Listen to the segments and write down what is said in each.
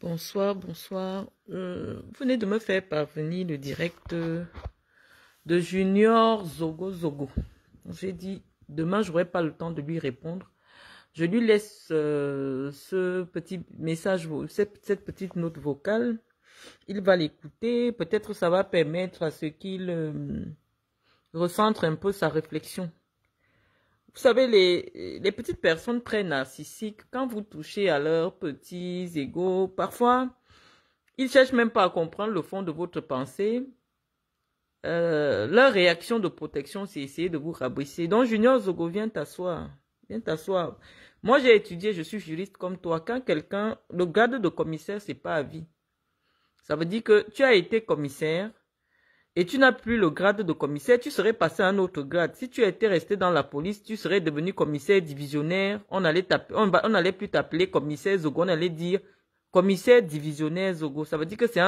Bonsoir, bonsoir. Euh, vous venez de me faire parvenir le direct de Junior Zogo Zogo. J'ai dit, demain, je n'aurai pas le temps de lui répondre. Je lui laisse euh, ce petit message, cette, petite note vocale. Il va l'écouter. Peut-être ça va permettre à ce qu'il euh, recentre un peu sa réflexion vous savez, les, petites personnes très narcissiques, quand vous touchez à leurs petits égaux, parfois, ils ne cherchent même pas à comprendre le fond de votre pensée. Euh, leur réaction de protection, c'est essayer de vous rabrisser. Donc, Junior Zogo, viens t'asseoir. Viens t'asseoir. Moi, j'ai étudié, je suis juriste comme toi. Quand quelqu'un, le garde de commissaire, c'est pas à vie. Ça veut dire que tu as été commissaire, et tu n'as plus le grade de commissaire, tu serais passé à un autre grade. Si tu étais resté dans la police, tu serais devenu commissaire divisionnaire. On allait, on, allait plus t'appeler commissaire Zogo, on allait dire commissaire divisionnaire Zogo. Ça veut dire que ce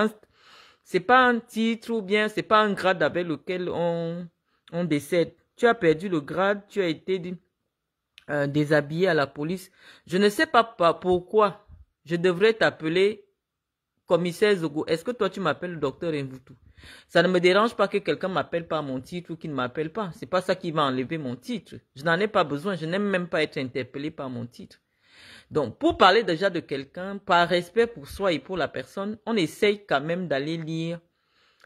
n'est pas un titre ou bien ce n'est pas un grade avec lequel on, on décède. Tu as perdu le grade, tu as été euh, déshabillé à la police. Je ne sais pas, pourquoi je devrais t'appeler commissaire Zogo. Est-ce que toi tu m'appelles docteur Envoutou ça ne me dérange pas que quelqu'un m'appelle par mon titre ou qu'il ne m'appelle pas. C'est pas ça qui va enlever mon titre. Je n'en ai pas besoin. Je n'aime même pas être interpellé par mon titre. Donc, pour parler déjà de quelqu'un, par respect pour soi et pour la personne, on essaye quand même d'aller lire,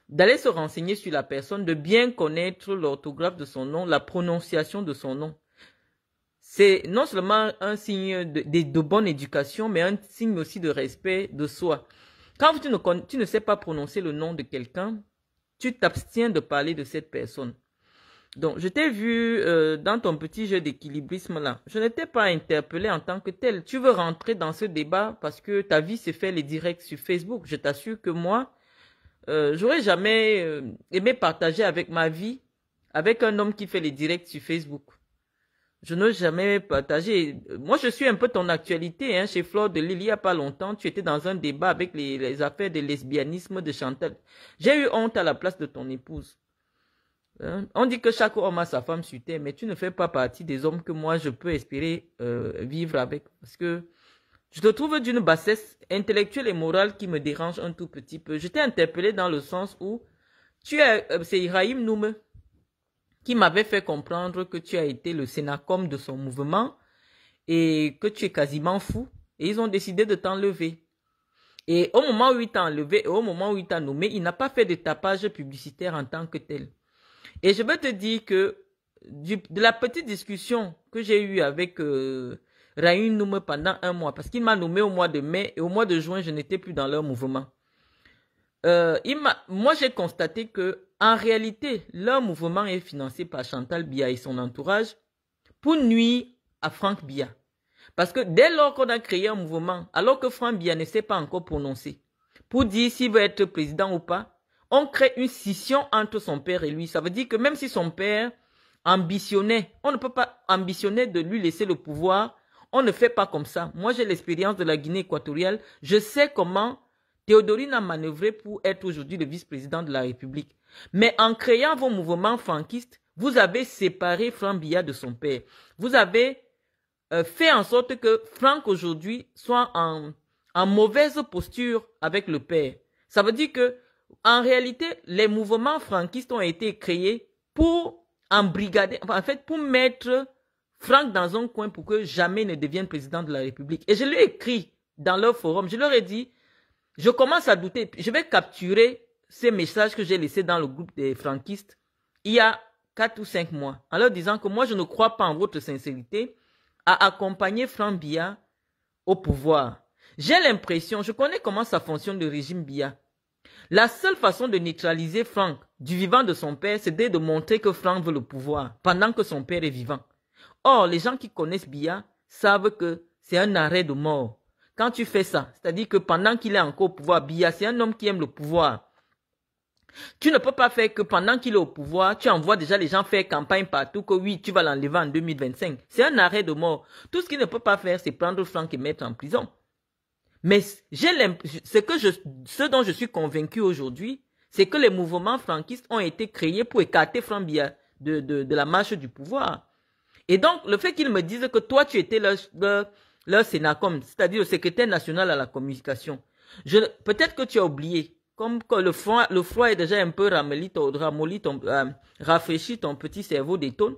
d'aller se renseigner sur la personne, de bien connaître l'orthographe de son nom, la prononciation de son nom. C'est non seulement un signe de bonne éducation, mais un signe aussi de respect de soi. Quand tu ne, sais pas prononcer le nom de quelqu'un, tu t'abstiens de parler de cette personne. Donc, je t'ai vu euh, dans ton petit jeu d'équilibrisme là. Je ne t'ai pas interpellé en tant que tel. Tu veux rentrer dans ce débat parce que ta vie se fait les directs sur Facebook. Je t'assure que moi, euh, j'aurais jamais euh, aimé partager avec ma vie avec un homme qui fait les directs sur Facebook. Je n'ai jamais partagé. Moi, je suis un peu ton actualité. Hein, chez Flore de Lille, il n'y a pas longtemps, tu étais dans un débat avec les, affaires de lesbianisme de Chantal. J'ai eu honte à la place de ton épouse. Hein? On dit que chaque homme a sa femme sur terre, mais tu ne fais pas partie des hommes que moi, je peux espérer euh, vivre avec. Parce que je te trouve d'une bassesse intellectuelle et morale qui me dérange un tout petit peu. Je t'ai interpellé dans le sens où tu es... Euh, c'est Ibrahim Noume qui m'avait fait comprendre que tu as été le Sénacom de son mouvement et que tu es quasiment fou. Et ils ont décidé de t'enlever. Et au moment où il t'a enlevé et au moment où il t'a nommé, il n'a pas fait de tapage publicitaire en tant que tel. Et je veux te dire que de la petite discussion que j'ai eue avec euh, Raïn pendant un mois, parce qu'il m'a nommé au mois de mai et au mois de juin, je n'étais plus dans leur mouvement. Euh, moi, j'ai constaté que en réalité, leur mouvement est financé par Chantal Bia et son entourage pour nuire à Franck Bia. Parce que dès lors qu'on a créé un mouvement, alors que Franck Bia ne s'est pas encore prononcé, pour dire s'il veut être président ou pas, on crée une scission entre son père et lui. Ça veut dire que même si son père ambitionnait, on ne peut pas ambitionner de lui laisser le pouvoir. On ne fait pas comme ça. Moi, j'ai l'expérience de la Guinée équatoriale. Je sais comment Théodorine a manœuvré pour être aujourd'hui le vice-président de la République. Mais en créant vos mouvements franquistes, vous avez séparé Franck de son père. Vous avez euh, fait en sorte que Franck aujourd'hui soit en, en mauvaise posture avec le père. Ça veut dire que, en réalité, les mouvements franquistes ont été créés pour embrigader, en fait, pour mettre Franck dans un coin pour que jamais ne devienne président de la République. Et je l'ai écrit dans leur forum. Je leur ai dit, je commence à douter. Je vais capturer ces messages que j'ai laissés dans le groupe des franquistes il y a 4 ou 5 mois, en leur disant que moi, je ne crois pas en votre sincérité à accompagner Franck Bia au pouvoir. J'ai l'impression, je connais comment ça fonctionne le régime Bia. La seule façon de neutraliser Franck du vivant de son père, c'est de montrer que Franck veut le pouvoir pendant que son père est vivant. Or, les gens qui connaissent Bia savent que c'est un arrêt de mort. Quand tu fais ça, c'est-à-dire que pendant qu'il est encore au pouvoir, Bia, c'est un homme qui aime le pouvoir. Tu ne peux pas faire que pendant qu'il est au pouvoir, tu envoies déjà les gens faire campagne partout que oui, tu vas l'enlever en 2025. C'est un arrêt de mort. Tout ce qu'il ne peut pas faire, c'est prendre Franck et mettre en prison. Mais ce que ce dont je suis convaincu aujourd'hui, c'est que les mouvements franquistes ont été créés pour écarter Franck Biya de, la marche du pouvoir. Et donc, le fait qu'ils me disent que toi, tu étais le c'est NACOM, c'est-à-dire le secrétaire national à la communication. Peut-être que tu as oublié, comme le froid, le froid est déjà un peu ramolli, ramolli ton, euh, rafraîchi ton petit cerveau détonne.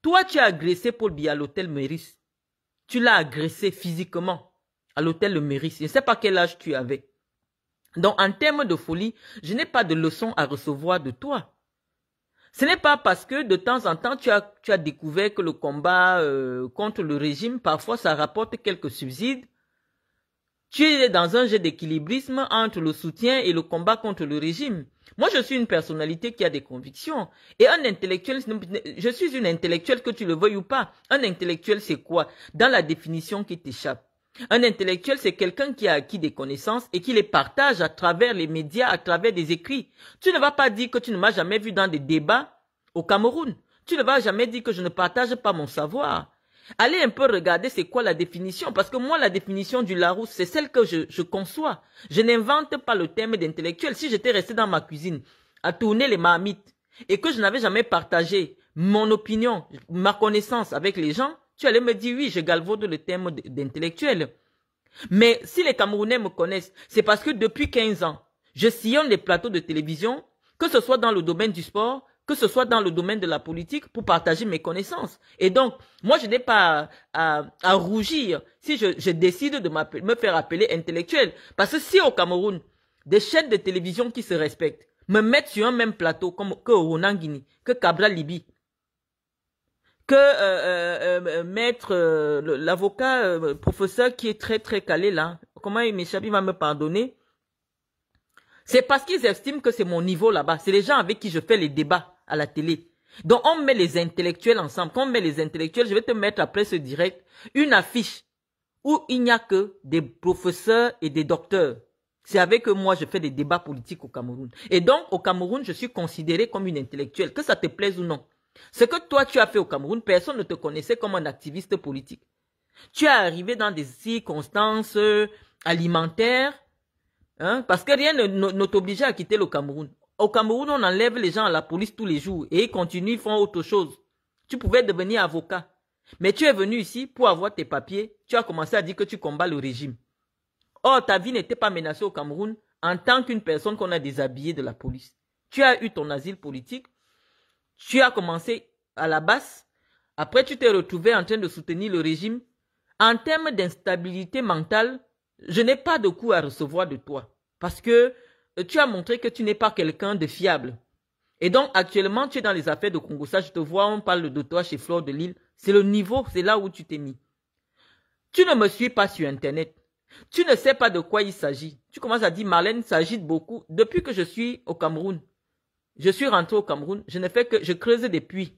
Toi, tu as agressé Paul Biya à l'hôtel Méris. Tu l'as agressé physiquement à l'hôtel Méris. Je ne sais pas quel âge tu avais. Donc, en termes de folie, je n'ai pas de leçon à recevoir de toi. Ce n'est pas parce que de temps en temps, tu as, tu as découvert que le combat euh, contre le régime, parfois, ça rapporte quelques subsides. Tu es dans un jeu d'équilibrisme entre le soutien et le combat contre le régime. Moi, je suis une personnalité qui a des convictions. Et un intellectuel, je suis une intellectuelle que tu le veuilles ou pas. Un intellectuel, c'est quoi Dans la définition qui t'échappe. Un intellectuel, c'est quelqu'un qui a acquis des connaissances et qui les partage à travers les médias, à travers des écrits. Tu ne vas pas dire que tu ne m'as jamais vu dans des débats au Cameroun. Tu ne vas jamais dire que je ne partage pas mon savoir. Allez un peu regarder c'est quoi la définition, parce que moi la définition du Larousse, c'est celle que je, conçois. Je n'invente pas le terme d'intellectuel. Si j'étais resté dans ma cuisine à tourner les marmites et que je n'avais jamais partagé mon opinion, ma connaissance avec les gens, tu me dire, oui, je galvaude le thème d'intellectuel. Mais si les Camerounais me connaissent, c'est parce que depuis 15 ans, je sillonne les plateaux de télévision, que ce soit dans le domaine du sport, que ce soit dans le domaine de la politique, pour partager mes connaissances. Et donc, moi, je n'ai pas à, rougir si je, décide de me faire appeler intellectuel. Parce que si au Cameroun, des chaînes de télévision qui se respectent me mettent sur un même plateau comme que Ronan que Cabral Libye, que euh, euh, euh, maître, l'avocat, professeur qui est très très calé là, comment il m'échappe, il va me pardonner. C'est parce qu'ils estiment que c'est mon niveau là-bas. C'est les gens avec qui je fais les débats à la télé. Donc on met les intellectuels ensemble. Quand on met les intellectuels, je vais te mettre après ce direct une affiche où il n'y a que des professeurs et des docteurs. C'est avec eux, moi, je fais des débats politiques au Cameroun. Et donc, au Cameroun, je suis considéré comme une intellectuelle, que ça te plaise ou non. Ce que toi tu as fait au Cameroun, personne ne te connaissait comme un activiste politique. Tu es arrivé dans des circonstances euh, alimentaires, hein, parce que rien ne, ne t'obligeait à quitter le Cameroun. Au Cameroun, on enlève les gens à la police tous les jours et ils continuent, ils font autre chose. Tu pouvais devenir avocat. Mais tu es venu ici pour avoir tes papiers. Tu as commencé à dire que tu combats le régime. Or, ta vie n'était pas menacée au Cameroun en tant qu'une personne qu'on a déshabillée de la police. Tu as eu ton asile politique. Tu as commencé à la basse, après tu t'es retrouvé en train de soutenir le régime. En termes d'instabilité mentale, je n'ai pas de coup à recevoir de toi, parce que euh, tu as montré que tu n'es pas quelqu'un de fiable. Et donc, actuellement, tu es dans les affaires de Congo. Ça, je te vois, on parle de toi chez Flore de Lille. C'est le niveau, c'est là où tu t'es mis. Tu ne me suis pas sur Internet. Tu ne sais pas de quoi il s'agit. Tu commences à dire, Marlène s'agit beaucoup depuis que je suis au Cameroun. Je suis rentré au Cameroun, je ne fais que, je creuse des puits.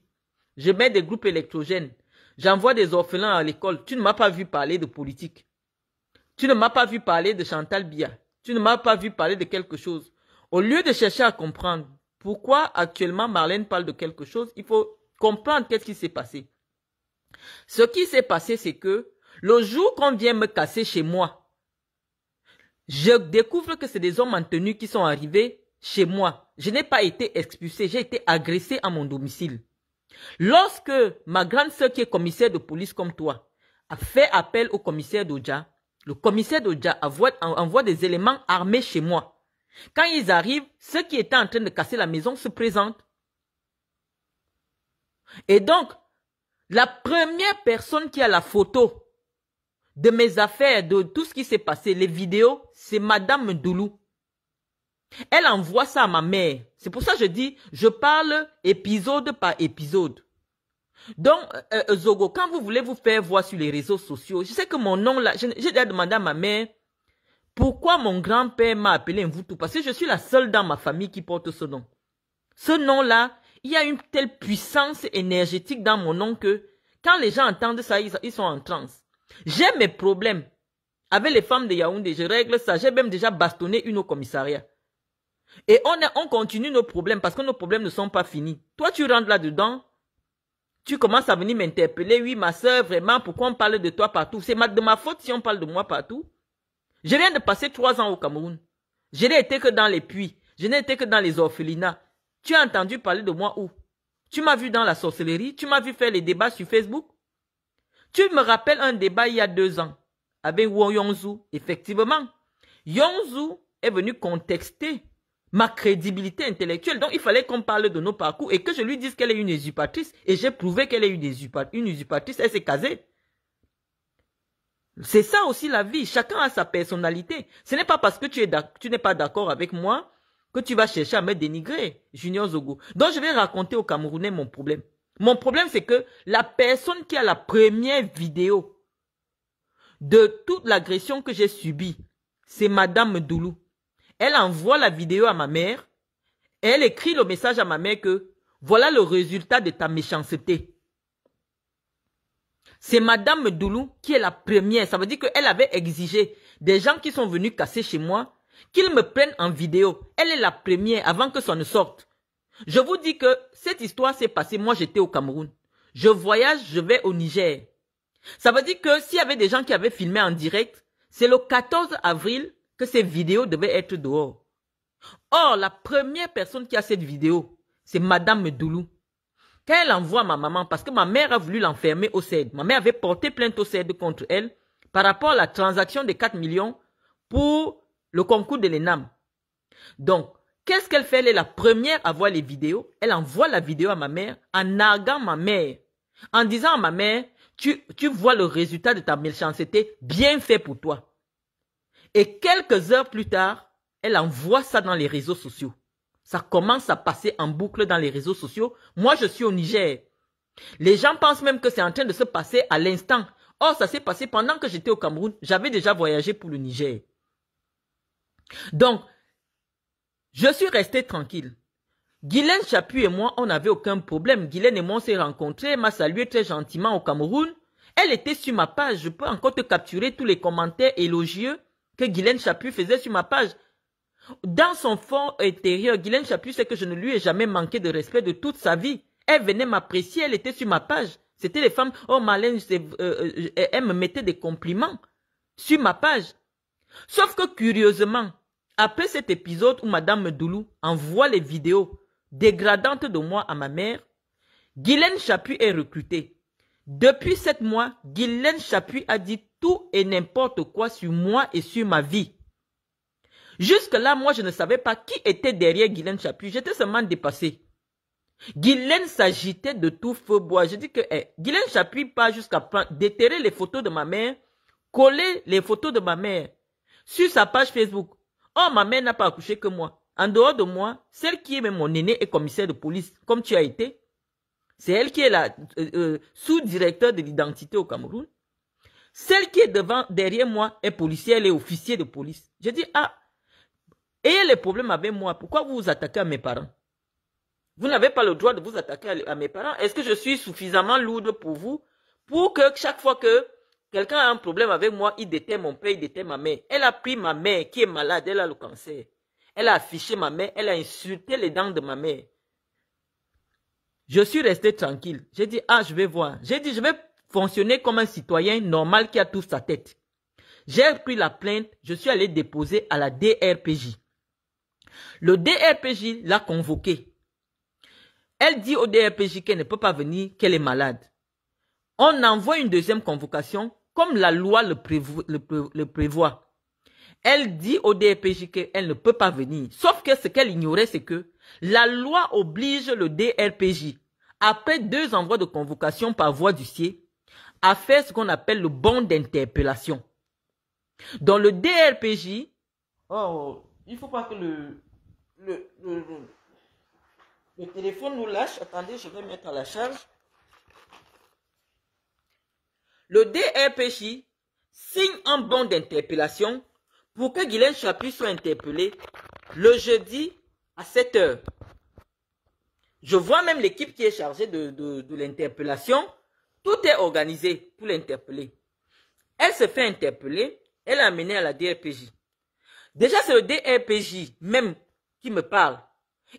Je mets des groupes électrogènes. J'envoie des orphelins à l'école. Tu ne m'as pas vu parler de politique. Tu ne m'as pas vu parler de Chantal Bia. Tu ne m'as pas vu parler de quelque chose. Au lieu de chercher à comprendre pourquoi actuellement Marlène parle de quelque chose, il faut comprendre qu'est-ce qui s'est passé. Ce qui s'est passé, c'est que le jour qu'on vient me casser chez moi, je découvre que c'est des hommes en tenue qui sont arrivés chez moi. Je n'ai pas été expulsé, j'ai été agressé à mon domicile. Lorsque ma grande sœur qui est commissaire de police comme toi a fait appel au commissaire d'Oja, le commissaire d'Oja envoie, envoie des éléments armés chez moi. Quand ils arrivent, ceux qui étaient en train de casser la maison se présentent. Et donc, la première personne qui a la photo de mes affaires, de tout ce qui s'est passé, les vidéos, c'est Madame Doulou. Elle envoie ça à ma mère. C'est pour ça que je dis, je parle épisode par épisode. Donc, euh, euh, Zogo, quand vous voulez vous faire voir sur les réseaux sociaux, je sais que mon nom là, j'ai déjà demandé à ma mère pourquoi mon grand-père m'a appelé Mvutu. Parce que je suis la seule dans ma famille qui porte ce nom. Ce nom-là, il y a une telle puissance énergétique dans mon nom que quand les gens entendent ça, ils, ils sont en transe. J'ai mes problèmes avec les femmes de Yaoundé, je règle ça. J'ai même déjà bastonné une au commissariat. Et on, on continue nos problèmes parce que nos problèmes ne sont pas finis. Toi, tu rentres là-dedans, tu commences à venir m'interpeller. Oui, ma soeur, vraiment, pourquoi on parle de toi partout C'est de ma faute si on parle de moi partout. Je viens de passer trois ans au Cameroun. Je n'ai été que dans les puits. Je n'ai été que dans les orphelinats. Tu as entendu parler de moi où Tu m'as vu dans la sorcellerie Tu m'as vu faire les débats sur Facebook Tu me rappelles un débat il y a deux ans avec Wong Effectivement, Yonzu est venu contester ma crédibilité intellectuelle. Donc, il fallait qu'on parle de nos parcours et que je lui dise qu'elle est une usurpatrice. Et j'ai prouvé qu'elle est une usurpatrice. Elle s'est casée. C'est ça aussi la vie. Chacun a sa personnalité. Ce n'est pas parce que tu tu n'es pas d'accord avec moi que tu vas chercher à me dénigrer, Junior Zogo. Donc, je vais raconter au Camerounais mon problème. Mon problème, c'est que la personne qui a la première vidéo de toute l'agression que j'ai subie, c'est Madame Doulou. Elle envoie la vidéo à ma mère. Et elle écrit le message à ma mère que voilà le résultat de ta méchanceté. C'est Madame Doulou qui est la première. Ça veut dire qu'elle avait exigé des gens qui sont venus casser chez moi qu'ils me prennent en vidéo. Elle est la première avant que ça ne sorte. Je vous dis que cette histoire s'est passée. Moi, j'étais au Cameroun. Je voyage, je vais au Niger. Ça veut dire que s'il y avait des gens qui avaient filmé en direct, c'est le 14 avril que ces vidéos devaient être dehors. Or, la première personne qui a cette vidéo, c'est Madame Medoulou. Quand elle envoie ma maman, parce que ma mère a voulu l'enfermer au CED, ma mère avait porté plainte au CED contre elle par rapport à la transaction de 4 millions pour le concours de l'ENAM. Donc, qu'est-ce qu'elle fait Elle est la première à voir les vidéos. Elle envoie la vidéo à ma mère en narguant ma mère, en disant à ma mère, tu, tu vois le résultat de ta méchanceté, bien fait pour toi. Et quelques heures plus tard, elle envoie ça dans les réseaux sociaux. Ça commence à passer en boucle dans les réseaux sociaux. Moi, je suis au Niger. Les gens pensent même que c'est en train de se passer à l'instant. Or, ça s'est passé pendant que j'étais au Cameroun. J'avais déjà voyagé pour le Niger. Donc, je suis resté tranquille. Guylaine Chapu et moi, on n'avait aucun problème. Guylaine et moi, on s'est rencontrés. m'a salué très gentiment au Cameroun. Elle était sur ma page. Je peux encore te capturer tous les commentaires élogieux que Guylaine Chaput faisait sur ma page. Dans son fond intérieur, Guylaine Chaput sait que je ne lui ai jamais manqué de respect de toute sa vie. Elle venait m'apprécier, elle était sur ma page. C'était les femmes, oh Marlène, euh, euh, elle me mettait des compliments sur ma page. Sauf que curieusement, après cet épisode où Madame Doulou envoie les vidéos dégradantes de moi à ma mère, Guylaine Chaput est recrutée. Depuis sept mois, Guylaine Chapuis a dit tout et n'importe quoi sur moi et sur ma vie. Jusque-là, moi, je ne savais pas qui était derrière Guylaine Chapuis. J'étais seulement dépassé. Guylaine s'agitait de tout feu bois. Je dis que eh, Guylaine Chapuis part jusqu'à déterrer les photos de ma mère, coller les photos de ma mère sur sa page Facebook. Oh, ma mère n'a pas accouché que moi. En dehors de moi, celle qui est mon aîné est commissaire de police, comme tu as été. C'est elle qui est la euh, euh, sous-directeur de l'identité au Cameroun. Celle qui est devant, derrière moi est policière, elle est officier de police. Je dis, ah, ayez les problèmes avec moi. Pourquoi vous vous attaquez à mes parents Vous n'avez pas le droit de vous attaquer à, mes parents. Est-ce que je suis suffisamment lourde pour vous pour que chaque fois que quelqu'un a un problème avec moi, il déteste mon père, il déteste ma mère. Elle a pris ma mère qui est malade, elle a le cancer. Elle a affiché ma mère, elle a insulté les dents de ma mère. Je suis resté tranquille. J'ai dit, ah, je vais voir. J'ai dit, je vais fonctionner comme un citoyen normal qui a tout sa tête. J'ai pris la plainte, je suis allé déposer à la DRPJ. Le DRPJ l'a convoqué. Elle dit au DRPJ qu'elle ne peut pas venir, qu'elle est malade. On envoie une deuxième convocation comme la loi le prévoit. Elle dit au DRPJ qu'elle ne peut pas venir. Sauf que ce qu'elle ignorait, c'est que la loi oblige le DRPJ, après deux envois de convocation par voie du CIE, à faire ce qu'on appelle le bon d'interpellation. Dans le DRPJ, oh, il faut pas que le, le, téléphone nous lâche. Attendez, je vais mettre à la charge. Le DRPJ signe un bon d'interpellation pour que Guylaine Chapuis soit interpellé le jeudi à 7 heures. Je vois même l'équipe qui est chargée de, l'interpellation. Tout est organisé pour l'interpeller. Elle se fait interpeller, elle est amenée à la DRPJ. Déjà, c'est le DRPJ même qui me parle.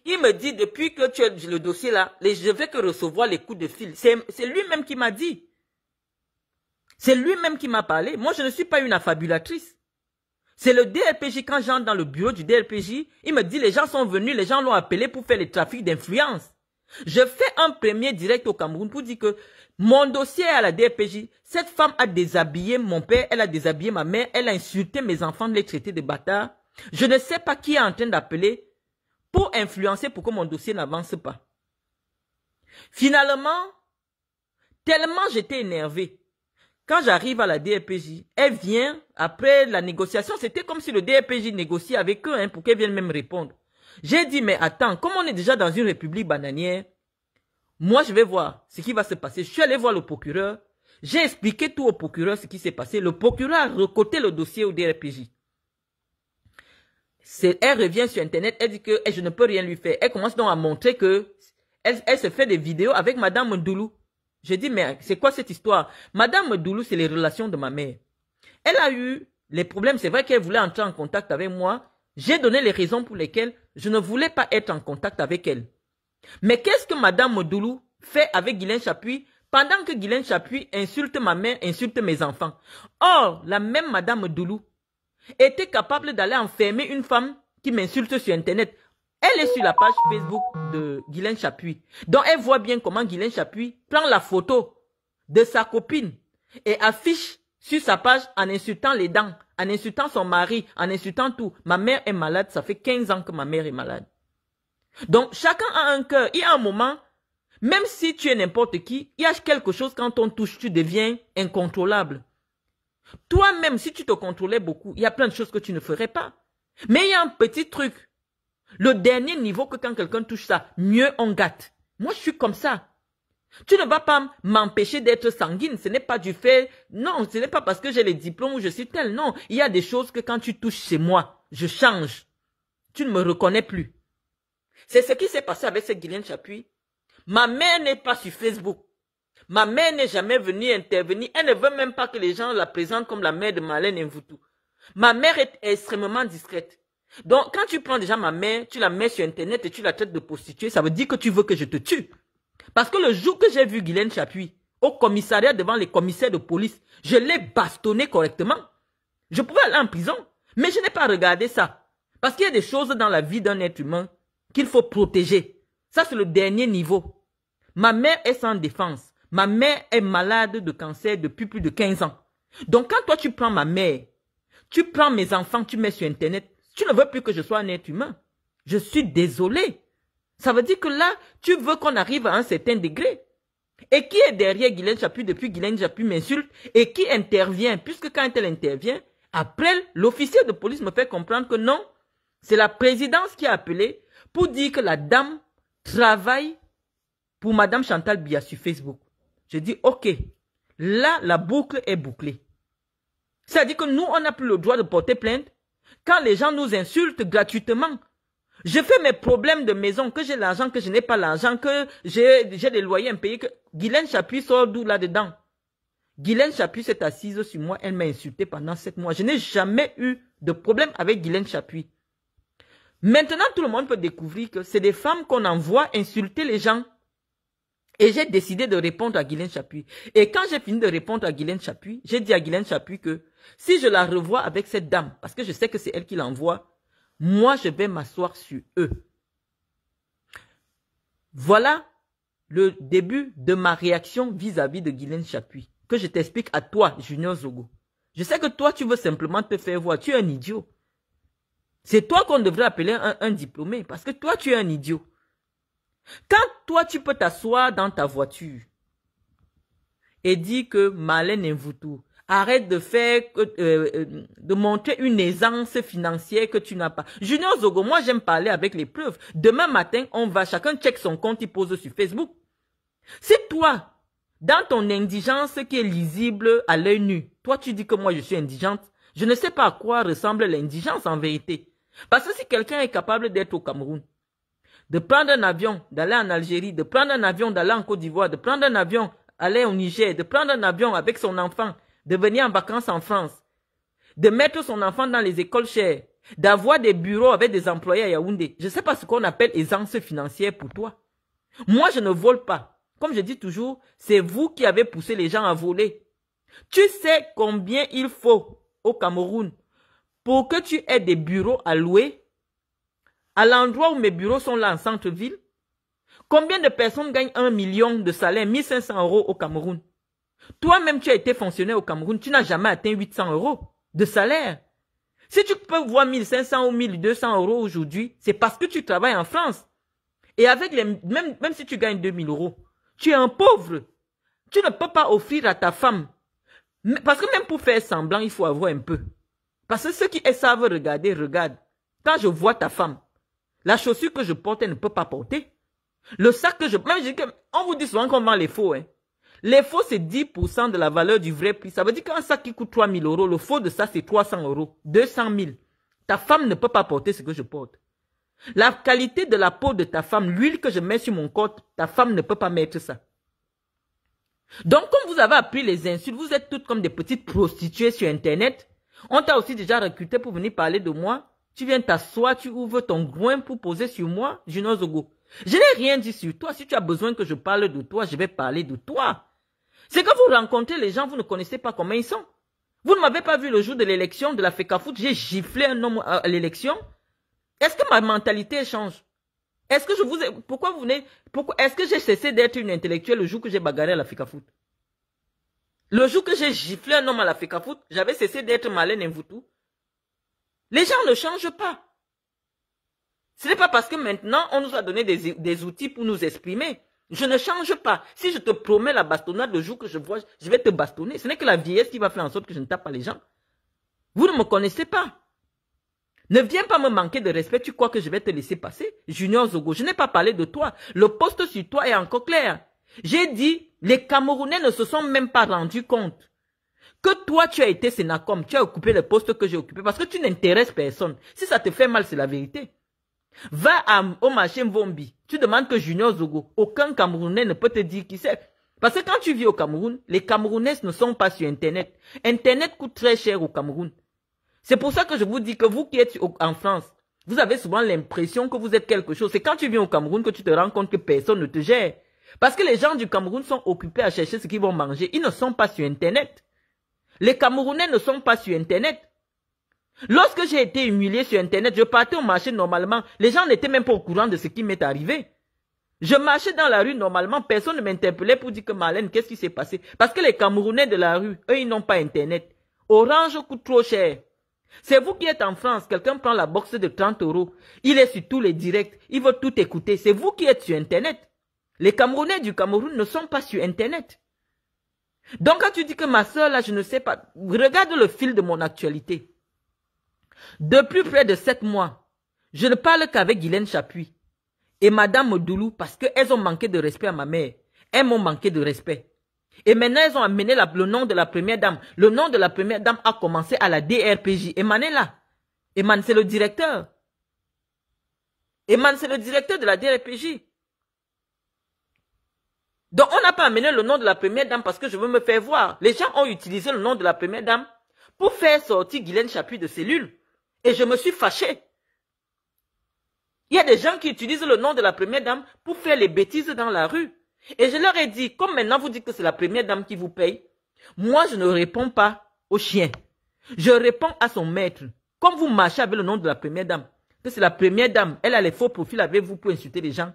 Il me dit, depuis que tu as le dossier là, je vais que recevoir les coups de fil. C'est lui-même qui m'a dit. C'est lui-même qui m'a parlé. Moi, je ne suis pas une affabulatrice. C'est le DRPJ, quand j'entre dans le bureau du DLPJ, il me dit les gens sont venus, les gens l'ont appelé pour faire les trafics d'influence. Je fais un premier direct au Cameroun pour dire que mon dossier est à la DRPJ. Cette femme a déshabillé mon père, elle a déshabillé ma mère, elle a insulté mes enfants, les traiter de bâtards. Je ne sais pas qui est en train d'appeler pour influencer pour que mon dossier n'avance pas. Finalement, tellement j'étais énervé quand j'arrive à la DRPJ, elle vient, après la négociation, c'était comme si le DRPJ négociait avec eux hein, pour qu'elle vienne même répondre. J'ai dit, mais attends, comme on est déjà dans une république bananière, moi je vais voir ce qui va se passer. Je suis allé voir le procureur, j'ai expliqué tout au procureur ce qui s'est passé. Le procureur a recoté le dossier au DRPJ. Elle revient sur Internet, elle dit que eh, je ne peux rien lui faire. Elle commence donc à montrer que elle, se fait des vidéos avec Madame Ndoulou. J'ai dit, mais c'est quoi cette histoire Madame Doulou, c'est les relations de ma mère. Elle a eu les problèmes. C'est vrai qu'elle voulait entrer en contact avec moi. J'ai donné les raisons pour lesquelles je ne voulais pas être en contact avec elle. Mais qu'est-ce que Madame Doulou fait avec Guylaine Chapuis pendant que Guylaine Chapuis insulte ma mère, insulte mes enfants Or, la même Madame Doulou était capable d'aller enfermer une femme qui m'insulte sur Internet elle est sur la page Facebook de Guylaine Chapuis. Donc, elle voit bien comment Guylaine Chapuis prend la photo de sa copine et affiche sur sa page en insultant les dents, en insultant son mari, en insultant tout. Ma mère est malade, ça fait 15 ans que ma mère est malade. Donc, chacun a un cœur. Il y a un moment, même si tu es n'importe qui, il y a quelque chose quand on touche, tu deviens incontrôlable. Toi-même, si tu te contrôlais beaucoup, il y a plein de choses que tu ne ferais pas. Mais il y a un petit truc le dernier niveau que quand quelqu'un touche ça, mieux on gâte. Moi, je suis comme ça. Tu ne vas pas m'empêcher d'être sanguine. Ce n'est pas du fait. Non, ce n'est pas parce que j'ai les diplômes ou je suis tel. Non, il y a des choses que quand tu touches chez moi, je change. Tu ne me reconnais plus. C'est ce qui s'est passé avec ce Guylaine Chapuis. Ma mère n'est pas sur Facebook. Ma mère n'est jamais venue intervenir. Elle ne veut même pas que les gens la présentent comme la mère de Malène Mvoutou. Ma mère est extrêmement discrète. Donc, quand tu prends déjà ma mère, tu la mets sur Internet et tu la traites de prostituée, ça veut dire que tu veux que je te tue. Parce que le jour que j'ai vu Guylaine Chapuis au commissariat devant les commissaires de police, je l'ai bastonné correctement. Je pouvais aller en prison, mais je n'ai pas regardé ça. Parce qu'il y a des choses dans la vie d'un être humain qu'il faut protéger. Ça, c'est le dernier niveau. Ma mère est sans défense. Ma mère est malade de cancer depuis plus de 15 ans. Donc, quand toi, tu prends ma mère, tu prends mes enfants, tu mets sur Internet, tu ne veux plus que je sois un être humain. Je suis désolé. Ça veut dire que là, tu veux qu'on arrive à un certain degré. Et qui est derrière Guylaine Chapu, depuis Guylaine Chapu m'insulte et qui intervient Puisque quand elle intervient, après, l'officier de police me fait comprendre que non, c'est la présidence qui a appelé pour dire que la dame travaille pour Madame Chantal Bia sur Facebook. Je dis, OK, là, la boucle est bouclée. Ça veut dire que nous, on n'a plus le droit de porter plainte quand les gens nous insultent gratuitement, je fais mes problèmes de maison, que j'ai l'argent, que je n'ai pas l'argent, que j'ai des loyers impayés. Que... Guylaine Chapuis sort d'où là-dedans Guylaine Chapuis s'est assise sur moi, elle m'a insulté pendant sept mois. Je n'ai jamais eu de problème avec Guylaine Chapuis. Maintenant, tout le monde peut découvrir que c'est des femmes qu'on envoie insulter les gens. Et j'ai décidé de répondre à Guylaine Chapuis. Et quand j'ai fini de répondre à Guylaine Chapuis, j'ai dit à Guylaine Chapuis que si je la revois avec cette dame, parce que je sais que c'est elle qui l'envoie, moi je vais m'asseoir sur eux. Voilà le début de ma réaction vis-à-vis de Guylaine Chapuis, que je t'explique à toi, Junior Zogo. Je sais que toi, tu veux simplement te faire voir. Tu es un idiot. C'est toi qu'on devrait appeler un diplômé, parce que toi, tu es un idiot. Quand toi, tu peux t'asseoir dans ta voiture et dire que Malène tout, arrête de faire, euh, euh, de montrer une aisance financière que tu n'as pas. Junior Zogo, moi, j'aime parler avec les preuves. Demain matin, on va, chacun check son compte, il pose sur Facebook. C'est toi, dans ton indigence qui est lisible à l'œil nu, toi, tu dis que moi, je suis indigente, je ne sais pas à quoi ressemble l'indigence en vérité. Parce que si quelqu'un est capable d'être au Cameroun, de prendre un avion, d'aller en Algérie, de prendre un avion, d'aller en Côte d'Ivoire, de prendre un avion, aller au Niger, de prendre un avion avec son enfant, de venir en vacances en France, de mettre son enfant dans les écoles chères, d'avoir des bureaux avec des employés à Yaoundé. Je ne sais pas ce qu'on appelle aisance financière pour toi. Moi, je ne vole pas. Comme je dis toujours, c'est vous qui avez poussé les gens à voler. Tu sais combien il faut au Cameroun pour que tu aies des bureaux à louer à l'endroit où mes bureaux sont là en centre-ville, combien de personnes gagnent un million de salaire, 1500 euros au Cameroun Toi-même, tu as été fonctionnaire au Cameroun, tu n'as jamais atteint 800 euros de salaire. Si tu peux voir 1500 ou 1200 euros aujourd'hui, c'est parce que tu travailles en France. Et avec les, même, même si tu gagnes 2000 euros, tu es un pauvre. Tu ne peux pas offrir à ta femme. Parce que même pour faire semblant, il faut avoir un peu. Parce que ceux qui savent regarder, regarde. Quand je vois ta femme, la chaussure que je porte, elle ne peut pas porter. Le sac que je... Même, on vous dit souvent qu'on vend les faux. Hein. Les faux, c'est 10% de la valeur du vrai prix. Ça veut dire qu'un sac qui coûte 3000 euros, le faux de ça, c'est 300 euros, 200 000. Ta femme ne peut pas porter ce que je porte. La qualité de la peau de ta femme, l'huile que je mets sur mon corps, ta femme ne peut pas mettre ça. Donc, comme vous avez appris les insultes, vous êtes toutes comme des petites prostituées sur Internet. On t'a aussi déjà recruté pour venir parler de moi. Tu viens t'asseoir, tu ouvres ton groin pour poser sur moi, Juno Zogo. Je n'ai rien dit sur toi. Si tu as besoin que je parle de toi, je vais parler de toi. C'est quand vous rencontrez les gens, vous ne connaissez pas comment ils sont. Vous ne m'avez pas vu le jour de l'élection de la FECAFOOT, j'ai giflé un homme à l'élection. Est-ce que ma mentalité change Est-ce que je vous ai... Pourquoi vous venez... Pourquoi... Est-ce que j'ai cessé d'être une intellectuelle le jour que j'ai bagarré à la FECAFOOT Le jour que j'ai giflé un homme à la FECAFOOT, j'avais cessé d'être Malène tout les gens ne changent pas. Ce n'est pas parce que maintenant, on nous a donné des, outils pour nous exprimer. Je ne change pas. Si je te promets la bastonnade le jour que je vois, je vais te bastonner. Ce n'est que la vieillesse qui va faire en sorte que je ne tape pas les gens. Vous ne me connaissez pas. Ne viens pas me manquer de respect. Tu crois que je vais te laisser passer Junior Zogo, je n'ai pas parlé de toi. Le poste sur toi est encore clair. J'ai dit, les Camerounais ne se sont même pas rendus compte que toi, tu as été Sénacom, tu as occupé le poste que j'ai occupé parce que tu n'intéresses personne. Si ça te fait mal, c'est la vérité. Va au marché Mvombi, tu demandes que Junior Zogo, aucun Camerounais ne peut te dire qui c'est. Parce que quand tu vis au Cameroun, les Camerounais ne sont pas sur Internet. Internet coûte très cher au Cameroun. C'est pour ça que je vous dis que vous qui êtes en France, vous avez souvent l'impression que vous êtes quelque chose. C'est quand tu viens au Cameroun que tu te rends compte que personne ne te gère. Parce que les gens du Cameroun sont occupés à chercher ce qu'ils vont manger. Ils ne sont pas sur Internet. Les Camerounais ne sont pas sur Internet. Lorsque j'ai été humilié sur Internet, je partais au marché normalement. Les gens n'étaient même pas au courant de ce qui m'est arrivé. Je marchais dans la rue normalement, personne ne m'interpellait pour dire que Malène, qu'est-ce qui s'est passé Parce que les Camerounais de la rue, eux, ils n'ont pas Internet. Orange coûte trop cher. C'est vous qui êtes en France, quelqu'un prend la boxe de 30 euros. Il est sur tous les directs, il veut tout écouter. C'est vous qui êtes sur Internet. Les Camerounais du Cameroun ne sont pas sur Internet. Donc quand tu dis que ma soeur, là, je ne sais pas, regarde le fil de mon actualité. Depuis près de sept mois, je ne parle qu'avec Guylaine Chapuis et Madame Odoulou parce qu'elles ont manqué de respect à ma mère. Elles m'ont manqué de respect. Et maintenant, elles ont amené la, le nom de la première dame. Le nom de la première dame a commencé à la DRPJ. Eman est là. Eman, c'est le directeur. Eman, c'est le directeur de la DRPJ. Donc, on n'a pas amené le nom de la première dame parce que je veux me faire voir. Les gens ont utilisé le nom de la première dame pour faire sortir Guylaine Chapuis de cellule. Et je me suis fâché. Il y a des gens qui utilisent le nom de la première dame pour faire les bêtises dans la rue. Et je leur ai dit, comme maintenant vous dites que c'est la première dame qui vous paye, moi je ne réponds pas au chien. Je réponds à son maître. Comme vous marchez avec le nom de la première dame, que c'est la première dame, elle a les faux profils avec vous pour insulter les gens.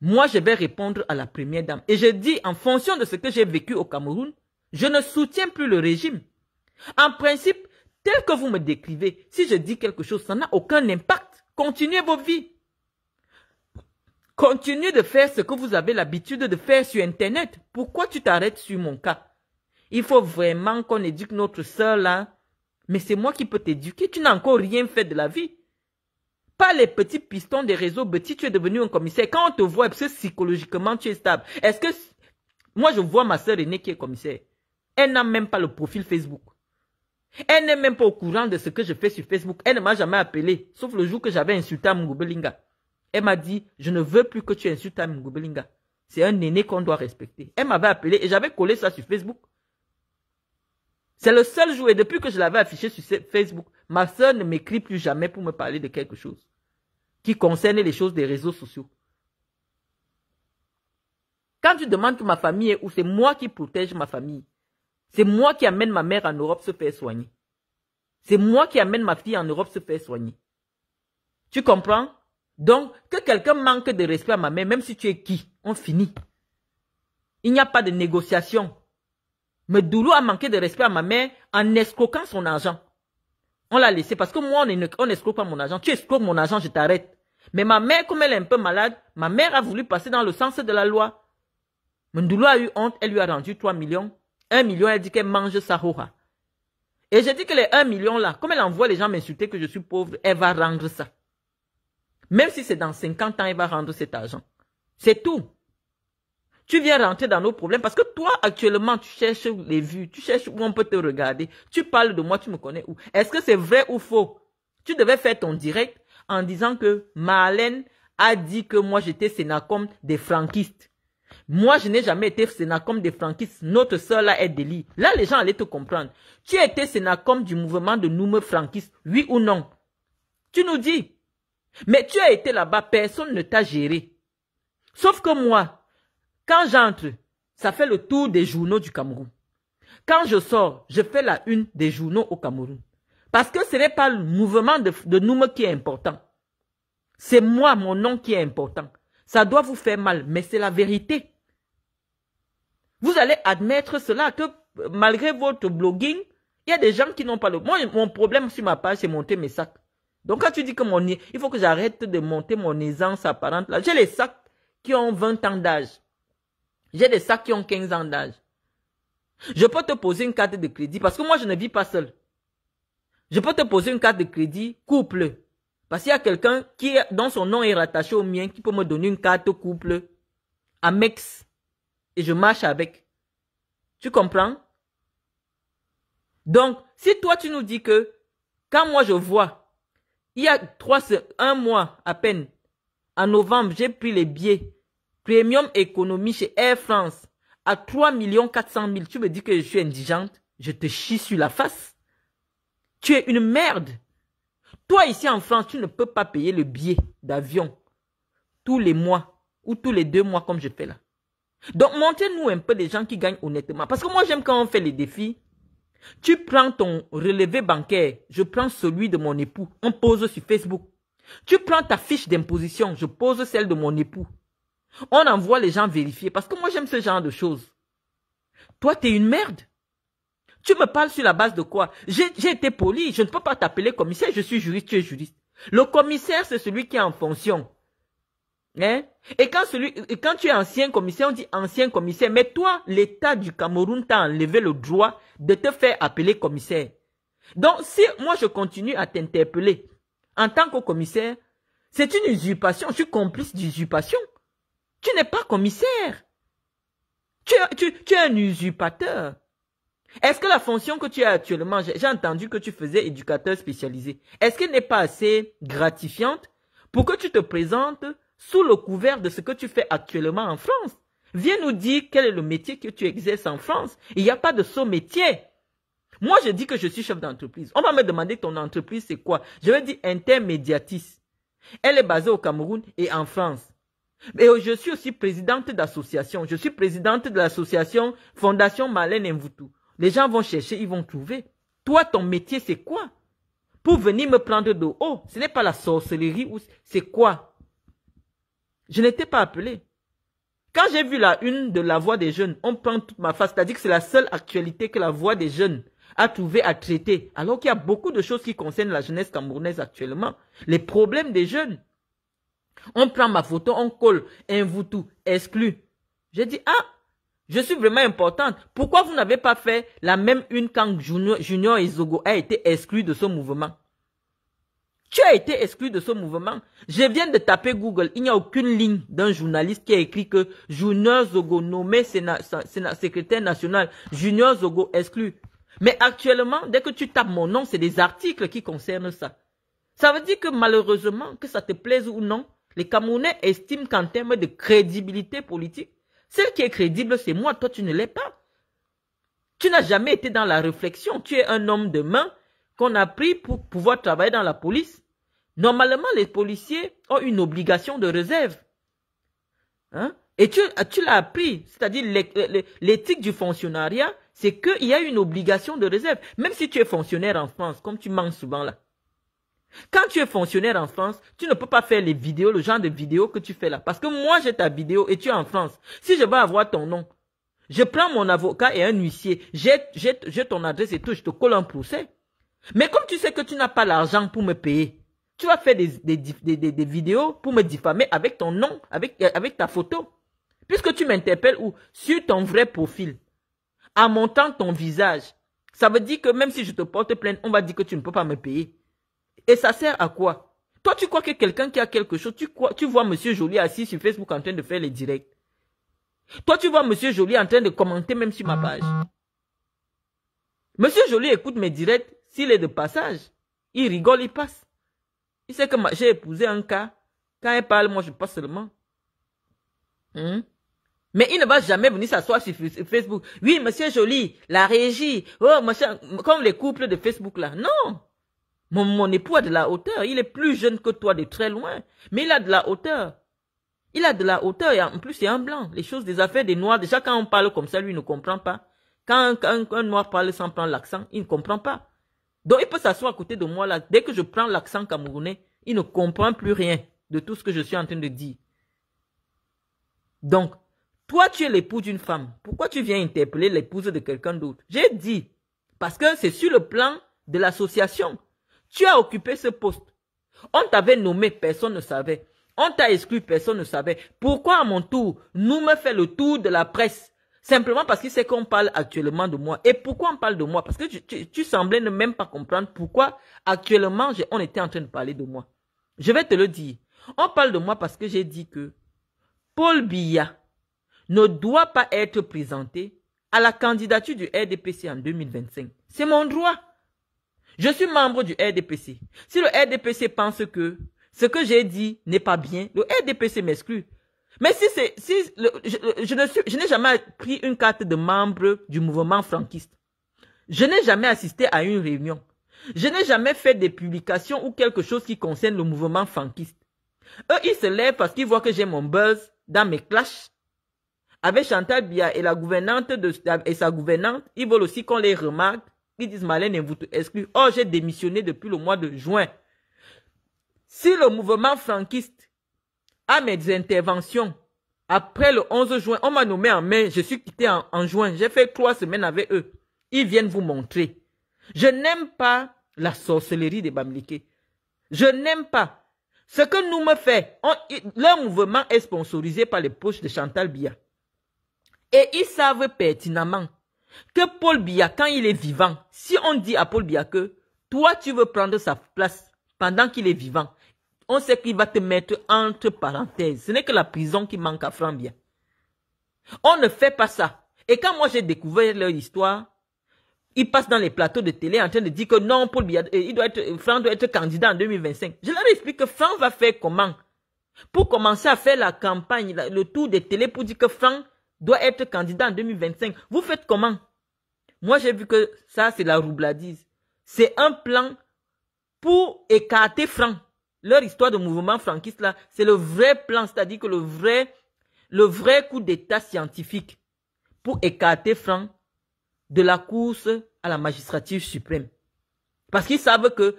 Moi, je vais répondre à la première dame. Et je dis, en fonction de ce que j'ai vécu au Cameroun, je ne soutiens plus le régime. En principe, tel que vous me décrivez, si je dis quelque chose, ça n'a aucun impact. Continuez vos vies. Continuez de faire ce que vous avez l'habitude de faire sur Internet. Pourquoi tu t'arrêtes sur mon cas Il faut vraiment qu'on éduque notre soeur là. Mais c'est moi qui peux t'éduquer. Tu n'as encore rien fait de la vie pas les petits pistons des réseaux Petit, tu es devenu un commissaire. Quand on te voit, parce que psychologiquement, tu es stable. Est-ce que... Moi, je vois ma sœur aînée qui est commissaire. Elle n'a même pas le profil Facebook. Elle n'est même pas au courant de ce que je fais sur Facebook. Elle ne m'a jamais appelé, sauf le jour que j'avais insulté Mngubelinga. Elle m'a dit, je ne veux plus que tu insultes Mngubelinga. C'est un aîné qu'on doit respecter. Elle m'avait appelé et j'avais collé ça sur Facebook. C'est le seul jour et depuis que je l'avais affiché sur Facebook, ma soeur ne m'écrit plus jamais pour me parler de quelque chose qui concerne les choses des réseaux sociaux. Quand tu demandes que ma famille est c'est moi qui protège ma famille. C'est moi qui amène ma mère en Europe se faire soigner. C'est moi qui amène ma fille en Europe se faire soigner. Tu comprends Donc, que quelqu'un manque de respect à ma mère, même si tu es qui, on finit. Il n'y a pas de négociation. Mais Doulou a manqué de respect à ma mère en escroquant son argent. On l'a laissé parce que moi, on n'escroque pas mon agent. Tu escroques mon agent, je t'arrête. Mais ma mère, comme elle est un peu malade, ma mère a voulu passer dans le sens de la loi. Mundulu a eu honte, elle lui a rendu 3 millions. 1 million, elle dit qu'elle mange sa roha. Et j'ai dit que les 1 million là, comme elle envoie les gens m'insulter que je suis pauvre, elle va rendre ça. Même si c'est dans 50 ans, elle va rendre cet argent. C'est tout. Tu viens rentrer dans nos problèmes parce que toi, actuellement, tu cherches les vues, tu cherches où on peut te regarder. Tu parles de moi, tu me connais où. Est-ce que c'est vrai ou faux Tu devais faire ton direct en disant que Marlène a dit que moi, j'étais sénacom des franquistes. Moi, je n'ai jamais été sénacom des franquistes. Notre sœur là est délit. Là, les gens allaient te comprendre. Tu étais sénacom du mouvement de nous franquistes, oui ou non Tu nous dis. Mais tu as été là-bas, personne ne t'a géré. Sauf que moi, quand j'entre, ça fait le tour des journaux du Cameroun. Quand je sors, je fais la une des journaux au Cameroun. Parce que ce n'est pas le mouvement de, de qui est important. C'est moi, mon nom qui est important. Ça doit vous faire mal, mais c'est la vérité. Vous allez admettre cela que euh, malgré votre blogging, il y a des gens qui n'ont pas le... Moi, mon problème sur ma page, c'est monter mes sacs. Donc quand tu dis que mon... Il faut que j'arrête de monter mon aisance apparente. Là, j'ai les sacs qui ont 20 ans d'âge. J'ai des sacs qui ont 15 ans d'âge. Je peux te poser une carte de crédit parce que moi, je ne vis pas seul. Je peux te poser une carte de crédit couple. Parce qu'il y a quelqu'un qui, dont son nom est rattaché au mien, qui peut me donner une carte couple à Mex. Et je marche avec. Tu comprends? Donc, si toi, tu nous dis que, quand moi, je vois, il y a trois, un mois à peine, en novembre, j'ai pris les billets Premium économie chez Air France à 3 400 000. Tu me dis que je suis indigente. Je te chie sur la face. Tu es une merde. Toi, ici en France, tu ne peux pas payer le billet d'avion tous les mois ou tous les deux mois comme je fais là. Donc, montrez-nous un peu des gens qui gagnent honnêtement. Parce que moi, j'aime quand on fait les défis. Tu prends ton relevé bancaire, je prends celui de mon époux, on pose sur Facebook. Tu prends ta fiche d'imposition, je pose celle de mon époux. On envoie les gens vérifier parce que moi j'aime ce genre de choses. Toi, t'es une merde. Tu me parles sur la base de quoi J'ai été poli, je ne peux pas t'appeler commissaire, je suis juriste, tu es juriste. Le commissaire, c'est celui qui est en fonction. Hein? Et quand, quand tu es ancien commissaire, on dit ancien commissaire. Mais toi, l'État du Cameroun t'a enlevé le droit de te faire appeler commissaire. Donc, si moi je continue à t'interpeller en tant que commissaire, c'est une usurpation, je suis complice d'usurpation. Tu n'es pas commissaire. Tu, tu es un usurpateur. Est-ce que la fonction que tu as actuellement, j'ai entendu que tu faisais éducateur spécialisé, est-ce qu'elle n'est pas assez gratifiante pour que tu te présentes sous le couvert de ce que tu fais actuellement en France Viens nous dire quel est le métier que tu exerces en France. Il n'y a pas de saut métier. Moi, je dis que je suis chef d'entreprise. On va me demander ton entreprise, c'est quoi Je vais dire intermédiatiste. Elle est basée au Cameroun et en France. Mais je suis aussi présidente d'association. Je suis présidente de l'association Fondation Malène Mvutu. Les gens vont chercher, ils vont trouver. Toi, ton métier, c'est quoi Pour venir me prendre de haut, ce n'est pas la sorcellerie ou c'est quoi Je n'étais pas appelée. Quand j'ai vu la une de la voix des jeunes, on prend toute ma face, c'est-à-dire que c'est la seule actualité que la voix des jeunes a trouvé à traiter. Alors qu'il y a beaucoup de choses qui concernent la jeunesse camerounaise actuellement. Les problèmes des jeunes. On prend ma photo, on colle un vous tout, exclu. Je dis ah, je suis vraiment importante. Pourquoi vous n'avez pas fait la même une quand Junior, Junior Izogo a été exclu de ce mouvement Tu as été exclu de ce mouvement. Je viens de taper Google. Il n'y a aucune ligne d'un journaliste qui a écrit que Junior Zogo nommé secrétaire national. Junior Zogo exclu. Mais actuellement, dès que tu tapes mon nom, c'est des articles qui concernent ça. Ça veut dire que malheureusement, que ça te plaise ou non, les Camerounais estiment qu'en termes de crédibilité politique, celle qui est crédible, c'est moi, toi, tu ne l'es pas. Tu n'as jamais été dans la réflexion. Tu es un homme de main qu'on a pris pour pouvoir travailler dans la police. Normalement, les policiers ont une obligation de réserve. Hein? Et tu, tu l'as appris, c'est-à-dire l'éthique du fonctionnariat, c'est qu'il y a une obligation de réserve. Même si tu es fonctionnaire en France, comme tu manques souvent là, quand tu es fonctionnaire en France, tu ne peux pas faire les vidéos, le genre de vidéos que tu fais là. Parce que moi, j'ai ta vidéo et tu es en France. Si je veux avoir ton nom, je prends mon avocat et un huissier. J'ai ton adresse et tout, je te colle un procès. Mais comme tu sais que tu n'as pas l'argent pour me payer, tu vas faire des, des, vidéos pour me diffamer avec ton nom, avec, euh, ta photo. Puisque tu m'interpelles ou Sur ton vrai profil. En montant ton visage. Ça veut dire que même si je te porte plainte, on va dire que tu ne peux pas me payer. Et ça sert à quoi Toi, tu crois que quelqu'un qui a quelque chose, tu, crois, tu vois Monsieur Jolie assis sur Facebook en train de faire les directs. Toi, tu vois Monsieur Jolie en train de commenter même sur ma page. Monsieur Jolie écoute mes directs. S'il est de passage, il rigole, il passe. Il sait que j'ai épousé un cas. Quand il parle, moi, je passe seulement. Hmm? Mais il ne va jamais venir s'asseoir sur Facebook. Oui, monsieur Jolie, la régie, oh, comme les couples de Facebook là. Non! Mon, époux a de la hauteur. Il est plus jeune que toi de très loin. Mais il a de la hauteur. Il a de la hauteur et en plus, il est un blanc. Les choses des affaires des noirs, déjà quand on parle comme ça, lui ne comprend pas. Quand, quand un, noir parle sans prendre l'accent, il ne comprend pas. Donc, il peut s'asseoir à côté de moi là. Dès que je prends l'accent camerounais, il ne comprend plus rien de tout ce que je suis en train de dire. Donc, toi, tu es l'époux d'une femme. Pourquoi tu viens interpeller l'épouse de quelqu'un d'autre J'ai dit, parce que c'est sur le plan de l'association. Tu as occupé ce poste. On t'avait nommé, personne ne savait. On t'a exclu, personne ne savait. Pourquoi à mon tour, nous me fait le tour de la presse Simplement parce qu'il sait qu'on parle actuellement de moi. Et pourquoi on parle de moi Parce que tu, tu, semblais ne même pas comprendre pourquoi actuellement on était en train de parler de moi. Je vais te le dire. On parle de moi parce que j'ai dit que Paul Biya ne doit pas être présenté à la candidature du RDPC en 2025. C'est mon droit. Je suis membre du RDPC. Si le RDPC pense que ce que j'ai dit n'est pas bien, le RDPC m'exclut. Mais si c'est, si je, ne suis, je n'ai jamais pris une carte de membre du mouvement franquiste. Je n'ai jamais assisté à une réunion. Je n'ai jamais fait des publications ou quelque chose qui concerne le mouvement franquiste. Eux, ils se lèvent parce qu'ils voient que j'ai mon buzz dans mes clashs. Avec Chantal Bia et la gouvernante de, et sa gouvernante, ils veulent aussi qu'on les remarque ils disent Malène et vous exclue. Oh, j'ai démissionné depuis le mois de juin. Si le mouvement franquiste a mes interventions après le 11 juin, on m'a nommé en mai, je suis quitté en, juin, j'ai fait trois semaines avec eux. Ils viennent vous montrer. Je n'aime pas la sorcellerie des Bamliké. Je n'aime pas. Ce que nous me fait, Le mouvement est sponsorisé par les poches de Chantal Bia. Et ils savent pertinemment que Paul Biya, quand il est vivant, si on dit à Paul Biya que toi, tu veux prendre sa place pendant qu'il est vivant, on sait qu'il va te mettre entre parenthèses. Ce n'est que la prison qui manque à Franck Biya. On ne fait pas ça. Et quand moi j'ai découvert leur histoire, ils passent dans les plateaux de télé en train de dire que non, Paul Biya, euh, il doit être, euh, Franck doit être candidat en 2025. Je leur explique que Franck va faire comment Pour commencer à faire la campagne, le tour des télé pour dire que Franck doit être candidat en 2025. Vous faites comment Moi, j'ai vu que ça, c'est la roubladise. C'est un plan pour écarter Franc. Leur histoire de mouvement franquiste, là, c'est le vrai plan, c'est-à-dire que le vrai, le vrai coup d'état scientifique pour écarter Franc de la course à la magistrature suprême. Parce qu'ils savent que,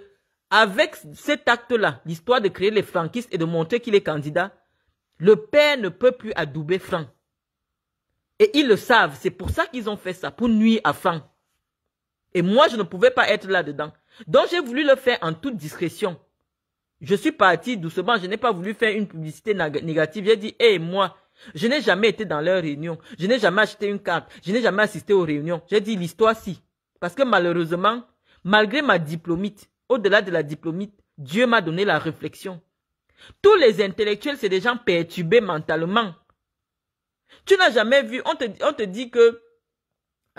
avec cet acte-là, l'histoire de créer les franquistes et de montrer qu'il est candidat, le père ne peut plus adouber Franck. Et ils le savent. C'est pour ça qu'ils ont fait ça, pour nuire à faim. Et moi, je ne pouvais pas être là-dedans. Donc, j'ai voulu le faire en toute discrétion. Je suis parti doucement. Je n'ai pas voulu faire une publicité négative. J'ai dit, hé, moi, je n'ai jamais été dans leur réunion. Je n'ai jamais acheté une carte. Je n'ai jamais assisté aux réunions. J'ai dit, l'histoire, si. Parce que malheureusement, malgré ma diplomite, au-delà de la diplomite, Dieu m'a donné la réflexion. Tous les intellectuels, c'est des gens perturbés mentalement. Tu n'as jamais vu, on te, on te dit que euh,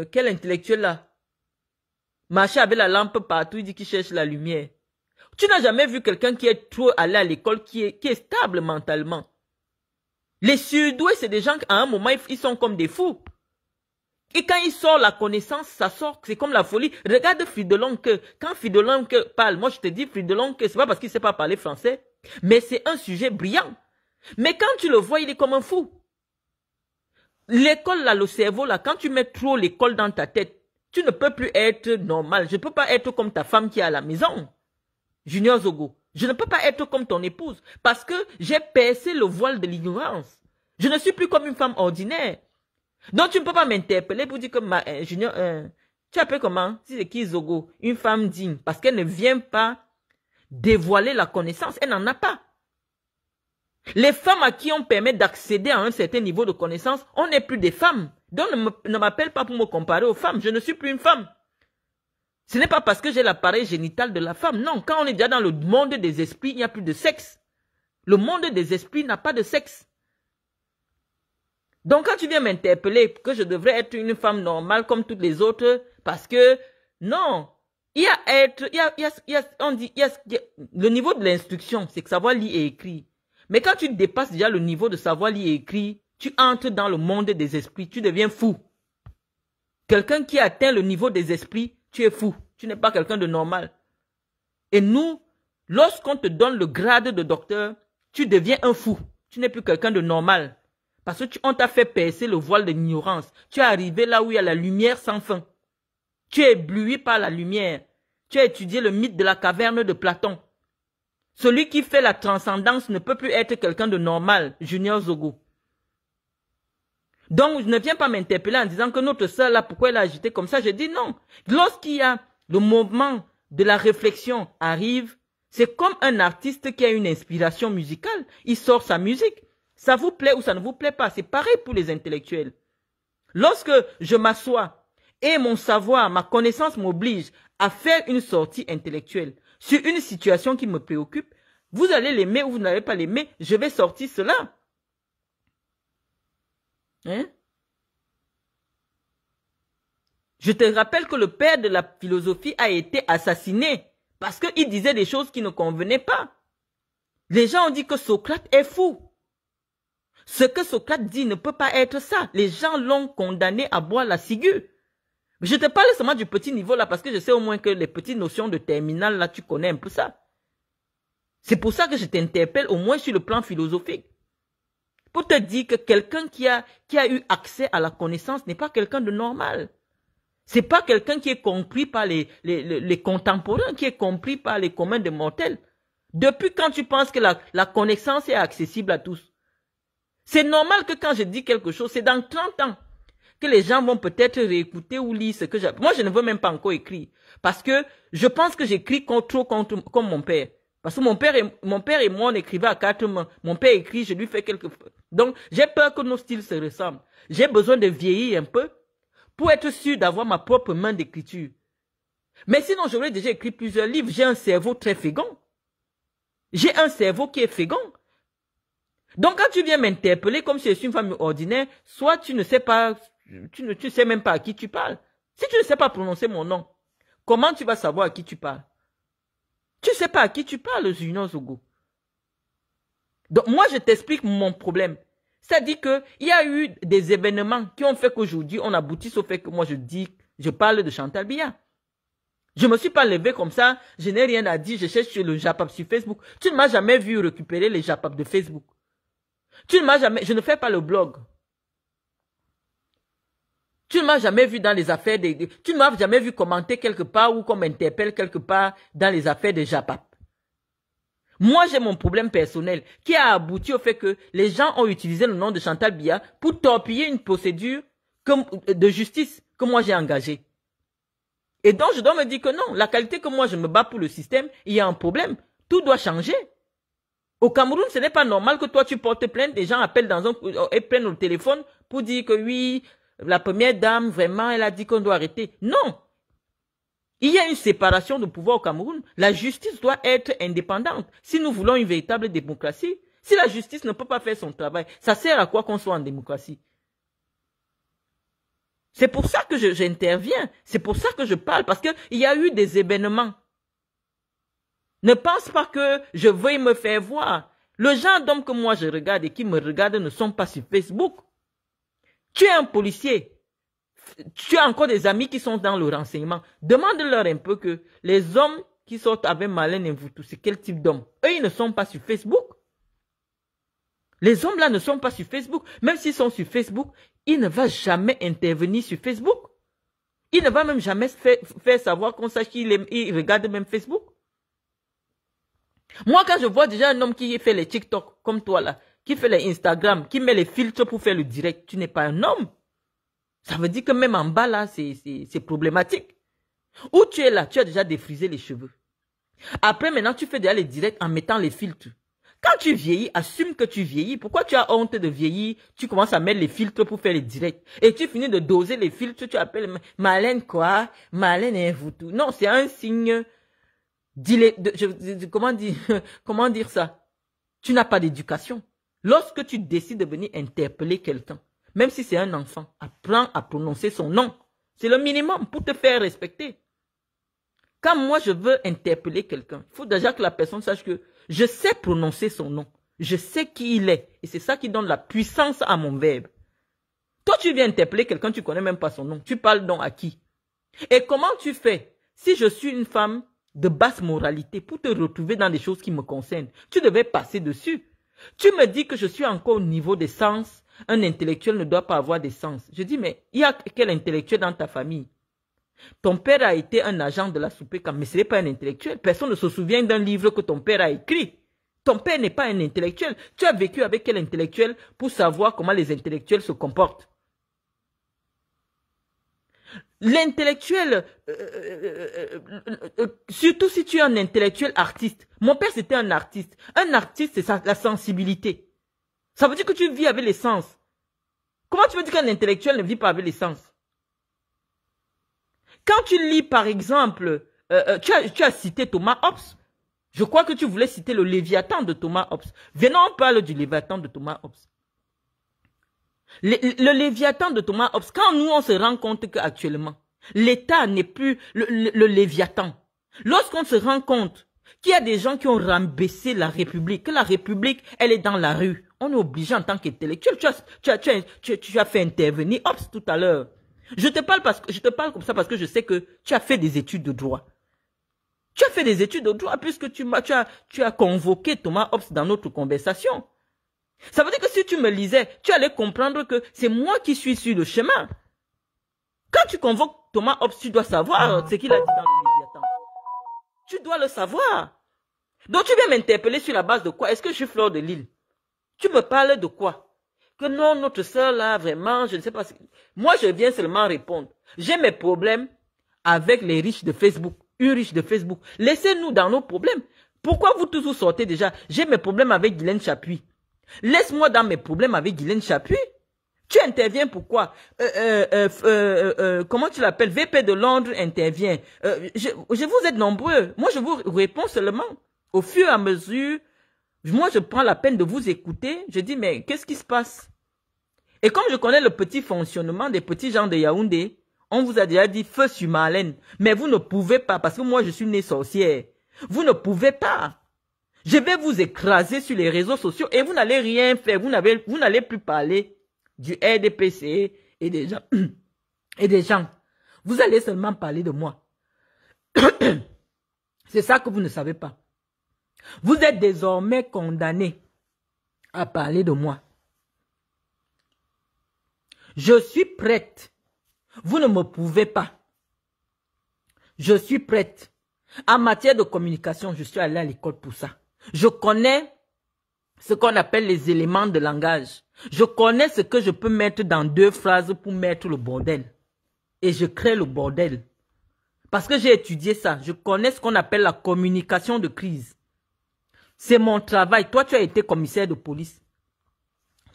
euh, quel intellectuel là marcher avec la lampe partout, il dit qu'il cherche la lumière. Tu n'as jamais vu quelqu'un qui est trop allé à l'école, qui est, qui est stable mentalement. Les surdoués, c'est des gens qui, à un moment, ils sont comme des fous. Et quand ils sortent la connaissance, ça sort, c'est comme la folie. Regarde Fridolonque. Quand Fridolonque parle, moi je te dis ce c'est pas parce qu'il sait pas parler français, mais c'est un sujet brillant. Mais quand tu le vois, il est comme un fou. L'école, là, le cerveau, là, quand tu mets trop l'école dans ta tête, tu ne peux plus être normal. Je ne peux pas être comme ta femme qui est à la maison. Junior Zogo. Je ne peux pas être comme ton épouse parce que j'ai percé le voile de l'ignorance. Je ne suis plus comme une femme ordinaire. Donc tu ne peux pas m'interpeller pour dire que ma euh, junior, euh, tu appelles comment c'est qui Zogo Une femme digne parce qu'elle ne vient pas dévoiler la connaissance. Elle n'en a pas. Les femmes à qui on permet d'accéder à un certain niveau de connaissance, on n'est plus des femmes. Donc ne m'appelle pas pour me comparer aux femmes. Je ne suis plus une femme. Ce n'est pas parce que j'ai l'appareil génital de la femme. Non, quand on est déjà dans le monde des esprits, il n'y a plus de sexe. Le monde des esprits n'a pas de sexe. Donc quand tu viens m'interpeller que je devrais être une femme normale comme toutes les autres, parce que non, il y a être, il y a, on dit, il y a, le niveau de l'instruction, c'est que savoir lire et écrire. Mais quand tu dépasses déjà le niveau de savoir lire et écrire, tu entres dans le monde des esprits, tu deviens fou. Quelqu'un qui atteint le niveau des esprits, tu es fou. Tu n'es pas quelqu'un de normal. Et nous, lorsqu'on te donne le grade de docteur, tu deviens un fou. Tu n'es plus quelqu'un de normal. Parce que tu, t'a fait percer le voile de l'ignorance. Tu es arrivé là où il y a la lumière sans fin. Tu es ébloui par la lumière. Tu as étudié le mythe de la caverne de Platon. Celui qui fait la transcendance ne peut plus être quelqu'un de normal, Junior Zogo. Donc, je ne viens pas m'interpeller en disant que notre soeur, là, pourquoi elle a agité comme ça Je dis non. Lorsqu'il y a le mouvement de la réflexion arrive, c'est comme un artiste qui a une inspiration musicale. Il sort sa musique. Ça vous plaît ou ça ne vous plaît pas. C'est pareil pour les intellectuels. Lorsque je m'assois et mon savoir, ma connaissance m'oblige à faire une sortie intellectuelle, sur une situation qui me préoccupe. Vous allez l'aimer ou vous n'allez pas l'aimer, je vais sortir cela. Hein? Je te rappelle que le père de la philosophie a été assassiné parce qu'il disait des choses qui ne convenaient pas. Les gens ont dit que Socrate est fou. Ce que Socrate dit ne peut pas être ça. Les gens l'ont condamné à boire la ciguë. Je te parle seulement du petit niveau là parce que je sais au moins que les petites notions de terminal, là, tu connais un peu ça. C'est pour ça que je t'interpelle au moins sur le plan philosophique. Pour te dire que quelqu'un qui a, qui a eu accès à la connaissance n'est pas quelqu'un de normal. C'est pas quelqu'un qui est compris par les, les, contemporains, qui est compris par les communs des mortels. Depuis quand tu penses que la, la connaissance est accessible à tous? C'est normal que quand je dis quelque chose, c'est dans 30 ans que les gens vont peut-être réécouter ou lire ce que j'ai... Moi, je ne veux même pas encore écrire. Parce que je pense que j'écris trop contre, comme mon père. Parce que mon père, et, mon père et moi, on écrivait à quatre mains. Mon père écrit, je lui fais quelque chose. Donc, j'ai peur que nos styles se ressemblent. J'ai besoin de vieillir un peu pour être sûr d'avoir ma propre main d'écriture. Mais sinon, j'aurais déjà écrit plusieurs livres. J'ai un cerveau très fégant. J'ai un cerveau qui est fégant. Donc, quand tu viens m'interpeller comme si je suis une femme ordinaire, soit tu ne sais pas tu ne sais même pas à qui tu parles. Si tu ne sais pas prononcer mon nom, comment tu vas savoir à qui tu parles Tu ne sais pas à qui tu parles, Junior Zogo. Donc moi, je t'explique mon problème. C'est-à-dire qu'il y a eu des événements qui ont fait qu'aujourd'hui, on aboutisse au fait que moi, je dis, je parle de Chantal Biya. Je me suis pas levé comme ça, je n'ai rien à dire, je cherche le Japap sur Facebook. Tu ne m'as jamais vu récupérer les Japap de Facebook. Tu ne m'as jamais, je ne fais pas le blog. Tu ne m'as jamais vu dans les affaires des... Tu ne m'as jamais vu commenter quelque part ou qu'on m'interpelle quelque part dans les affaires de Japap. Moi, j'ai mon problème personnel qui a abouti au fait que les gens ont utilisé le nom de Chantal Bia pour torpiller une procédure de justice que moi j'ai engagée. Et donc, je dois me dire que non, la qualité que moi je me bats pour le système, il y a un problème. Tout doit changer. Au Cameroun, ce n'est pas normal que toi tu portes plainte, des gens appellent dans un euh, et prennent le téléphone pour dire que oui, la première dame, vraiment, elle a dit qu'on doit arrêter. Non Il y a une séparation de pouvoir au Cameroun. La justice doit être indépendante. Si nous voulons une véritable démocratie, si la justice ne peut pas faire son travail, ça sert à quoi qu'on soit en démocratie C'est pour ça que j'interviens, c'est pour ça que je parle, parce qu'il y a eu des événements. Ne pense pas que je veuille me faire voir. Le gens d'hommes que moi je regarde et qui me regardent ne sont pas sur Facebook. Tu es un policier. Tu as encore des amis qui sont dans le renseignement. Demande-leur un peu que les hommes qui sortent avec Malène et vous tous, c'est quel type d'homme? Eux, ils ne sont pas sur Facebook. Les hommes-là ne sont pas sur Facebook. Même s'ils sont sur Facebook, il ne va jamais intervenir sur Facebook. Il ne va même jamais faire, savoir qu'on sache qu'il regarde même Facebook. Moi, quand je vois déjà un homme qui fait les TikTok, comme toi là, qui fait les Instagram, qui met les filtres pour faire le direct, tu n'es pas un homme. Ça veut dire que même en bas, là, c'est problématique. Où tu es là, tu as déjà défrisé les cheveux. Après, maintenant, tu fais déjà les directs en mettant les filtres. Quand tu vieillis, assume que tu vieillis. Pourquoi tu as honte de vieillir Tu commences à mettre les filtres pour faire les directs. Et tu finis de doser les filtres, tu appelles Malène quoi Malène est vous tout. Non, c'est un signe comment, dire, comment dire ça Tu n'as pas d'éducation. Lorsque tu décides de venir interpeller quelqu'un, même si c'est un enfant, apprends à prononcer son nom. C'est le minimum pour te faire respecter. Quand moi je veux interpeller quelqu'un, il faut déjà que la personne sache que je sais prononcer son nom. Je sais qui il est. Et c'est ça qui donne la puissance à mon verbe. Toi, tu viens interpeller quelqu'un, tu connais même pas son nom. Tu parles donc à qui Et comment tu fais Si je suis une femme de basse moralité, pour te retrouver dans des choses qui me concernent, tu devais passer dessus. Tu me dis que je suis encore au niveau des sens. Un intellectuel ne doit pas avoir des sens. Je dis, mais il y a quel intellectuel dans ta famille Ton père a été un agent de la soupe. mais ce n'est pas un intellectuel. Personne ne se souvient d'un livre que ton père a écrit. Ton père n'est pas un intellectuel. Tu as vécu avec quel intellectuel pour savoir comment les intellectuels se comportent L'intellectuel, euh, euh, euh, surtout si tu es un intellectuel artiste. Mon père, c'était un artiste. Un artiste, c'est la sensibilité. Ça veut dire que tu vis avec les sens. Comment tu veux dire qu'un intellectuel ne vit pas avec les sens Quand tu lis, par exemple, tu as, tu, as, cité Thomas Hobbes. Je crois que tu voulais citer le Léviathan de Thomas Hobbes. Venons, on parle du Léviathan de Thomas Hobbes. Le, Léviathan de Thomas Hobbes, quand nous on se rend compte qu'actuellement, l'État n'est plus le, Léviathan, lorsqu'on se rend compte qu'il y a des gens qui ont rabaissé la République, que la République, elle est dans la rue, on est obligé en tant qu'intellectuel, tu as, fait intervenir Hobbes tout à l'heure. Je te parle parce que je te parle comme ça parce que je sais que tu as fait des études de droit. Tu as fait des études de droit puisque tu, tu, as, tu as convoqué Thomas Hobbes dans notre conversation. Ça veut dire que si tu me lisais, tu allais comprendre que c'est moi qui suis sur le chemin. Quand tu convoques Thomas Hobbes, tu dois savoir ce qu'il a dit dans le Tu dois le savoir. Donc tu viens m'interpeller sur la base de quoi Est-ce que je suis Fleur de Lille Tu me parles de quoi Que non, notre soeur là, vraiment, je ne sais pas. Moi, je viens seulement répondre. J'ai mes problèmes avec les riches de Facebook, une riche de Facebook. Laissez-nous dans nos problèmes. Pourquoi vous tous vous sortez déjà J'ai mes problèmes avec Dylan Chapuis. Laisse-moi dans mes problèmes avec Guylaine Chapuis. Tu interviens pourquoi euh, euh, euh, Comment tu l'appelles VP de Londres intervient. je, vous êtes nombreux. Moi, je vous réponds seulement au fur et à mesure. Moi, je prends la peine de vous écouter. Je dis, mais qu'est-ce qui se passe Et comme je connais le petit fonctionnement des petits gens de Yaoundé, on vous a déjà dit feu sur Marlène. Mais vous ne pouvez pas, parce que moi, je suis né sorcière. Vous ne pouvez pas. Je vais vous écraser sur les réseaux sociaux et vous n'allez rien faire. Vous n'allez plus parler du RDPC et des gens. Et des gens. Vous allez seulement parler de moi. C'est ça que vous ne savez pas. Vous êtes désormais condamné à parler de moi. Je suis prête. Vous ne me pouvez pas. Je suis prête. En matière de communication, je suis allé à l'école pour ça. Je connais ce qu'on appelle les éléments de langage. Je connais ce que je peux mettre dans deux phrases pour mettre le bordel. Et je crée le bordel. Parce que j'ai étudié ça. Je connais ce qu'on appelle la communication de crise. C'est mon travail. Toi, tu as été commissaire de police.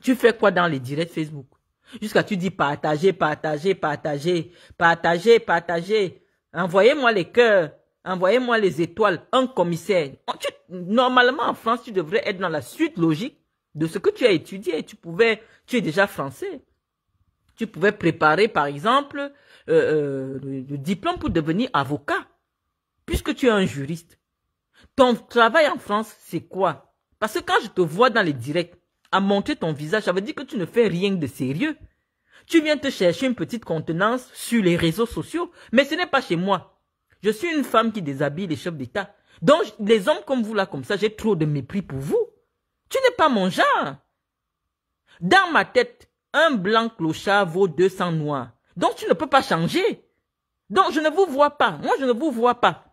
Tu fais quoi dans les directs Facebook Jusqu'à tu dis partager, partager, partager, partager, partager. Envoyez-moi les cœurs. Envoyez-moi les étoiles, un commissaire. normalement, en France, tu devrais être dans la suite logique de ce que tu as étudié. Tu pouvais, tu es déjà français. Tu pouvais préparer, par exemple, euh, euh, le diplôme pour devenir avocat, puisque tu es un juriste. Ton travail en France, c'est quoi Parce que quand je te vois dans les directs, à montrer ton visage, ça veut dire que tu ne fais rien de sérieux. Tu viens te chercher une petite contenance sur les réseaux sociaux, mais ce n'est pas chez moi. Je suis une femme qui déshabille les chefs d'État. Donc, les hommes comme vous là, comme ça, j'ai trop de mépris pour vous. Tu n'es pas mon genre. Dans ma tête, un blanc clochard vaut 200 noirs. Donc, tu ne peux pas changer. Donc, je ne vous vois pas. Moi, je ne vous vois pas.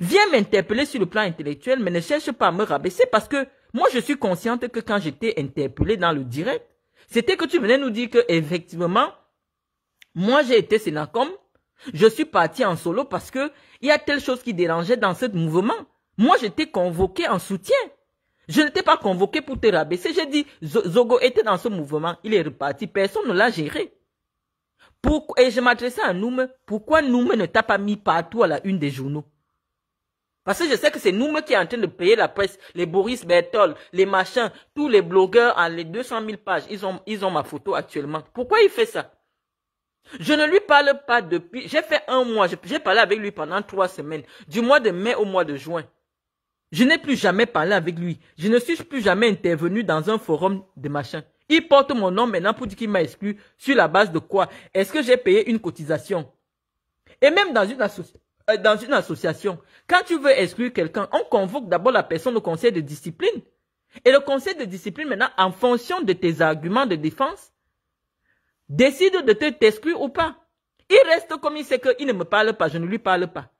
Viens m'interpeller sur le plan intellectuel, mais ne cherche pas à me rabaisser parce que moi, je suis consciente que quand j'étais interpellée dans le direct, c'était que tu venais nous dire que, effectivement, moi, j'ai été sénacom je suis parti en solo parce que il y a telle chose qui dérangeait dans ce mouvement. Moi, j'étais convoqué en soutien. Je n'étais pas convoqué pour te rabaisser. J'ai dit, Zogo était dans ce mouvement. Il est reparti. Personne ne l'a géré. et je m'adressais à Noume. Pourquoi Noume ne t'a pas mis partout à la une des journaux? Parce que je sais que c'est Noume qui est en train de payer la presse. Les Boris Bertol, les machins, tous les blogueurs en les 200 000 pages. Ils ils ont ma photo actuellement. Pourquoi il fait ça? Je ne lui parle pas depuis. J'ai fait un mois. J'ai parlé avec lui pendant trois semaines. Du mois de mai au mois de juin. Je n'ai plus jamais parlé avec lui. Je ne suis plus jamais intervenu dans un forum de machin. Il porte mon nom maintenant pour dire qu'il m'a exclu. Sur la base de quoi Est-ce que j'ai payé une cotisation Et même dans une, euh, dans une association, quand tu veux exclure quelqu'un, on convoque d'abord la personne au conseil de discipline. Et le conseil de discipline maintenant, en fonction de tes arguments de défense, décide de te t'exclure ou pas. Il reste comme il sait qu'il ne me parle pas, je ne lui parle pas.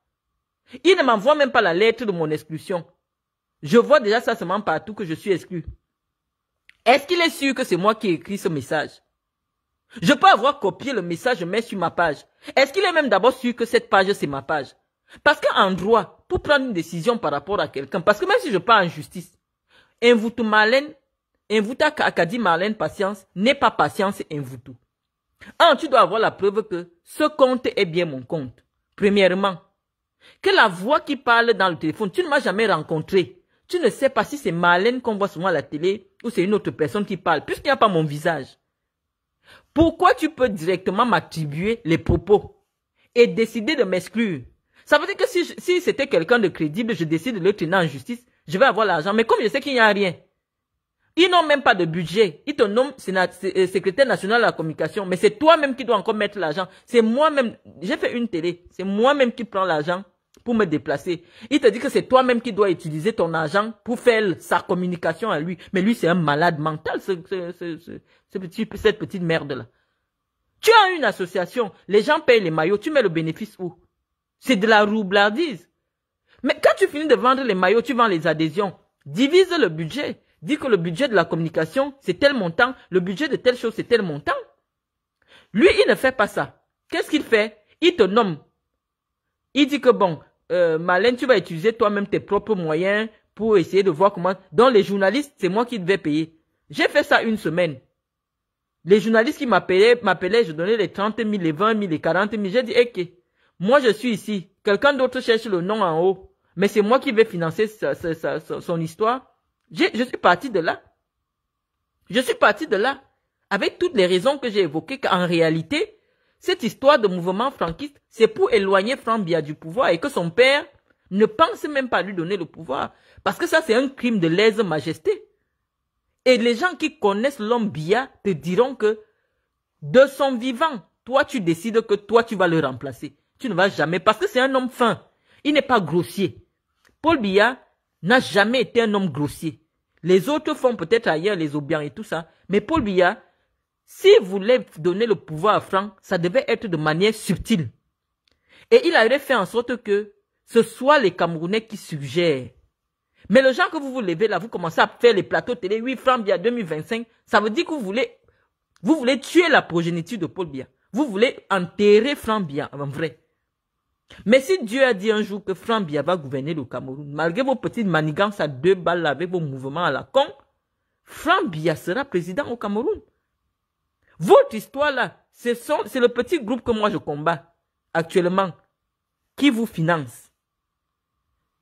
Il ne m'envoie même pas la lettre de mon exclusion. Je vois déjà ça seulement partout que je suis exclu. Est-ce qu'il est sûr que c'est moi qui ai écrit ce message Je peux avoir copié le message, mais sur ma page. Est-ce qu'il est même d'abord sûr que cette page, c'est ma page Parce qu'en droit, pour prendre une décision par rapport à quelqu'un, parce que même si je pars en justice, un Marlène, a Akadi Marlène Patience n'est pas Patience voutu. Un, ah, tu dois avoir la preuve que ce compte est bien mon compte. Premièrement, que la voix qui parle dans le téléphone, tu ne m'as jamais rencontré. Tu ne sais pas si c'est Marlène qu'on voit souvent à la télé ou c'est une autre personne qui parle, puisqu'il n'y a pas mon visage. Pourquoi tu peux directement m'attribuer les propos et décider de m'exclure Ça veut dire que si, si c'était quelqu'un de crédible, je décide de le traîner en justice, je vais avoir l'argent. Mais comme je sais qu'il n'y a rien, ils n'ont même pas de budget. Ils te nomment euh, secrétaire national de la communication. Mais c'est toi-même qui dois encore mettre l'argent. C'est moi-même. J'ai fait une télé. C'est moi-même qui prends l'argent pour me déplacer. Il te dit que c'est toi-même qui dois utiliser ton argent pour faire sa communication à lui. Mais lui, c'est un malade mental, cette petite merde-là. Tu as une association. Les gens payent les maillots. Tu mets le bénéfice où C'est de la roublardise. Mais quand tu finis de vendre les maillots, tu vends les adhésions. Divise le budget dit que le budget de la communication, c'est tel montant, le budget de telle chose, c'est tel montant. Lui, il ne fait pas ça. Qu'est-ce qu'il fait Il te nomme. Il dit que bon, euh, tu vas utiliser toi-même tes propres moyens pour essayer de voir comment... Dans les journalistes, c'est moi qui devais payer. J'ai fait ça une semaine. Les journalistes qui m'appelaient, m'appelaient, je donnais les 30 000, les 20 000, les 40 000. J'ai dit, ok, moi je suis ici. Quelqu'un d'autre cherche le nom en haut. Mais c'est moi qui vais financer son histoire. Je suis parti de là. Je suis parti de là, avec toutes les raisons que j'ai évoquées, qu'en réalité, cette histoire de mouvement franquiste, c'est pour éloigner Franck Bia du pouvoir et que son père ne pense même pas lui donner le pouvoir. Parce que ça, c'est un crime de lèse-majesté. Et les gens qui connaissent l'homme Bia te diront que de son vivant, toi, tu décides que toi, tu vas le remplacer. Tu ne vas jamais, parce que c'est un homme fin. Il n'est pas grossier. Paul Bia n'a jamais été un homme grossier. Les autres font peut-être ailleurs, les Obiang et tout ça. Mais Paul Biya, s'il voulait donner le pouvoir à Franck, ça devait être de manière subtile. Et il avait fait en sorte que ce soit les Camerounais qui suggèrent. Mais le gens que vous vous levez là, vous commencez à faire les plateaux télé, Oui, Franck Bia 2025, ça veut dire que vous voulez, vous voulez tuer la progéniture de Paul Bia. Vous voulez enterrer Franck Biya en vrai. Mais si Dieu a dit un jour que Franck Bia va gouverner le Cameroun, malgré vos petites manigances à deux balles avec vos mouvements à la con, Franck Bia sera président au Cameroun. Votre histoire là, c'est le petit groupe que moi je combats actuellement qui vous finance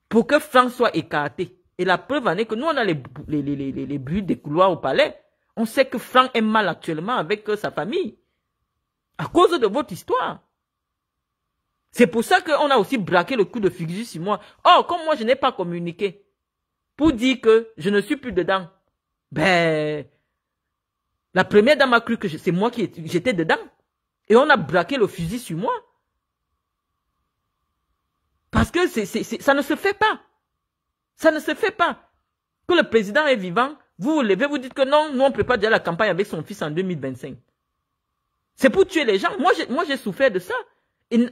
pour que Franck soit écarté. Et la preuve en est que nous, on a les, les, bruits des couloirs au palais. On sait que Franck est mal actuellement avec euh, sa famille à cause de votre histoire. C'est pour ça qu'on a aussi braqué le coup de fusil sur moi. Oh, comme moi, je n'ai pas communiqué pour dire que je ne suis plus dedans, ben, la première dame a cru que c'est moi qui j'étais dedans. Et on a braqué le fusil sur moi. Parce que ça ne se fait pas. Ça ne se fait pas. Que le président est vivant, vous vous levez, vous dites que non, nous on peut pas dire la campagne avec son fils en 2025. C'est pour tuer les gens. Moi, j'ai souffert de ça. Et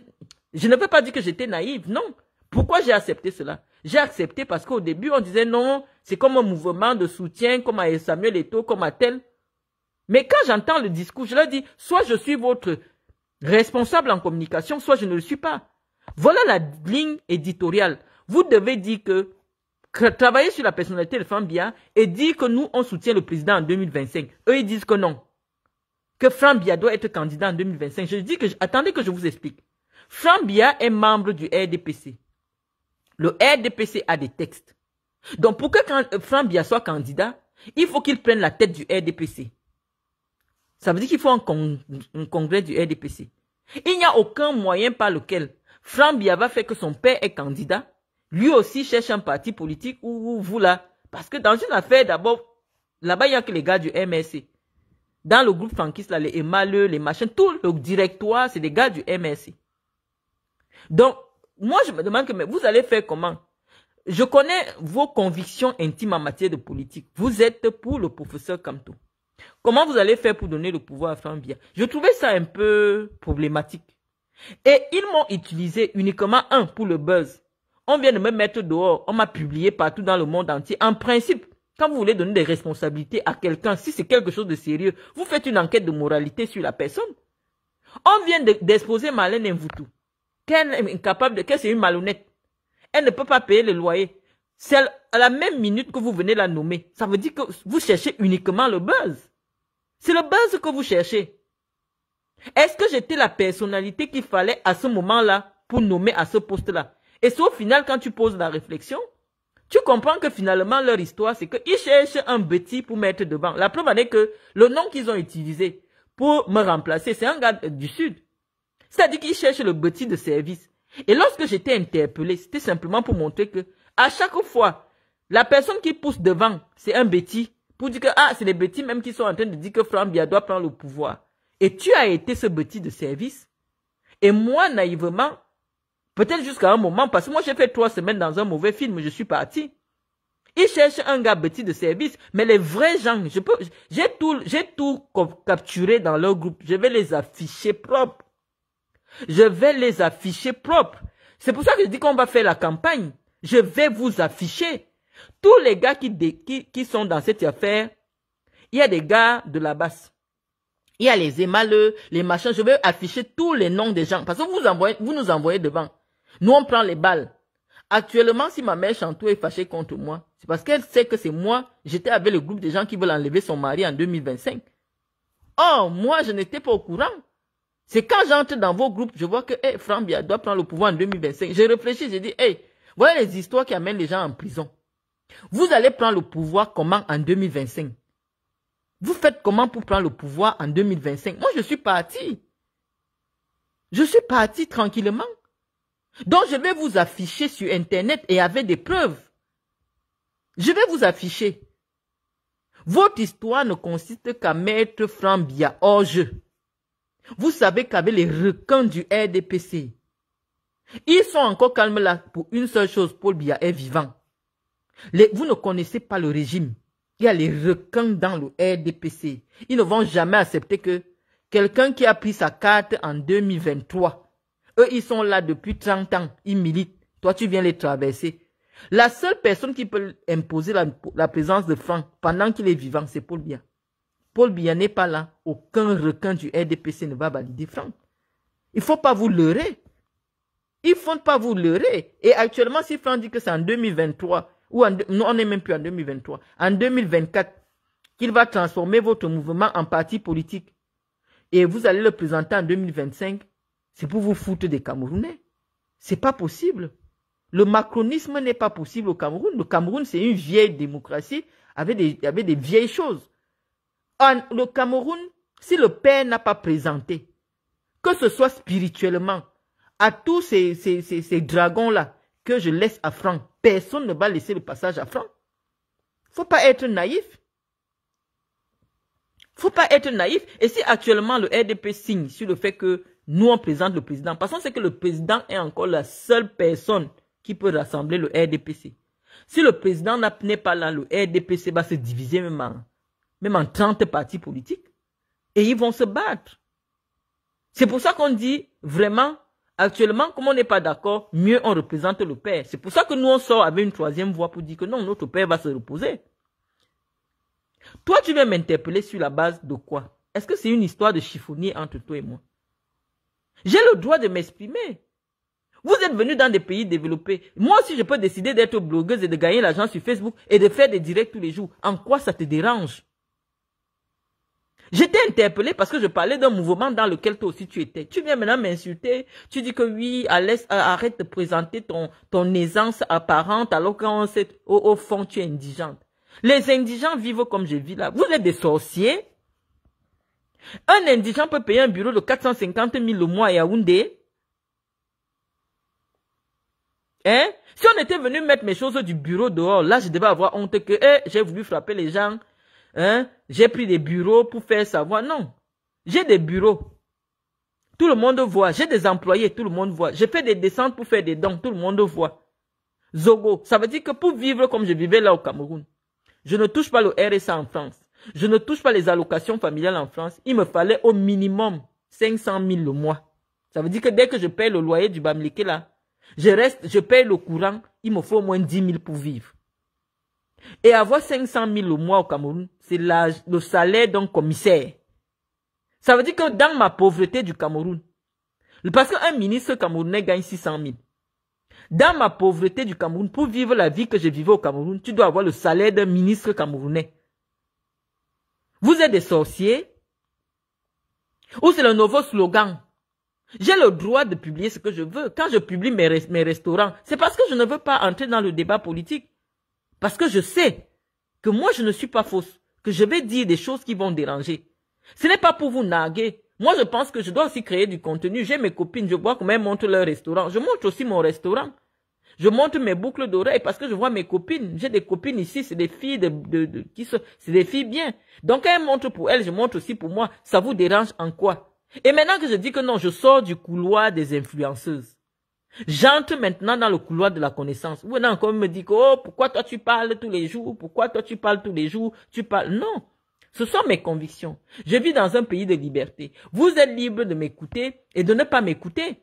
je ne veux pas dire que j'étais naïve, non. Pourquoi j'ai accepté cela J'ai accepté parce qu'au début, on disait non, c'est comme un mouvement de soutien, comme à Samuel Eto'o, comme à tel. Mais quand j'entends le discours, je leur dis, soit je suis votre responsable en communication, soit je ne le suis pas. Voilà la ligne éditoriale. Vous devez dire que travailler sur la personnalité de Franck Bia et dire que nous, on soutient le président en 2025. Eux, ils disent que non. Que Franck Bia doit être candidat en 2025. Je dis que, attendez que je vous explique. Franck Bia est membre du RDPC. Le RDPC a des textes. Donc, pour que quand euh, soit candidat, il faut qu'il prenne la tête du RDPC. Ça veut dire qu'il faut un, congrès du RDPC. Il n'y a aucun moyen par lequel Franck Bia va faire que son père est candidat. Lui aussi cherche un parti politique ou vous là. Parce que dans une affaire, d'abord, là-bas, il n'y a que les gars du MRC. Dans le groupe franquiste, là, les Emaleux, les machins, tout le directoire, c'est des gars du MRC. Donc, moi, je me demande que mais vous allez faire comment Je connais vos convictions intimes en matière de politique. Vous êtes pour le professeur Kamto. Comment vous allez faire pour donner le pouvoir à Fambia Je trouvais ça un peu problématique. Et ils m'ont utilisé uniquement un pour le buzz. On vient de me mettre dehors. On m'a publié partout dans le monde entier. En principe, quand vous voulez donner des responsabilités à quelqu'un, si c'est quelque chose de sérieux, vous faites une enquête de moralité sur la personne. On vient d'exposer de, Malène Mvoutou qu'elle est incapable, de, qu'elle c'est une malhonnête. Elle ne peut pas payer le loyer. C'est à la même minute que vous venez la nommer. Ça veut dire que vous cherchez uniquement le buzz. C'est le buzz que vous cherchez. Est-ce que j'étais la personnalité qu'il fallait à ce moment-là pour nommer à ce poste-là Et c'est au final, quand tu poses la réflexion, tu comprends que finalement, leur histoire, c'est qu'ils cherchent un petit pour mettre devant. La preuve est que le nom qu'ils ont utilisé pour me remplacer, c'est un gars du Sud. C'est-à-dire qu'ils cherchent le petit de service. Et lorsque j'étais interpellé, c'était simplement pour montrer que, à chaque fois, la personne qui pousse devant, c'est un bêtis, pour dire que, ah, c'est les bêtis même qui sont en train de dire que Franck doit prendre le pouvoir. Et tu as été ce petit de service. Et moi, naïvement, peut-être jusqu'à un moment, parce que moi, j'ai fait trois semaines dans un mauvais film, je suis parti. Ils cherchent un gars petit de service, mais les vrais gens, je peux, j'ai tout, j'ai tout capturé dans leur groupe, je vais les afficher propre. Je vais les afficher propres. C'est pour ça que je dis qu'on va faire la campagne. Je vais vous afficher. Tous les gars qui, qui, sont dans cette affaire, il y a des gars de la basse. Il y a les émaleux, les machins. Je vais afficher tous les noms des gens. Parce que vous, vous nous envoyez devant. Nous, on prend les balles. Actuellement, si ma mère Chantou est fâchée contre moi, c'est parce qu'elle sait que c'est moi. J'étais avec le groupe des gens qui veulent enlever son mari en 2025. Or, moi, je n'étais pas au courant. C'est quand j'entre dans vos groupes, je vois que Franck Bia doit prendre le pouvoir en 2025. Je réfléchis, j'ai dit, hey, voilà les histoires qui amènent les gens en prison. Vous allez prendre le pouvoir comment en 2025 Vous faites comment pour prendre le pouvoir en 2025 Moi, je suis parti. Je suis parti tranquillement. Donc, je vais vous afficher sur Internet et avec des preuves. Je vais vous afficher. Votre histoire ne consiste qu'à mettre Bia hors jeu. Vous savez qu'avec les requins du RDPC, ils sont encore calmes là pour une seule chose, Paul Biya est vivant. vous ne connaissez pas le régime. Il y a les requins dans le RDPC. Ils ne vont jamais accepter que quelqu'un qui a pris sa carte en 2023, eux, ils sont là depuis 30 ans, ils militent. Toi, tu viens les traverser. La seule personne qui peut imposer la, présence de Franck pendant qu'il est vivant, c'est Paul Biya. Paul Biya n'est pas là. Aucun requin du RDPC ne va valider Franck. Il ne faut pas vous leurrer. Il ne faut pas vous leurrer. Et actuellement, si Franck dit que c'est en 2023, ou en, on n'est même plus en 2023, en 2024, qu'il va transformer votre mouvement en parti politique, et vous allez le présenter en 2025, c'est pour vous foutre des Camerounais. Ce n'est pas possible. Le macronisme n'est pas possible au Cameroun. Le Cameroun, c'est une vieille démocratie avec des, avait des vieilles choses en, le Cameroun, si le père n'a pas présenté, que ce soit spirituellement, à tous ces, ces, dragons-là que je laisse à Franc, personne ne va laisser le passage à Franck. Faut pas être naïf. Faut pas être naïf. Et si actuellement le RDP signe sur le fait que nous on présente le président, parce qu'on sait que le président est encore la seule personne qui peut rassembler le RDPC. Si le président n'est pas là, le RDPC va se diviser même même en 30 partis politiques, et ils vont se battre. C'est pour ça qu'on dit vraiment, actuellement, comme on n'est pas d'accord, mieux on représente le père. C'est pour ça que nous, on sort avec une troisième voix pour dire que non, notre père va se reposer. Toi, tu viens m'interpeller sur la base de quoi Est-ce que c'est une histoire de chiffonnier entre toi et moi J'ai le droit de m'exprimer. Vous êtes venu dans des pays développés. Moi aussi, je peux décider d'être blogueuse et de gagner l'argent sur Facebook et de faire des directs tous les jours. En quoi ça te dérange J'étais interpellé parce que je parlais d'un mouvement dans lequel toi aussi tu étais. Tu viens maintenant m'insulter. Tu dis que oui, euh, arrête de présenter ton, ton aisance apparente alors qu'on sait au, fond tu es indigente. Les indigents vivent comme je vis là. Vous êtes des sorciers. Un indigent peut payer un bureau de 450 000 le mois à Yaoundé. Hein? Si on était venu mettre mes choses du bureau dehors, là, je devais avoir honte que, eh, j'ai voulu frapper les gens. Hein? J'ai pris des bureaux pour faire savoir. Non. J'ai des bureaux. Tout le monde voit. J'ai des employés. Tout le monde voit. J'ai fait des descentes pour faire des dons. Tout le monde voit. Zogo. Ça veut dire que pour vivre comme je vivais là au Cameroun, je ne touche pas le RSA en France. Je ne touche pas les allocations familiales en France. Il me fallait au minimum 500 000 le mois. Ça veut dire que dès que je paye le loyer du Bamliké là, je reste, je paye le courant, il me faut au moins 10 000 pour vivre. Et avoir 500 000 au mois au Cameroun, c'est le salaire d'un commissaire. Ça veut dire que dans ma pauvreté du Cameroun, parce qu'un ministre camerounais gagne 600 000. Dans ma pauvreté du Cameroun, pour vivre la vie que je vivais au Cameroun, tu dois avoir le salaire d'un ministre camerounais. Vous êtes des sorciers Ou c'est le nouveau slogan J'ai le droit de publier ce que je veux. Quand je publie mes, mes restaurants, c'est parce que je ne veux pas entrer dans le débat politique. Parce que je sais que moi, je ne suis pas fausse, que je vais dire des choses qui vont déranger. Ce n'est pas pour vous narguer. Moi, je pense que je dois aussi créer du contenu. J'ai mes copines, je vois comment elles montrent leur restaurant. Je montre aussi mon restaurant. Je montre mes boucles d'oreilles parce que je vois mes copines. J'ai des copines ici, c'est des filles qui sont, c'est des filles bien. Donc, elles montrent pour elles, je montre aussi pour moi. Ça vous dérange en quoi? Et maintenant que je dis que non, je sors du couloir des influenceuses. J'entre maintenant dans le couloir de la connaissance. Ou non, encore me dit que, oh, pourquoi toi tu parles tous les jours? Pourquoi toi tu parles tous les jours? Tu parles. Non. Ce sont mes convictions. Je vis dans un pays de liberté. Vous êtes libre de m'écouter et de ne pas m'écouter.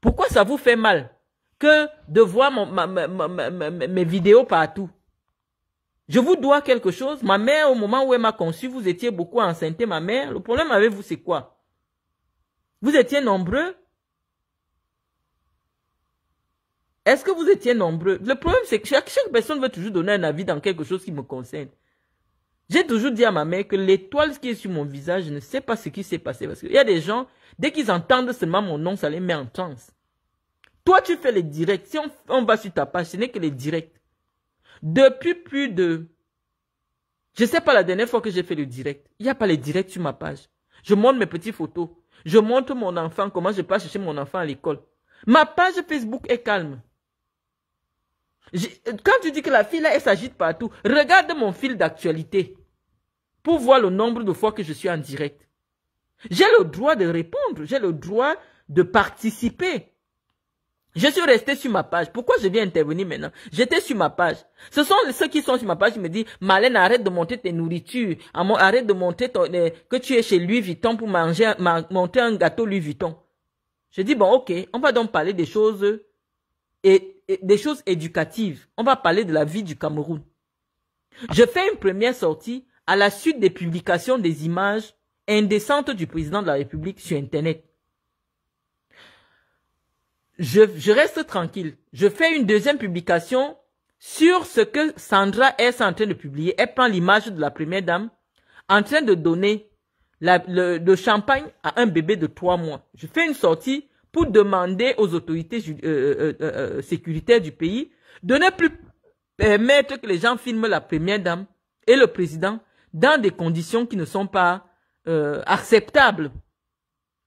Pourquoi ça vous fait mal que de voir mes vidéos partout? Je vous dois quelque chose. Ma mère, au moment où elle m'a conçu, vous étiez beaucoup enceinte, ma mère. Le problème avec vous, c'est quoi? Vous étiez nombreux Est-ce que vous étiez nombreux Le problème, c'est que chaque, personne veut toujours donner un avis dans quelque chose qui me concerne. J'ai toujours dit à ma mère que l'étoile qui est sur mon visage, je ne sais pas ce qui s'est passé. Parce qu'il y a des gens, dès qu'ils entendent seulement mon nom, ça les met en transe. Toi, tu fais les directs. Si on, va sur ta page, ce n'est que les directs. Depuis plus de... Je ne sais pas la dernière fois que j'ai fait le direct. Il n'y a pas les directs sur ma page. Je montre mes petites photos. Je montre mon enfant, comment je passe chez mon enfant à l'école. Ma page Facebook est calme. Quand tu dis que la fille elle s'agite partout, regarde mon fil d'actualité pour voir le nombre de fois que je suis en direct. J'ai le droit de répondre, j'ai le droit de participer. Je suis resté sur ma page. Pourquoi je viens intervenir maintenant J'étais sur ma page. Ce sont ceux qui sont sur ma page qui me disent « Malène, arrête de monter tes nourritures. Arrête de monter ton, euh, que tu es chez Louis Vuitton pour manger, monter un gâteau Louis Vuitton. » Je dis « Bon, ok, on va donc parler des choses et des choses éducatives. On va parler de la vie du Cameroun. Je fais une première sortie à la suite des publications des images indécentes du président de la République sur Internet. Je, reste tranquille. Je fais une deuxième publication sur ce que Sandra est en train de publier. Elle prend l'image de la première dame en train de donner le, champagne à un bébé de trois mois. Je fais une sortie pour demander aux autorités euh, euh, euh, sécuritaires du pays de ne plus permettre que les gens filment la première dame et le président dans des conditions qui ne sont pas acceptables.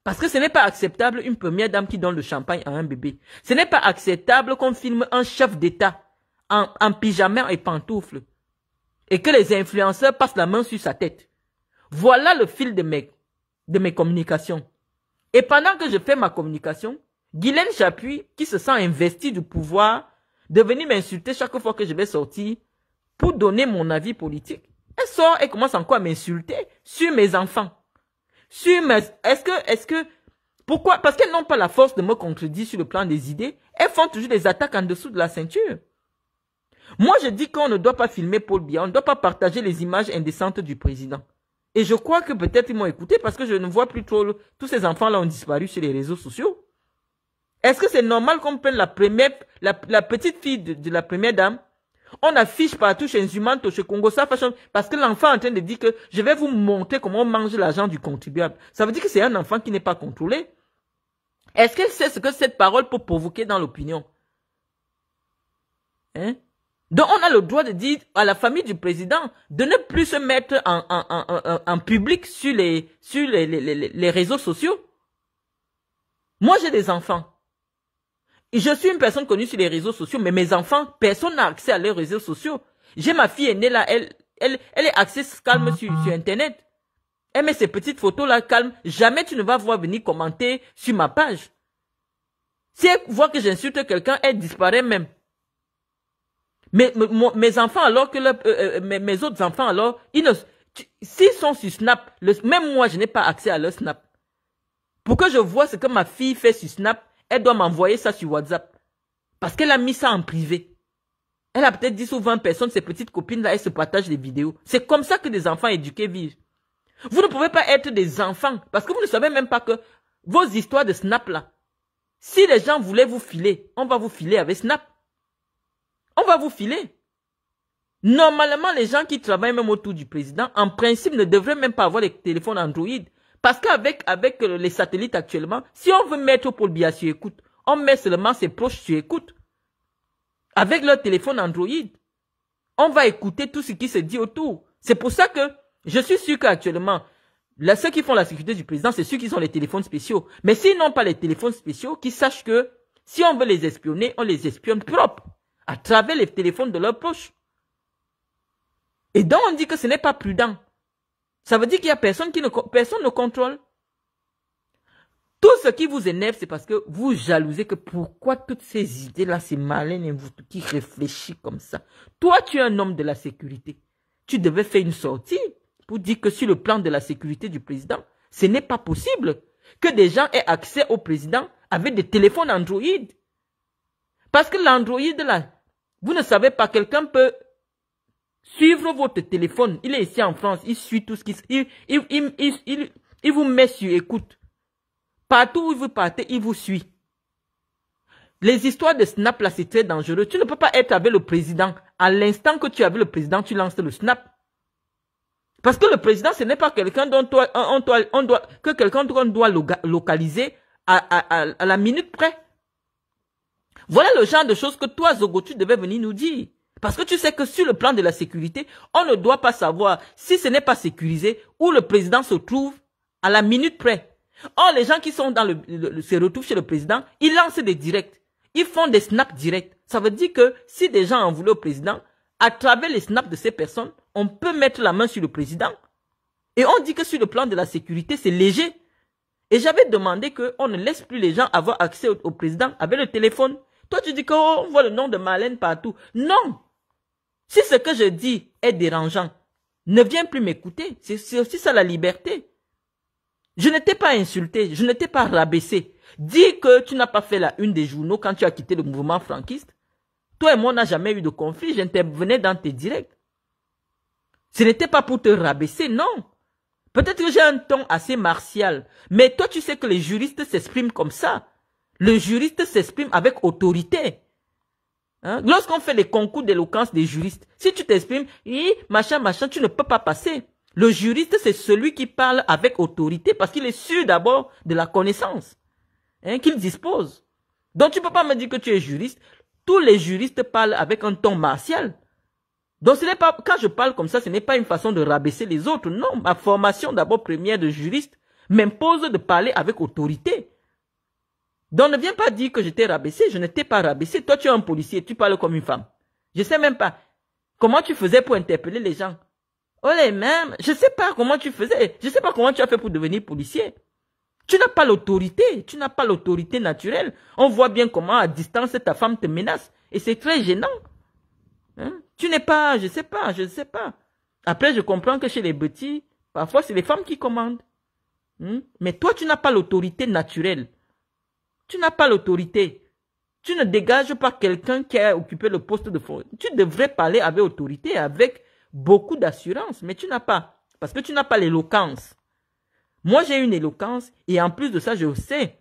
Parce que ce n'est pas acceptable une première dame qui donne le champagne à un bébé. Ce n'est pas acceptable qu'on filme un chef d'État en, en pyjama et pantoufles et que les influenceurs passent la main sur sa tête. Voilà le fil de mes, de mes communications. Et pendant que je fais ma communication, Guylaine Chapuis, qui se sent investi du pouvoir, de venir m'insulter chaque fois que je vais sortir pour donner mon avis politique, elle sort et commence encore à m'insulter sur mes enfants. Sur mes... Est-ce que... Est-ce que... Pourquoi Parce qu'elles n'ont pas la force de me contredire sur le plan des idées. Elles font toujours des attaques en dessous de la ceinture. Moi, je dis qu'on ne doit pas filmer Paul Biya, on ne doit pas partager les images indécentes du président. Et je crois que peut-être ils m'ont écouté parce que je ne vois plus trop. Tous ces enfants-là ont disparu sur les réseaux sociaux. Est-ce que c'est normal qu'on prenne la petite fille de, la première dame? On affiche partout chez Nzumanto, chez Congo, ça façon... parce que l'enfant est en train de dire que je vais vous montrer comment on mange l'argent du contribuable. Ça veut dire que c'est un enfant qui n'est pas contrôlé. Est-ce qu'elle sait ce que cette parole peut provoquer dans l'opinion? Hein? Donc on a le droit de dire à la famille du président de ne plus se mettre en, public sur les, sur les, réseaux sociaux. Moi j'ai des enfants. Je suis une personne connue sur les réseaux sociaux, mais mes enfants, personne n'a accès à leurs réseaux sociaux. J'ai ma fille aînée là, elle, elle, est accès calme sur Internet. Elle met ses petites photos là calme. Jamais tu ne vas voir venir commenter sur ma page. Si elle voit que j'insulte quelqu'un, elle disparaît même. Mes, mes enfants, alors que euh, euh, mes, autres enfants, alors, ils s'ils sont sur Snap, même moi, je n'ai pas accès à leur Snap. Pour que je vois ce que ma fille fait sur Snap, elle doit m'envoyer ça sur WhatsApp. Parce qu'elle a mis ça en privé. Elle a peut-être 10 ou 20 personnes, ses petites copines-là, elles se partagent les vidéos. C'est comme ça que des enfants éduqués vivent. Vous ne pouvez pas être des enfants parce que vous ne savez même pas que vos histoires de Snap là, si les gens voulaient vous filer, on va vous filer avec Snap on va vous filer. Normalement, les gens qui travaillent même autour du président, en principe, ne devraient même pas avoir les téléphones Android. Parce qu'avec avec euh, les satellites actuellement, si on veut mettre Paul Biya sur écoute, on met seulement ses proches sur écoute. Avec leur téléphone Android, on va écouter tout ce qui se dit autour. C'est pour ça que je suis sûr qu'actuellement, ceux qui font la sécurité du président, c'est ceux qui ont les téléphones spéciaux. Mais s'ils n'ont pas les téléphones spéciaux, qu'ils sachent que si on veut les espionner, on les espionne propre à travers les téléphones de leur poche. Et donc on dit que ce n'est pas prudent. Ça veut dire qu'il n'y a personne qui ne, personne ne contrôle. Tout ce qui vous énerve, c'est parce que vous jalousez que pourquoi toutes ces idées-là, c'est malin et vous qui réfléchissez comme ça. Toi, tu es un homme de la sécurité. Tu devais faire une sortie pour dire que sur le plan de la sécurité du président, ce n'est pas possible que des gens aient accès au président avec des téléphones Android. Parce que l'Android, là, vous ne savez pas, quelqu'un peut suivre votre téléphone. Il est ici en France, il suit tout ce qui... Il, il, il, vous met sur écoute. Partout où vous partez, il vous suit. Les histoires de snap, là, c'est très dangereux. Tu ne peux pas être avec le président. À l'instant que tu es avec le président, tu lances le snap. Parce que le président, ce n'est pas quelqu'un dont toi, on, doit, que quelqu'un doit localiser à la minute près. Voilà le genre de choses que toi, Zogotu, tu devais venir nous dire. Parce que tu sais que sur le plan de la sécurité, on ne doit pas savoir si ce n'est pas sécurisé où le président se trouve à la minute près. Or, les gens qui sont dans le, se retrouvent chez le président, ils lancent des directs. Ils font des snaps directs. Ça veut dire que si des gens en voulaient au président, à travers les snaps de ces personnes, on peut mettre la main sur le président. Et on dit que sur le plan de la sécurité, c'est léger. Et j'avais demandé qu'on ne laisse plus les gens avoir accès au président avec le téléphone. Toi, tu dis qu'on voit le nom de Malène partout. Non. Si ce que je dis est dérangeant, ne viens plus m'écouter. C'est aussi ça la liberté. Je ne t'ai pas insulté, je ne t'ai pas rabaissé. Dis que tu n'as pas fait la une des journaux quand tu as quitté le mouvement franquiste. Toi et moi, on n'a jamais eu de conflit, j'intervenais dans tes directs. Ce n'était pas pour te rabaisser, non. Peut-être que j'ai un ton assez martial, mais toi tu sais que les juristes s'expriment comme ça. Le juriste s'exprime avec autorité. Hein? Lorsqu'on fait les concours d'éloquence des juristes, si tu t'exprimes, machin, machin, tu ne peux pas passer. Le juriste, c'est celui qui parle avec autorité parce qu'il est sûr d'abord de la connaissance hein, qu'il dispose. Donc tu ne peux pas me dire que tu es juriste. Tous les juristes parlent avec un ton martial. Donc ce n'est pas quand je parle comme ça, ce n'est pas une façon de rabaisser les autres. Non, ma formation d'abord première de juriste m'impose de parler avec autorité. Donc ne viens pas dire que je t'ai rabaissé, je ne t'ai pas rabaissé. Toi, tu es un policier, tu parles comme une femme. Je ne sais même pas comment tu faisais pour interpeller les gens. Oh les mêmes, je sais pas comment tu faisais, je sais pas comment tu as fait pour devenir policier. Tu n'as pas l'autorité, tu n'as pas l'autorité naturelle. On voit bien comment à distance ta femme te menace et c'est très gênant. Hein? Tu n'es pas, je sais pas, je ne sais pas. Après, je comprends que chez les petits, parfois c'est les femmes qui commandent. Hein? Mais toi, tu n'as pas l'autorité naturelle. Tu n'as pas l'autorité. Tu ne dégages pas quelqu'un qui a occupé le poste de fond. Tu devrais parler avec autorité, avec beaucoup d'assurance, mais tu n'as pas. Parce que tu n'as pas l'éloquence. Moi, j'ai une éloquence et en plus de ça, je sais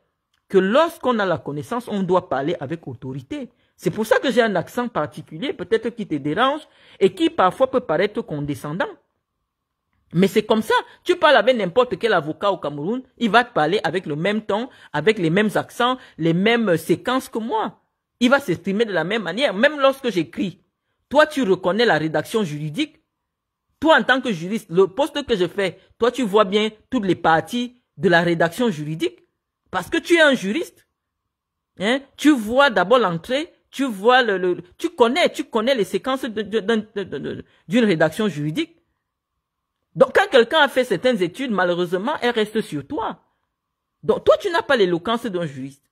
que lorsqu'on a la connaissance, on doit parler avec autorité. C'est pour ça que j'ai un accent particulier, peut-être qui te dérange et qui parfois peut paraître condescendant. Mais c'est comme ça. Tu parles avec n'importe quel avocat au Cameroun, il va te parler avec le même ton, avec les mêmes accents, les mêmes euh, séquences que moi. Il va s'exprimer de la même manière, même lorsque j'écris. Toi, tu reconnais la rédaction juridique. Toi, en tant que juriste, le poste que je fais, toi, tu vois bien toutes les parties de la rédaction juridique. Parce que tu es un juriste. Hein. Tu vois d'abord l'entrée, tu vois tu connais, tu connais les séquences d'une rédaction juridique. Donc, quand quelqu'un a fait certaines études, malheureusement, elle reste sur toi. Donc, toi, tu n'as pas l'éloquence d'un juriste.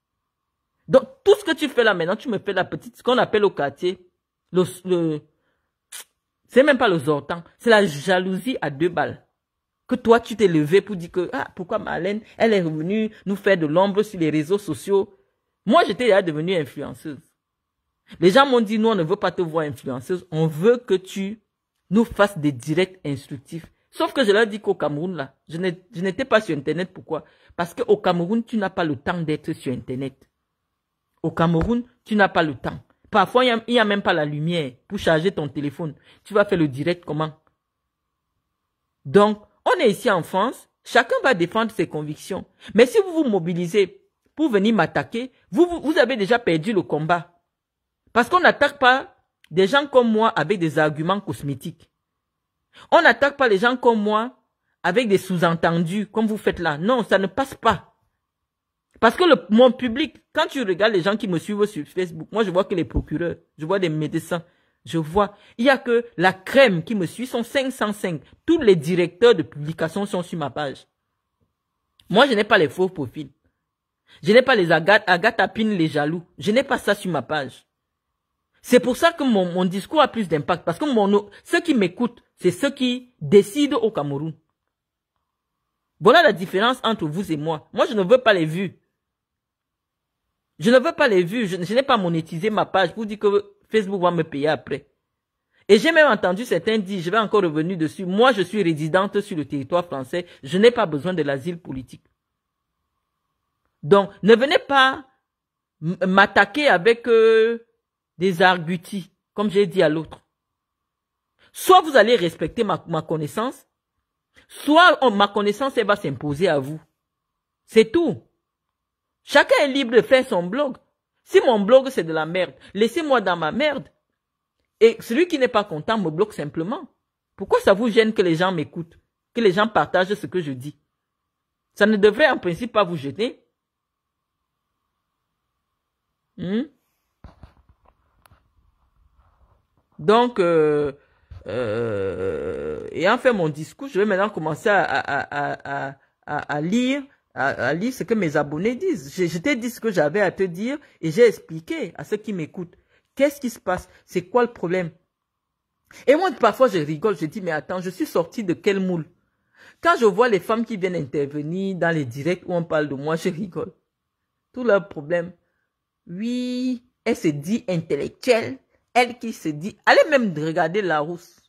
Donc, tout ce que tu fais là maintenant, tu me fais la petite, ce qu'on appelle au quartier, le, c'est même pas le zortan, c'est la jalousie à deux balles. Que toi, tu t'es levé pour dire que, ah, pourquoi Marlène, elle est revenue nous faire de l'ombre sur les réseaux sociaux. Moi, j'étais déjà devenue influenceuse. Les gens m'ont dit, nous, on ne veut pas te voir influenceuse, on veut que tu nous fasses des directs instructifs Sauf que je leur dis qu'au Cameroun, là, je n'étais pas sur Internet. Pourquoi Parce qu'au Cameroun, tu n'as pas le temps d'être sur Internet. Au Cameroun, tu n'as pas le temps. Parfois, il n'y a, même pas la lumière pour charger ton téléphone. Tu vas faire le direct comment Donc, on est ici en France. Chacun va défendre ses convictions. Mais si vous vous mobilisez pour venir m'attaquer, vous, vous avez déjà perdu le combat. Parce qu'on n'attaque pas des gens comme moi avec des arguments cosmétiques. On n'attaque pas les gens comme moi avec des sous-entendus comme vous faites là. Non, ça ne passe pas. Parce que mon public, quand tu regardes les gens qui me suivent sur Facebook, moi je vois que les procureurs, je vois des médecins, je vois, il y a que la crème qui me suit sont 505. Tous les directeurs de publication sont sur ma page. Moi, je n'ai pas les faux profils. Je n'ai pas les agates, agates les jaloux. Je n'ai pas ça sur ma page. C'est pour ça que mon, discours a plus d'impact. Parce que mon, ceux qui m'écoutent c'est ceux qui décident au Cameroun. Voilà la différence entre vous et moi. Moi, je ne veux pas les vues. Je ne veux pas les vues. Je, n'ai pas monétisé ma page vous dire que Facebook va me payer après. Et j'ai même entendu certains dire, je vais encore revenir dessus, moi je suis résidente sur le territoire français, je n'ai pas besoin de l'asile politique. Donc, ne venez pas m'attaquer avec euh, des argutis, comme j'ai dit à l'autre. Soit vous allez respecter ma, ma connaissance, soit oh, ma connaissance, va s'imposer à vous. C'est tout. Chacun est libre de faire son blog. Si mon blog, c'est de la merde, laissez-moi dans ma merde. Et celui qui n'est pas content me bloque simplement. Pourquoi ça vous gêne que les gens m'écoutent, que les gens partagent ce que je dis Ça ne devrait en principe pas vous gêner. Hmm? Donc, euh, et euh, ayant fait mon discours, je vais maintenant commencer à, lire à, lire ce que mes abonnés disent. Je, t'ai dit ce que j'avais à te dire et j'ai expliqué à ceux qui m'écoutent. Qu'est-ce qui se passe C'est quoi le problème Et moi, parfois, je rigole, je dis, mais attends, je suis sorti de quel moule Quand je vois les femmes qui viennent intervenir dans les directs où on parle de moi, je rigole. Tout leur problème, oui, elle se dit intellectuelle, elle qui se dit... Allez même regarder la rousse.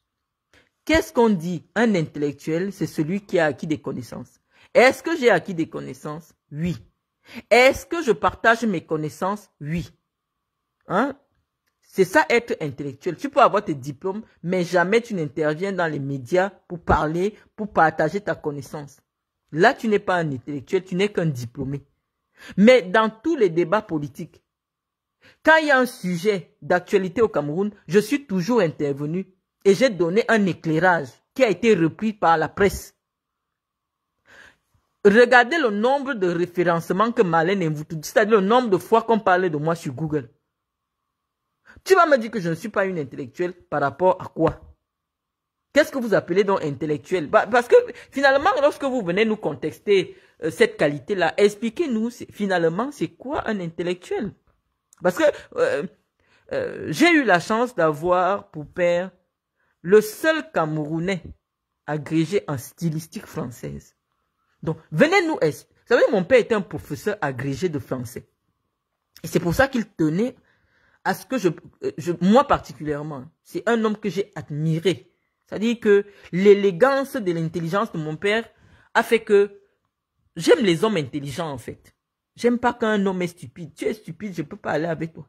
Qu'est-ce qu'on dit Un intellectuel, c'est celui qui a acquis des connaissances. Est-ce que j'ai acquis des connaissances Oui. Est-ce que je partage mes connaissances Oui. Hein C'est ça être intellectuel. Tu peux avoir tes diplômes, mais jamais tu n'interviens dans les médias pour parler, pour partager ta connaissance. Là, tu n'es pas un intellectuel, tu n'es qu'un diplômé. Mais dans tous les débats politiques, quand il y a un sujet d'actualité au Cameroun, je suis toujours intervenu et j'ai donné un éclairage qui a été repris par la presse. Regardez le nombre de référencements que Malène vous dit, c'est-à-dire le nombre de fois qu'on parlait de moi sur Google. Tu vas me dire que je ne suis pas une intellectuelle par rapport à quoi Qu'est-ce que vous appelez donc intellectuel bah, Parce que finalement, lorsque vous venez nous contester euh, cette qualité-là, expliquez-nous finalement c'est quoi un intellectuel Parce que euh, euh, j'ai eu la chance d'avoir pour père le seul Camerounais agrégé en stylistique française. Donc, venez nous expliquer. Vous savez, mon père était un professeur agrégé de français. Et c'est pour ça qu'il tenait à ce que euh, je, moi particulièrement, c'est un homme que j'ai admiré. C'est-à-dire que l'élégance de l'intelligence de mon père a fait que j'aime les hommes intelligents, en fait. J'aime pas qu'un homme est stupide. Tu es stupide, je peux pas aller avec toi.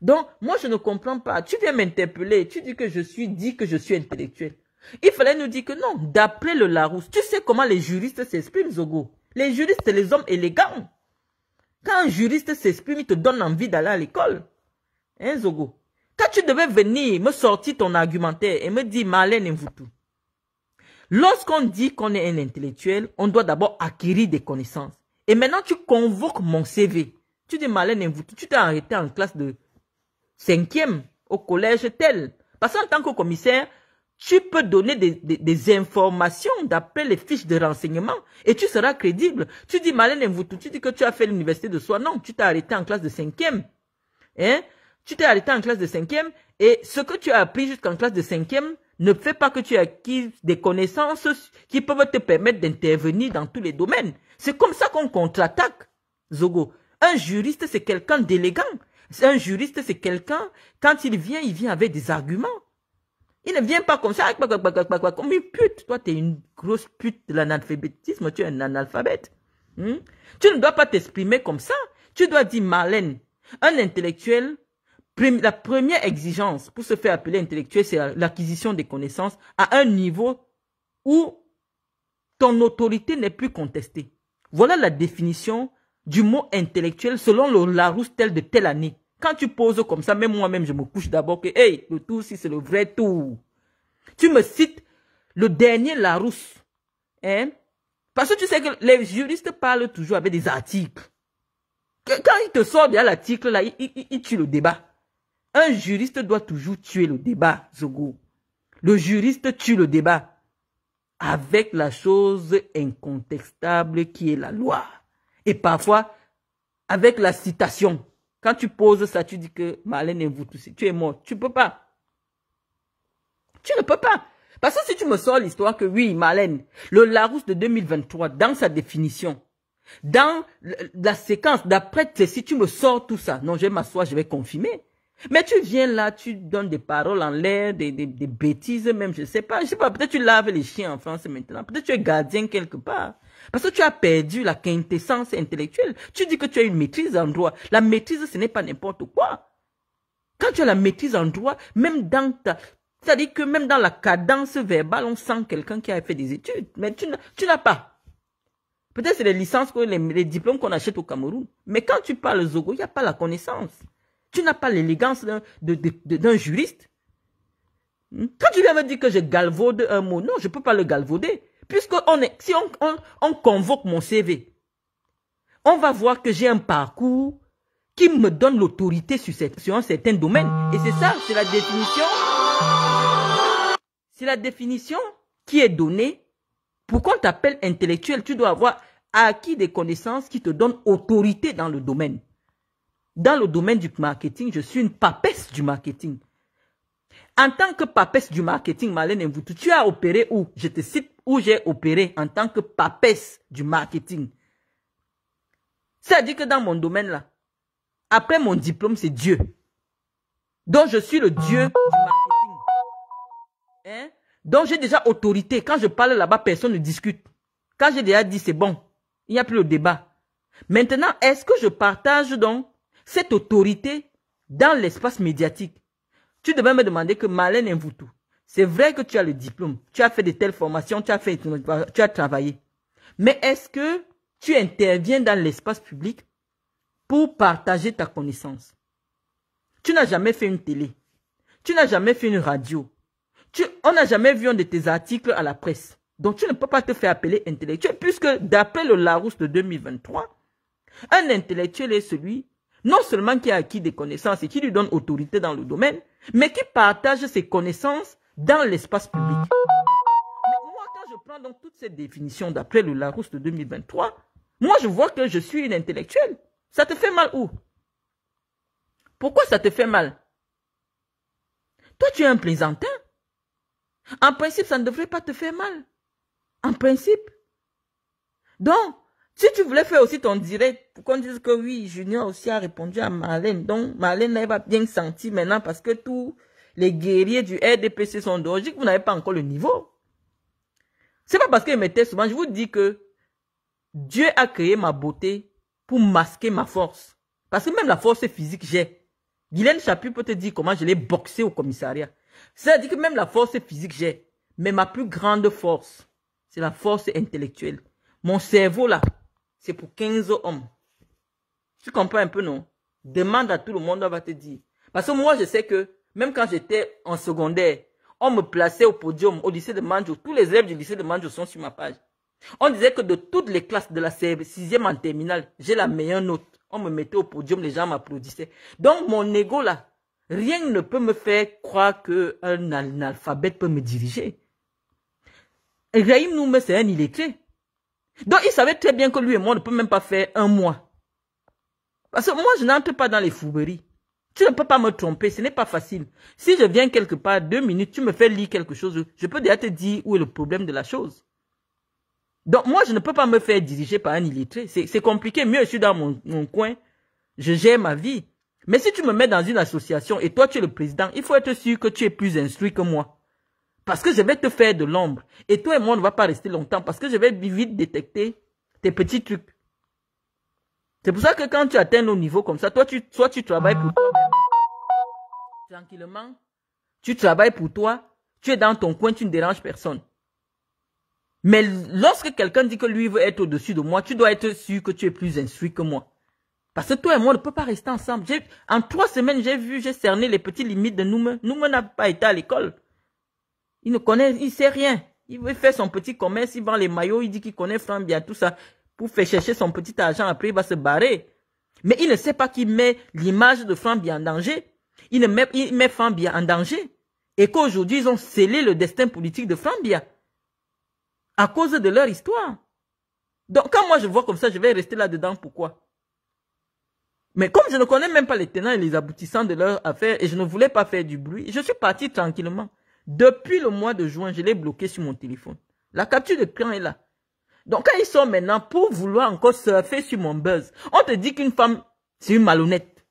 Donc, moi, je ne comprends pas. Tu viens m'interpeller, tu dis que je suis dit que je suis intellectuel. Il fallait nous dire que non, d'après le Larousse, tu sais comment les juristes s'expriment, Zogo. Les juristes, c'est les hommes élégants. Quand un juriste s'exprime, il te donne envie d'aller à l'école. Hein, Zogo Quand tu devais venir me sortir ton argumentaire et me dire Malène tout. lorsqu'on dit qu'on est un intellectuel, on doit d'abord acquérir des connaissances. Et maintenant, tu convoques mon CV. Tu dis Malène voutou. tu t'es arrêté en classe de cinquième, au collège tel. Parce qu'en tant que commissaire, tu peux donner des, informations d'après les fiches de renseignement et tu seras crédible. Tu dis, Malène Mvoutou, tu dis que tu as fait l'université de soi. Non, tu t'es arrêté en classe de cinquième. Hein? Tu t'es arrêté en classe de cinquième et ce que tu as appris jusqu'en classe de cinquième ne fait pas que tu acquises des connaissances qui peuvent te permettre d'intervenir dans tous les domaines. C'est comme ça qu'on contre-attaque, Zogo. Un juriste, c'est quelqu'un d'élégant. Un juriste, c'est quelqu'un, quand il vient, il vient avec des arguments. Il ne vient pas comme ça, comme une pute. Toi, tu es une grosse pute de l'analphabétisme, tu es un analphabète. Hmm? Tu ne dois pas t'exprimer comme ça. Tu dois dire, Marlène, un intellectuel, la première exigence pour se faire appeler intellectuel, c'est l'acquisition des connaissances à un niveau où ton autorité n'est plus contestée. Voilà la définition du mot intellectuel selon le Larousse tel de telle année. Quand tu poses comme ça, même moi-même, je me couche d'abord que, hey, le tout si c'est le vrai tout. Tu me cites le dernier Larousse. Hein? Parce que tu sais que les juristes parlent toujours avec des articles. Quand ils te sortent bien l'article, là, ils tuent le débat. Un juriste doit toujours tuer le débat, Zogo. Le juriste tue le débat avec la chose incontestable qui est la loi. Et parfois, avec la citation, quand tu poses ça, tu dis que Marlène est vous tous, tu es mort. Tu ne peux pas. Tu ne peux pas. Parce que si tu me sors l'histoire que oui, Malène, le Larousse de 2023, dans sa définition, dans la séquence, d'après, si tu me sors tout ça, non, je vais m'asseoir, je vais confirmer. Mais tu viens là, tu donnes des paroles en l'air, des, bêtises même, je sais pas. Je sais pas, peut-être tu laves les chiens en France maintenant. Peut-être tu es gardien quelque part. Parce que tu as perdu la quintessence intellectuelle. Tu dis que tu as une maîtrise en droit. La maîtrise, ce n'est pas n'importe quoi. Quand tu as la maîtrise en droit, même dans ta... C'est-à-dire que même dans la cadence verbale, on sent quelqu'un qui a fait des études. Mais tu n'as pas. Peut-être c'est les licences, les, les diplômes qu'on achète au Cameroun. Mais quand tu parles Zogo, il n'y a pas la connaissance. Tu n'as pas l'élégance d'un juriste. Hmm? Quand tu viens me dire que je galvaude un mot, non, je ne peux pas le galvauder. Puisque on si on, convoque mon CV, on va voir que j'ai un parcours qui me donne l'autorité sur, sur un certain domaine. Et c'est ça, c'est la définition. C'est la définition qui est donnée. Pour qu'on t'appelle intellectuel, tu dois avoir acquis des connaissances qui te donnent autorité dans le domaine. Dans le domaine du marketing, je suis une papesse du marketing. En tant que papesse du marketing, Malène Mvoutou, tu as opéré où Je te cite où j'ai opéré en tant que papesse du marketing. C'est-à-dire que dans mon domaine là, après mon diplôme, c'est Dieu. Donc je suis le Dieu du marketing. Hein? Donc j'ai déjà autorité. Quand je parle là-bas, personne ne discute. Quand j'ai déjà dit c'est bon, il n'y a plus le débat. Maintenant, est-ce que je partage donc cette autorité dans l'espace médiatique Tu devais me demander que Malène tout c'est vrai que tu as le diplôme, tu as fait de telles formations, tu as fait, tu as travaillé. Mais est-ce que tu interviens dans l'espace public pour partager ta connaissance? Tu n'as jamais fait une télé. Tu n'as jamais fait une radio. Tu, on n'a jamais vu un de tes articles à la presse. Donc tu ne peux pas te faire appeler intellectuel puisque d'après le Larousse de 2023, un intellectuel est celui non seulement qui a acquis des connaissances et qui lui donne autorité dans le domaine, mais qui partage ses connaissances dans l'espace public. Mais moi, quand je prends donc toutes ces définitions d'après le Larousse de 2023, moi, je vois que je suis une intellectuelle. Ça te fait mal où Pourquoi ça te fait mal Toi, tu es un plaisantin. En principe, ça ne devrait pas te faire mal. En principe. Donc, si tu voulais faire aussi ton direct, pour qu'on dise que oui, Junior aussi a répondu à Marlène. Donc, Marlène, elle va bien sentir maintenant parce que tout, les guerriers du RDPC sont d'origine. vous n'avez pas encore le niveau. C'est pas parce qu'ils m'étais souvent. Je vous dis que Dieu a créé ma beauté pour masquer ma force. Parce que même la force physique, j'ai. Guylaine Chaput peut te dire comment je l'ai boxé au commissariat. C'est-à-dire que même la force physique, j'ai. Mais ma plus grande force, c'est la force intellectuelle. Mon cerveau, là, c'est pour 15 hommes. Tu comprends un peu, non? Demande à tout le monde, on va te dire. Parce que moi, je sais que même quand j'étais en secondaire, on me plaçait au podium au lycée de Manjo. Tous les élèves du lycée de Manjo sont sur ma page. On disait que de toutes les classes de la sixième en terminale, j'ai la meilleure note. On me mettait au podium, les gens m'applaudissaient. Donc mon ego là, rien ne peut me faire croire qu'un analphabète peut me diriger. Raïm Noumé, c'est un illettré. Donc il savait très bien que lui et moi, on ne peut même pas faire un mois. Parce que moi, je n'entre pas dans les fourberies. Tu ne peux pas me tromper, ce n'est pas facile. Si je viens quelque part, deux minutes, tu me fais lire quelque chose, je peux déjà te dire où est le problème de la chose. Donc moi, je ne peux pas me faire diriger par un illettré. C'est compliqué, mieux je suis dans mon, coin, je gère ma vie. Mais si tu me mets dans une association et toi tu es le président, il faut être sûr que tu es plus instruit que moi. Parce que je vais te faire de l'ombre. Et toi et moi, on ne va pas rester longtemps parce que je vais vite détecter tes petits trucs. C'est pour ça que quand tu atteins nos niveaux comme ça, toi tu, soit tu travailles pour tranquillement. Tu travailles pour toi. Tu es dans ton coin, tu ne déranges personne. Mais lorsque quelqu'un dit que lui veut être au-dessus de moi, tu dois être sûr que tu es plus instruit que moi. Parce que toi et moi, on ne peut pas rester ensemble. En trois semaines, j'ai vu, j'ai cerné les petites limites de nous Noumen n'a pas été à l'école. Il ne connaît, il sait rien. Il veut faire son petit commerce, il vend les maillots, il dit qu'il connaît bien tout ça, pour faire chercher son petit argent, après il va se barrer. Mais il ne sait pas qu'il met l'image de Bien en danger il met, Fambia en danger. Et qu'aujourd'hui, ils ont scellé le destin politique de Fambia. À cause de leur histoire. Donc, quand moi je vois comme ça, je vais rester là-dedans. Pourquoi Mais comme je ne connais même pas les tenants et les aboutissants de leur affaire et je ne voulais pas faire du bruit, je suis parti tranquillement. Depuis le mois de juin, je l'ai bloqué sur mon téléphone. La capture de clan est là. Donc, quand ils sont maintenant pour vouloir encore surfer sur mon buzz, on te dit qu'une femme, c'est une malhonnête,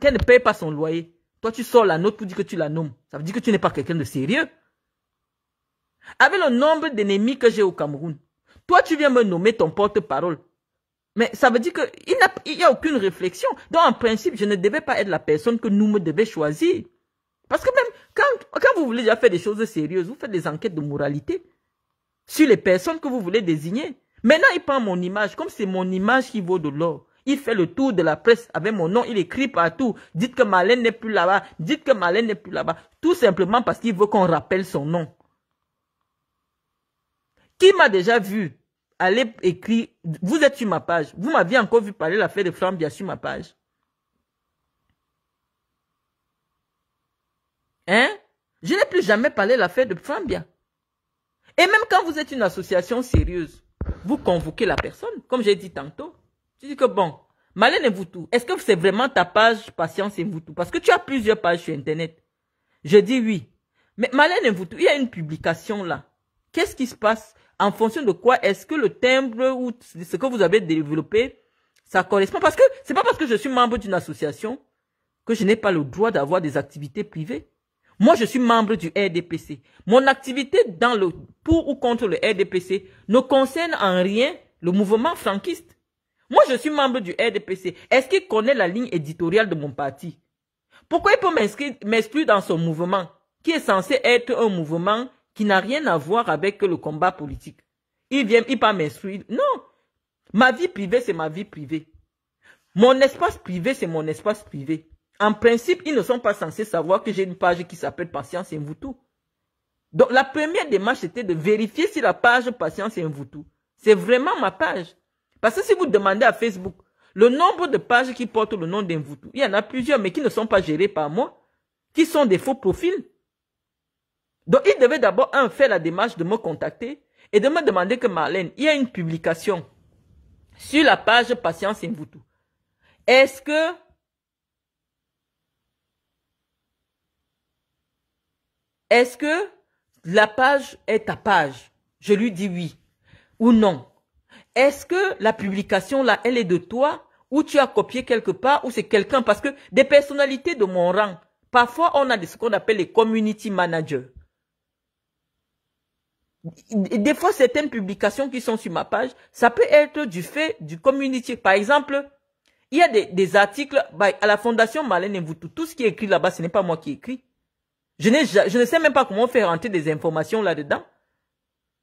qu'elle ne paye pas son loyer, toi, tu sors la note pour dire que tu la nommes. Ça veut dire que tu n'es pas quelqu'un de sérieux. Avec le nombre d'ennemis que j'ai au Cameroun, toi, tu viens me nommer ton porte-parole. Mais ça veut dire qu'il n'y a, aucune réflexion. Donc, en principe, je ne devais pas être la personne que nous me devions choisir. Parce que même quand, quand vous voulez déjà faire des choses sérieuses, vous faites des enquêtes de moralité sur les personnes que vous voulez désigner. Maintenant, il prend mon image, comme c'est mon image qui vaut de l'or. Il fait le tour de la presse avec mon nom. Il écrit partout. Dites que Malène n'est plus là-bas. Dites que Malène n'est plus là-bas. Tout simplement parce qu'il veut qu'on rappelle son nom. Qui m'a déjà vu aller écrire Vous êtes sur ma page. Vous m'avez encore vu parler l'affaire de Frambia sur ma page. Hein Je n'ai plus jamais parlé l'affaire de Frambia. Et même quand vous êtes une association sérieuse, vous convoquez la personne, comme j'ai dit tantôt. Tu dis que bon, Malène et Voutou, est-ce que c'est vraiment ta page Patience et Voutou Parce que tu as plusieurs pages sur Internet. Je dis oui. Mais Malène et Voutou, il y a une publication là. Qu'est-ce qui se passe En fonction de quoi est-ce que le timbre ou ce que vous avez développé, ça correspond Parce que c'est pas parce que je suis membre d'une association que je n'ai pas le droit d'avoir des activités privées. Moi, je suis membre du RDPC. Mon activité dans le pour ou contre le RDPC ne concerne en rien le mouvement franquiste. Moi, je suis membre du RDPC. Est-ce qu'il connaît la ligne éditoriale de mon parti Pourquoi il peut m'exclure dans son mouvement, qui est censé être un mouvement qui n'a rien à voir avec le combat politique Il vient, il pas m'instruire. Non Ma vie privée, c'est ma vie privée. Mon espace privé, c'est mon espace privé. En principe, ils ne sont pas censés savoir que j'ai une page qui s'appelle Patience et Mvoutou. Donc, la première démarche, était de vérifier si la page Patience et Mvoutou, c'est vraiment ma page. Parce que si vous demandez à Facebook le nombre de pages qui portent le nom d'Invutu, il y en a plusieurs, mais qui ne sont pas gérées par moi, qui sont des faux profils. Donc, il devait d'abord, un, faire la démarche de me contacter et de me demander que Marlène, il y a une publication sur la page Patience Invutu. Est-ce que Est-ce que la page est ta page Je lui dis oui ou non. Est-ce que la publication là, elle est de toi ou tu as copié quelque part ou c'est quelqu'un parce que des personnalités de mon rang, parfois on a ce qu'on appelle les community managers. Des fois, certaines publications qui sont sur ma page, ça peut être du fait du community. Par exemple, il y a des, articles bah, à la Fondation Malène Mvoutou. Tout ce qui est écrit là-bas, ce n'est pas moi qui écris. Je, je ne sais même pas comment faire rentrer des informations là-dedans.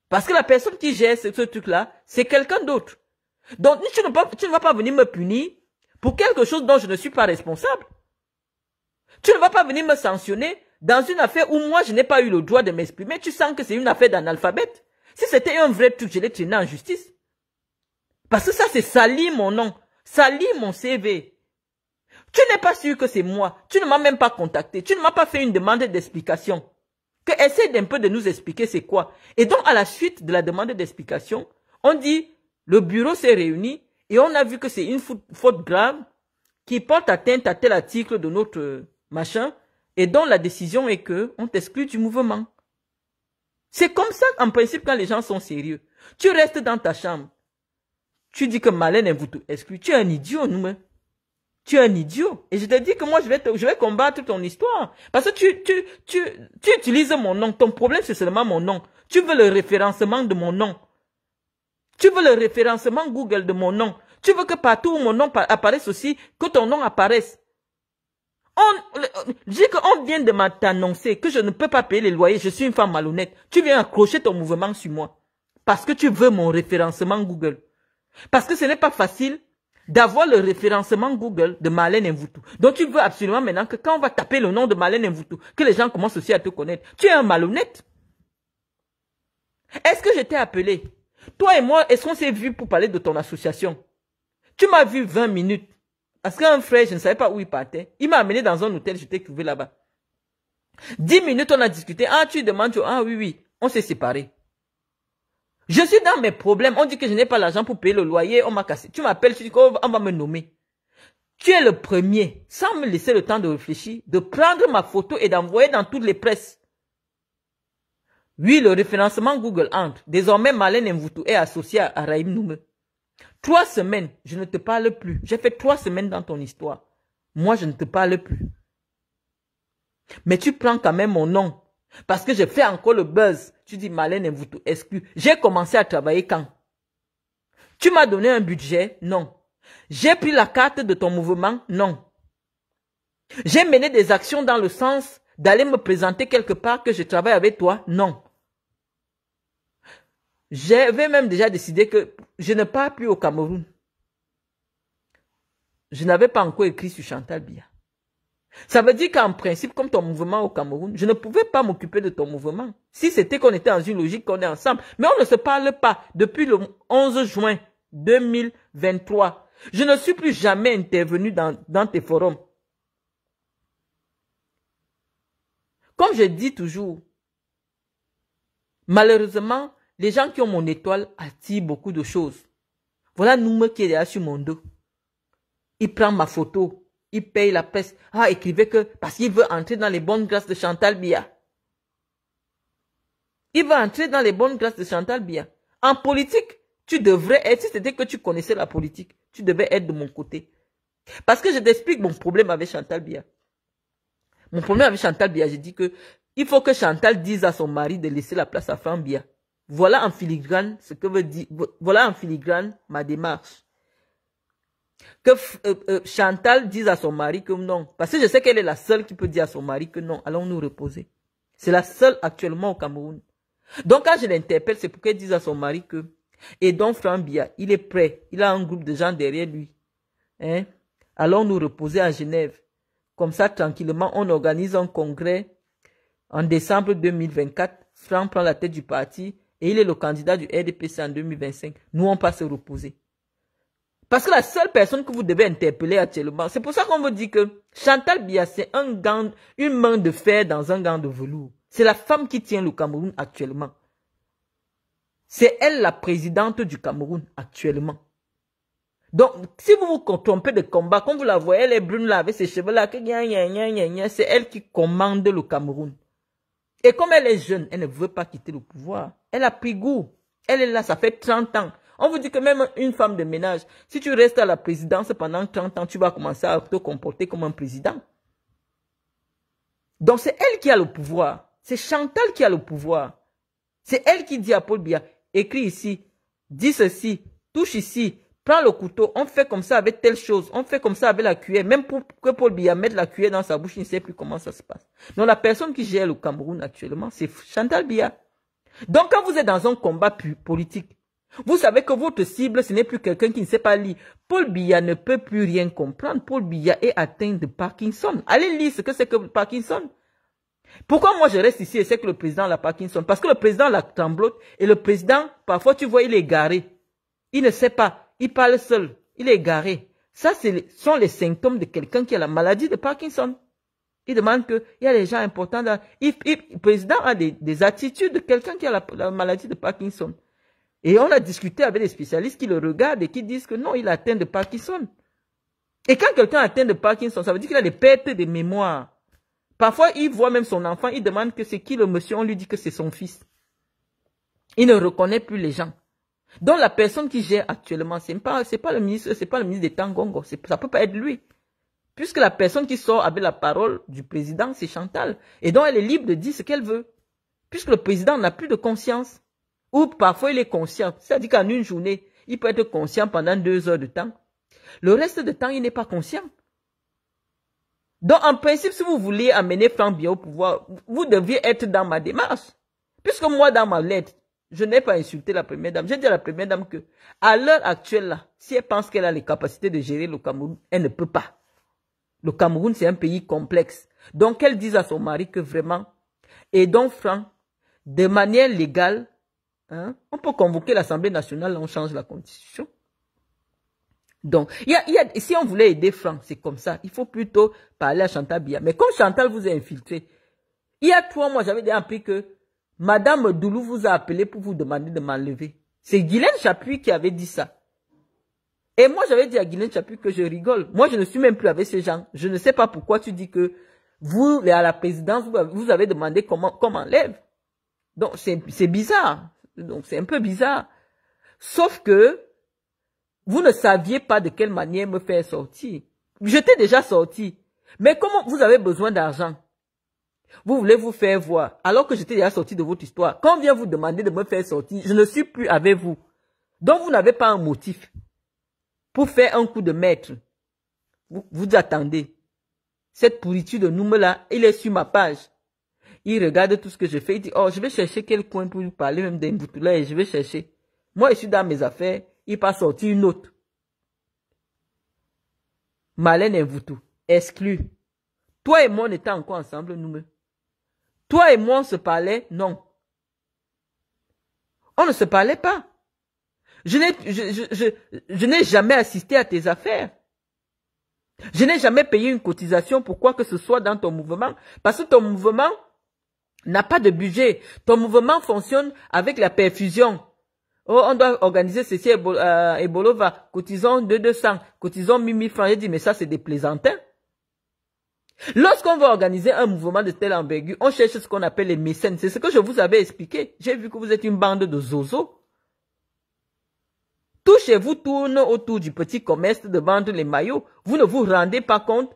Parce que la personne qui gère ce, truc-là, c'est quelqu'un d'autre. Donc, tu ne, vas pas venir me punir pour quelque chose dont je ne suis pas responsable. Tu ne vas pas venir me sanctionner dans une affaire où moi, je n'ai pas eu le droit de m'exprimer. Tu sens que c'est une affaire d'analphabète. Si c'était un vrai truc, je l'ai traîné en justice. Parce que ça, c'est sali mon nom, sali mon CV. Tu n'es pas sûr que c'est moi. Tu ne m'as même pas contacté. Tu ne m'as pas fait une demande d'explication que essaie d'un peu de nous expliquer c'est quoi. Et donc, à la suite de la demande d'explication, on dit, le bureau s'est réuni et on a vu que c'est une faute grave qui porte atteinte à tel article de notre machin et dont la décision est que on t'exclut du mouvement. C'est comme ça, en principe, quand les gens sont sérieux. Tu restes dans ta chambre. Tu dis que Malène, vous Exclu. Tu es un idiot, nous-mêmes. Hein. Tu es un idiot. Et je te dis que moi, je vais, je vais combattre ton histoire. Parce que tu, tu, tu, tu utilises mon nom. Ton problème, c'est seulement mon nom. Tu veux le référencement de mon nom. Tu veux le référencement Google de mon nom. Tu veux que partout où mon nom apparaisse aussi, que ton nom apparaisse. On, dis qu'on vient de m'annoncer que je ne peux pas payer les loyers, je suis une femme malhonnête. Tu viens accrocher ton mouvement sur moi. Parce que tu veux mon référencement Google. Parce que ce n'est pas facile d'avoir le référencement Google de Malène Mvoutou. Donc tu veux absolument maintenant que quand on va taper le nom de Malène Mvoutou, que les gens commencent aussi à te connaître. Tu es un malhonnête. Est-ce que je t'ai appelé Toi et moi, est-ce qu'on s'est vu pour parler de ton association Tu m'as vu 20 minutes. Parce qu'un frère, je ne savais pas où il partait. Il m'a amené dans un hôtel, je t'ai trouvé là-bas. 10 minutes, on a discuté. Ah, tu demandes, ah oui, oui, on s'est séparés. Je suis dans mes problèmes. On dit que je n'ai pas l'argent pour payer le loyer. On m'a cassé. Tu m'appelles, tu dis qu'on va me nommer. Tu es le premier, sans me laisser le temps de réfléchir, de prendre ma photo et d'envoyer dans toutes les presses. Oui, le référencement Google entre. Désormais, Malène Mvutu est associée à Raïm Noume. Trois semaines, je ne te parle plus. J'ai fait trois semaines dans ton histoire. Moi, je ne te parle plus. Mais tu prends quand même mon nom parce que j'ai fait encore le buzz. Tu dis, Malène et vous exclu. J'ai commencé à travailler quand Tu m'as donné un budget Non. J'ai pris la carte de ton mouvement Non. J'ai mené des actions dans le sens d'aller me présenter quelque part que je travaille avec toi Non. J'avais même déjà décidé que je ne pars plus au Cameroun. Je n'avais pas encore écrit sur Chantal Bia. Ça veut dire qu'en principe, comme ton mouvement au Cameroun, je ne pouvais pas m'occuper de ton mouvement. Si c'était qu'on était dans une logique qu'on est ensemble. Mais on ne se parle pas depuis le 11 juin 2023. Je ne suis plus jamais intervenu dans, dans tes forums. Comme je dis toujours, malheureusement, les gens qui ont mon étoile attirent beaucoup de choses. Voilà nous qui est là sur mon dos. Il prend ma photo il paye la peste. Ah, écrivez que parce qu'il veut entrer dans les bonnes grâces de Chantal Bia. Il veut entrer dans les bonnes grâces de Chantal Bia. En politique, tu devrais être, si c'était que tu connaissais la politique, tu devais être de mon côté. Parce que je t'explique mon problème avec Chantal Bia. Mon problème avec Chantal Bia, j'ai dit que il faut que Chantal dise à son mari de laisser la place à Fran Bia. Voilà en filigrane ce que veut dire, voilà en filigrane ma démarche que euh, euh, Chantal dise à son mari que non. Parce que je sais qu'elle est la seule qui peut dire à son mari que non, allons nous reposer. C'est la seule actuellement au Cameroun. Donc quand je l'interpelle, c'est pour qu'elle dise à son mari que et donc Bia il est prêt, il a un groupe de gens derrière lui. Hein? Allons nous reposer à Genève. Comme ça, tranquillement, on organise un congrès en décembre 2024. Franck prend la tête du parti et il est le candidat du RDPC en 2025. Nous, on passe se reposer. Parce que la seule personne que vous devez interpeller actuellement, c'est pour ça qu'on vous dit que Chantal Biya, c'est un gant, une main de fer dans un gant de velours. C'est la femme qui tient le Cameroun actuellement. C'est elle la présidente du Cameroun actuellement. Donc, si vous vous trompez de combat, quand vous la voyez, elle est brune là, avec ses cheveux là, c'est elle qui commande le Cameroun. Et comme elle est jeune, elle ne veut pas quitter le pouvoir. Elle a pris goût. Elle est là, ça fait 30 ans. On vous dit que même une femme de ménage, si tu restes à la présidence pendant 30 ans, tu vas commencer à te comporter comme un président. Donc c'est elle qui a le pouvoir. C'est Chantal qui a le pouvoir. C'est elle qui dit à Paul Biya, écris ici, dis ceci, touche ici, prends le couteau, on fait comme ça avec telle chose, on fait comme ça avec la cuillère, même pour que Paul Biya mette la cuillère dans sa bouche, il ne sait plus comment ça se passe. Donc la personne qui gère le Cameroun actuellement, c'est Chantal Biya. Donc quand vous êtes dans un combat politique, vous savez que votre cible, ce n'est plus quelqu'un qui ne sait pas lire. Paul Biya ne peut plus rien comprendre. Paul Biya est atteint de Parkinson. Allez lire ce que c'est que Parkinson. Pourquoi moi je reste ici et c'est que le président la Parkinson Parce que le président la tremblote et le président, parfois tu vois, il est garé. Il ne sait pas. Il parle seul. Il est garé. Ça, ce sont les symptômes de quelqu'un qui a la maladie de Parkinson. Il demande qu'il y a des gens importants. Là. le président a des, attitudes de quelqu'un qui a la maladie de Parkinson. Et on a discuté avec des spécialistes qui le regardent et qui disent que non, il atteint de Parkinson. Et quand quelqu'un atteint de Parkinson, ça veut dire qu'il a des pertes de mémoire. Parfois, il voit même son enfant, il demande que c'est qui le monsieur, on lui dit que c'est son fils. Il ne reconnaît plus les gens. Donc la personne qui gère actuellement, ce n'est pas, pas le ministre, c'est pas le ministre des Tangongo, ça ne peut pas être lui. Puisque la personne qui sort avec la parole du président, c'est Chantal. Et donc elle est libre de dire ce qu'elle veut. Puisque le président n'a plus de conscience. Ou parfois il est conscient. C'est-à-dire qu'en une journée, il peut être conscient pendant deux heures de temps. Le reste de temps, il n'est pas conscient. Donc, en principe, si vous voulez amener Franck Bia au pouvoir, vous deviez être dans ma démarche. Puisque moi, dans ma lettre, je n'ai pas insulté la première dame. J'ai dit à la première dame que, à l'heure actuelle, là, si elle pense qu'elle a les capacités de gérer le Cameroun, elle ne peut pas. Le Cameroun, c'est un pays complexe. Donc, elle dit à son mari que vraiment, et donc Franck, de manière légale, Hein? On peut convoquer l'Assemblée nationale, on change la constitution. Donc, si on voulait aider Franck, c'est comme ça. Il faut plutôt parler à Chantal Bia. Mais comme Chantal vous a infiltré, il y a trois mois, j'avais déjà appris que Madame Doulou vous a appelé pour vous demander de m'enlever. C'est Guylaine Chapuis qui avait dit ça. Et moi, j'avais dit à Guylaine Chapuis que je rigole. Moi, je ne suis même plus avec ces gens. Je ne sais pas pourquoi tu dis que vous, à la présidence, vous avez demandé comment, comment enlève. Donc, c'est bizarre. Donc c'est un peu bizarre. Sauf que vous ne saviez pas de quelle manière me faire sortir. J'étais déjà sorti. Mais comment vous avez besoin d'argent Vous voulez vous faire voir, alors que j'étais déjà sorti de votre histoire. Quand vient vous demander de me faire sortir, je ne suis plus avec vous. Donc vous n'avez pas un motif pour faire un coup de maître. Vous, vous attendez. Cette pourriture de Noum là, il est sur ma page il regarde tout ce que je fais, il dit, oh, je vais chercher quel coin pour lui parler même d'un là et je vais chercher. Moi, je suis dans mes affaires, il pas sorti une autre. Malène voutou. exclu. Toi et moi, on était encore ensemble, nous-mêmes. Toi et moi, on se parlait, non. On ne se parlait pas. Je n'ai, je n'ai jamais assisté à tes affaires. Je n'ai jamais payé une cotisation pour quoi que ce soit dans ton mouvement. Parce que ton mouvement, n'a pas de budget. Ton mouvement fonctionne avec la perfusion. Oh, on doit organiser ceci, euh, Ebolova, cotisons de 200, cotisons 1000 francs. J'ai dit, mais ça, c'est des plaisantins. Lorsqu'on veut organiser un mouvement de telle envergure, on cherche ce qu'on appelle les mécènes. C'est ce que je vous avais expliqué. J'ai vu que vous êtes une bande de zozo. Tout chez vous tourne autour du petit commerce de vendre les maillots. Vous ne vous rendez pas compte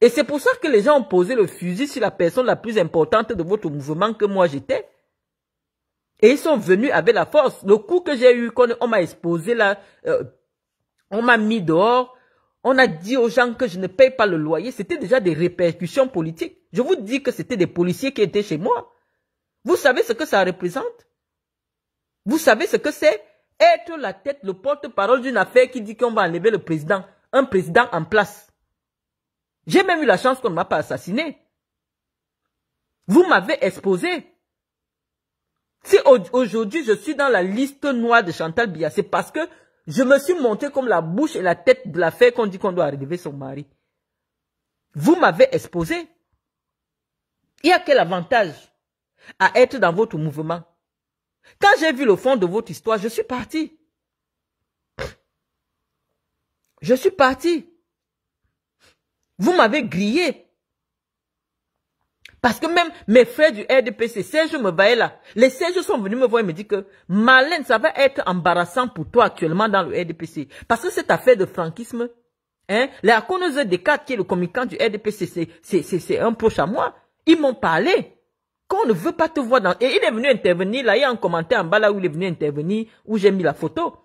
et c'est pour ça que les gens ont posé le fusil sur la personne la plus importante de votre mouvement que moi j'étais. Et ils sont venus avec la force. Le coup que j'ai eu, qu'on on m'a exposé là, euh, on m'a mis dehors, on a dit aux gens que je ne paye pas le loyer, c'était déjà des répercussions politiques. Je vous dis que c'était des policiers qui étaient chez moi. Vous savez ce que ça représente Vous savez ce que c'est Être la tête, le porte-parole d'une affaire qui dit qu'on va enlever le président, un président en place. J'ai même eu la chance qu'on ne m'a pas assassiné. Vous m'avez exposé. Si aujourd'hui je suis dans la liste noire de Chantal Biya, c'est parce que je me suis monté comme la bouche et la tête de l'affaire qu'on dit qu'on doit arriver son mari. Vous m'avez exposé. Il y a quel avantage à être dans votre mouvement Quand j'ai vu le fond de votre histoire, je suis parti. Je suis parti. Vous m'avez grillé. Parce que même mes frères du RDPC, Serge me voyait là. Les Serge sont venus me voir et me disent que Malène, ça va être embarrassant pour toi actuellement dans le RDPC. Parce que cette affaire de franquisme, hein, la ZD4, qui est le communicant du RDPC, c'est un proche à moi. Ils m'ont parlé. Qu'on ne veut pas te voir dans... Et il est venu intervenir, là, il y a un commentaire en bas là où il est venu intervenir, où j'ai mis la photo.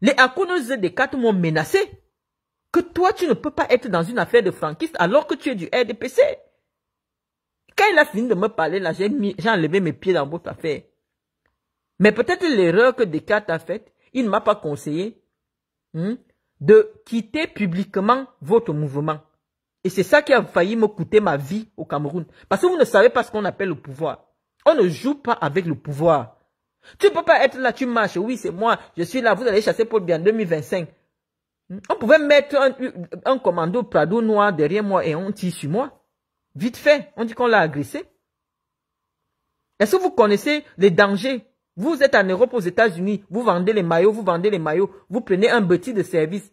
Les Akonos 4 m'ont menacé que toi, tu ne peux pas être dans une affaire de franquiste alors que tu es du RDPC. Quand il a fini de me parler, là, j'ai enlevé mes pieds dans votre affaire. Mais peut-être l'erreur que Descartes a faite, il ne m'a pas conseillé hmm, de quitter publiquement votre mouvement. Et c'est ça qui a failli me coûter ma vie au Cameroun. Parce que vous ne savez pas ce qu'on appelle le pouvoir. On ne joue pas avec le pouvoir. Tu ne peux pas être là, tu marches. Oui, c'est moi, je suis là, vous allez chasser pour bien 2025. Hmm? On pouvait mettre un, commando Prado noir derrière moi et on tire sur moi. Vite fait, on dit qu'on l'a agressé. Est-ce que vous connaissez les dangers Vous êtes en Europe, aux États-Unis, vous vendez les maillots, vous vendez les maillots, vous prenez un petit de service.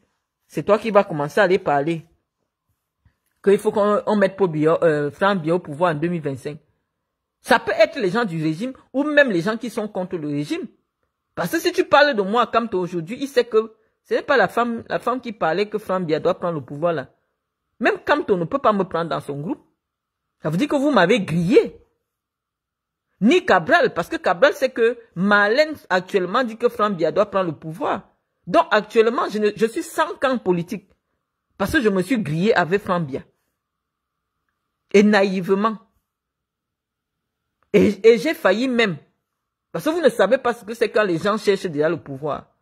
C'est toi qui vas commencer à aller parler qu'il faut qu'on mette pour bio, euh, Franck Bio au pouvoir en 2025. Ça peut être les gens du régime ou même les gens qui sont contre le régime. Parce que si tu parles de moi comme toi aujourd'hui, il sait que ce n'est pas la femme, la femme qui parlait que Franck doit prendre le pouvoir là. Même on ne peut pas me prendre dans son groupe. Ça veut dire que vous m'avez grillé. Ni Cabral, parce que Cabral c'est que Malène actuellement dit que Franck doit prendre le pouvoir. Donc actuellement, je, suis sans camp politique. Parce que je me suis grillé avec Franck Et naïvement. Et, et j'ai failli même. Parce que vous ne savez pas ce que c'est quand les gens cherchent déjà le pouvoir.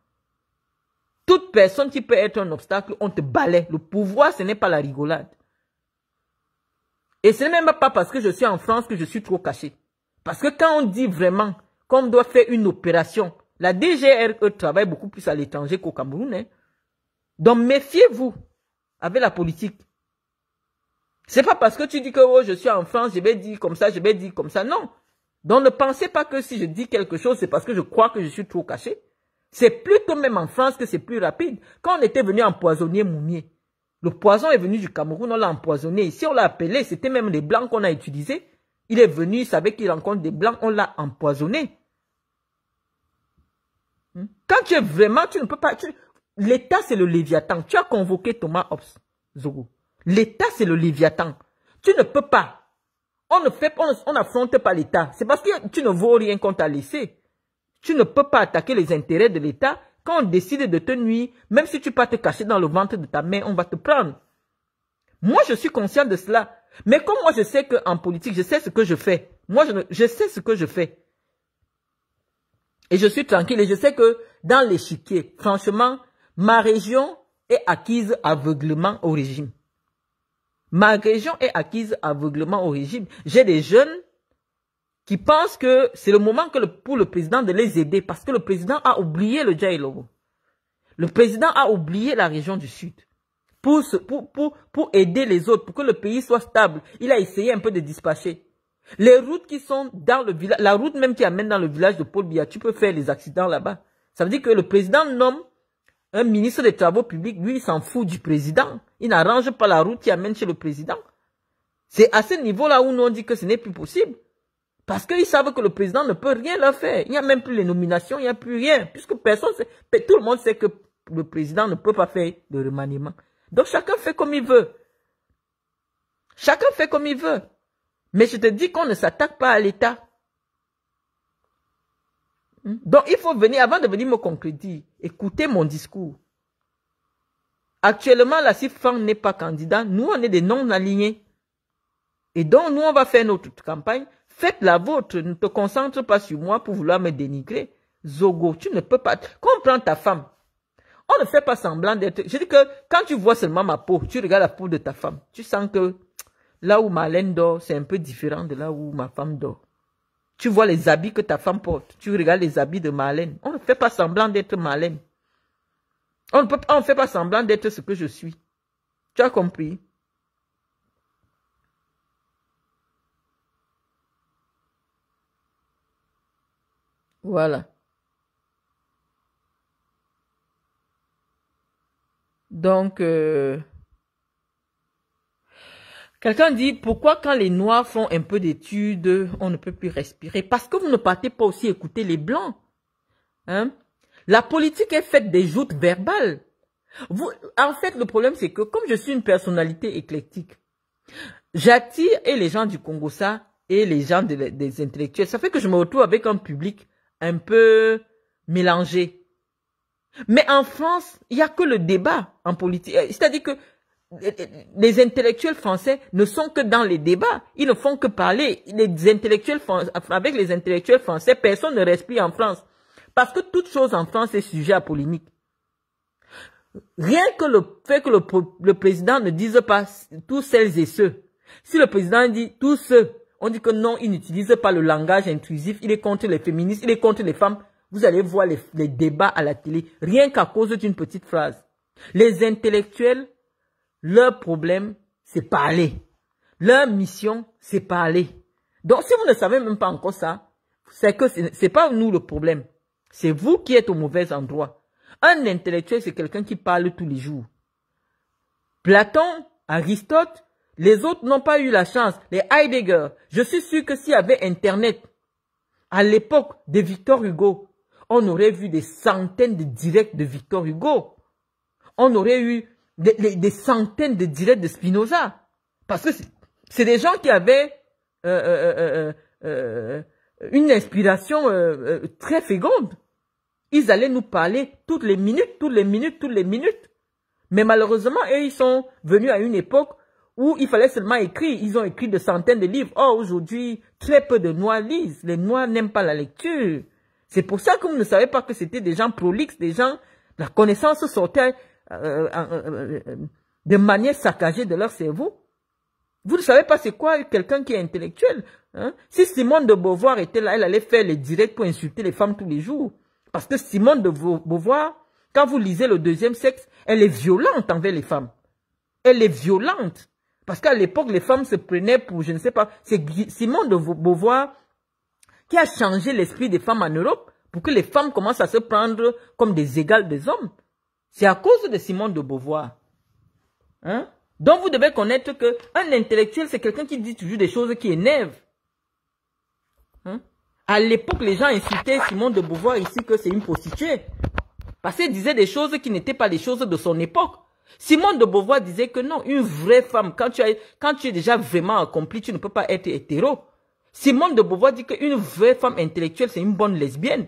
Toute personne qui peut être un obstacle, on te balaie. Le pouvoir, ce n'est pas la rigolade. Et ce n'est même pas parce que je suis en France que je suis trop caché. Parce que quand on dit vraiment qu'on doit faire une opération, la DGRE travaille beaucoup plus à l'étranger qu'au Cameroun. Hein. Donc méfiez-vous avec la politique. C'est pas parce que tu dis que oh, je suis en France, je vais dire comme ça, je vais dire comme ça. Non. Donc ne pensez pas que si je dis quelque chose, c'est parce que je crois que je suis trop caché. C'est plutôt même en France que c'est plus rapide. Quand on était venu empoisonner Moumier, le poison est venu du Cameroun, on l'a empoisonné. Ici, on l'a appelé, c'était même les blancs qu'on a utilisés. Il est venu, il savait qu'il rencontre des blancs, on l'a empoisonné. Hmm? Quand tu es vraiment, tu ne peux pas... L'État, c'est le Léviathan. Tu as convoqué Thomas Hobbes, Zogo. L'État, c'est le Léviathan. Tu ne peux pas. On ne fait, on, on affronte pas l'État. C'est parce que tu ne vaux rien qu'on t'a laissé. Tu ne peux pas attaquer les intérêts de l'État quand on décide de te nuire. Même si tu peux te cacher dans le ventre de ta mère, on va te prendre. Moi, je suis conscient de cela. Mais comme moi, je sais qu'en politique, je sais ce que je fais. Moi, je, je sais ce que je fais. Et je suis tranquille et je sais que dans l'échiquier, franchement, ma région est acquise aveuglement au régime. Ma région est acquise aveuglement au régime. J'ai des jeunes qui pensent que c'est le moment que pour le président de les aider parce que le président a oublié le Logo. Le président a oublié la région du Sud. Pour, pour, pour, pour aider les autres, pour que le pays soit stable, il a essayé un peu de dispatcher. Les routes qui sont dans le village, la route même qui amène dans le village de Paul Biya, tu peux faire les accidents là-bas. Ça veut dire que le président nomme un ministre des Travaux publics, lui, il s'en fout du président. Il n'arrange pas la route qui amène chez le président. C'est à ce niveau-là où nous on dit que ce n'est plus possible. Parce qu'ils savent que le président ne peut rien leur faire. Il n'y a même plus les nominations, il n'y a plus rien. Puisque personne, sait, tout le monde sait que le président ne peut pas faire de remaniement. Donc chacun fait comme il veut. Chacun fait comme il veut. Mais je te dis qu'on ne s'attaque pas à l'État. Hmm? Donc il faut venir, avant de venir me concrétiser, écouter mon discours. Actuellement, la CIFAN n'est pas candidat. Nous, on est des non-alignés. Et donc, nous, on va faire notre campagne Faites la vôtre, ne te concentre pas sur moi pour vouloir me dénigrer. Zogo, tu ne peux pas. Comprends ta femme. On ne fait pas semblant d'être. Je dis que quand tu vois seulement ma peau, tu regardes la peau de ta femme. Tu sens que là où ma laine dort, c'est un peu différent de là où ma femme dort. Tu vois les habits que ta femme porte. Tu regardes les habits de ma laine. On ne fait pas semblant d'être laine. On ne fait pas semblant d'être ce que je suis. Tu as compris? Voilà. Donc, euh, quelqu'un dit, pourquoi quand les Noirs font un peu d'études, on ne peut plus respirer Parce que vous ne partez pas aussi écouter les Blancs. Hein? La politique est faite des joutes verbales. Vous, en fait, le problème, c'est que comme je suis une personnalité éclectique, j'attire et les gens du Congo, ça, et les gens des intellectuels. Ça fait que je me retrouve avec un public un peu mélangé. Mais en France, il n'y a que le débat en politique. Euh, c'est-à-dire que euh, euh, les intellectuels français ne sont que dans les débats. Ils ne font que parler. Les intellectuels avec les intellectuels français, personne ne respire en France. Parce que toute chose en France est sujet à polémique. Rien que le fait que le, le président ne dise pas tous celles et ceux. Si le président dit tous ceux, on dit que non, il n'utilise pas le langage intrusif, il est contre les féministes, il est contre les femmes. Vous allez voir les, débats à la télé, rien qu'à cause d'une petite phrase. Les intellectuels, leur problème, c'est parler. Leur mission, c'est parler. Donc, si vous ne savez même pas encore ça, c'est que ce c'est pas nous le problème. C'est vous qui êtes au mauvais endroit. Un intellectuel, c'est quelqu'un qui parle tous les jours. Platon, Aristote, les autres n'ont pas eu la chance. Les Heidegger. Je suis sûr que s'il y avait Internet, à l'époque de Victor Hugo, on aurait vu des centaines de directs de Victor Hugo. On aurait eu des, centaines de directs de Spinoza. Parce que c'est des gens qui avaient euh, euh, euh, une inspiration très féconde. Ils allaient nous parler toutes les minutes, toutes les minutes, toutes les minutes. Mais malheureusement, eux, ils sont venus à une époque où il fallait seulement écrire. Ils ont écrit de centaines de livres. Oh, aujourd'hui, très peu de Noirs lisent. Les Noirs n'aiment pas la lecture. C'est pour ça que vous ne savez pas que c'était des gens prolixes, des gens... La connaissance sortait euh, euh, euh, de manière saccagée de leur cerveau. Vous ne savez pas c'est quoi quelqu'un qui est intellectuel. Hein? Si Simone de Beauvoir était là, elle allait faire les directs pour insulter les femmes tous les jours. Parce que Simone de Beauvoir, quand vous lisez le deuxième sexe, elle est violente envers les femmes. Elle est violente. Parce qu'à l'époque, les femmes se prenaient pour, je ne sais pas, c'est Simon de Beauvoir qui a changé l'esprit des femmes en Europe pour que les femmes commencent à se prendre comme des égales des hommes. C'est à cause de Simon de Beauvoir. Hein? Donc vous devez connaître que un intellectuel, c'est quelqu'un qui dit toujours des choses qui énervent. Hein? À l'époque, les gens incitaient Simon de Beauvoir ici que c'est une prostituée. Parce qu'il disait des choses qui n'étaient pas des choses de son époque. Simone de Beauvoir disait que non, une vraie femme, quand tu, quand tu es déjà vraiment accompli, tu ne peux pas être hétéro. Simone de Beauvoir dit qu'une vraie femme intellectuelle, c'est une bonne lesbienne.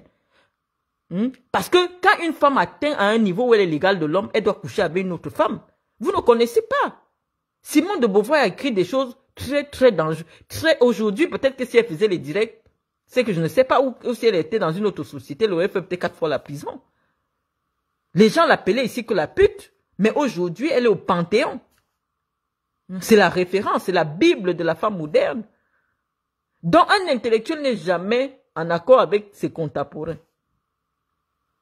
Hmm? Parce que quand une femme atteint un niveau où elle est légale de l'homme, elle doit coucher avec une autre femme. Vous ne connaissez pas. Simone de Beauvoir a écrit des choses très, très dangereuses. Très aujourd'hui, peut-être que si elle faisait les directs, c'est que je ne sais pas où, si elle était dans une autre société, le fait quatre fois la prison. Les gens l'appelaient ici que la pute. Mais aujourd'hui, elle est au Panthéon. C'est la référence, c'est la Bible de la femme moderne. Donc un intellectuel n'est jamais en accord avec ses contemporains.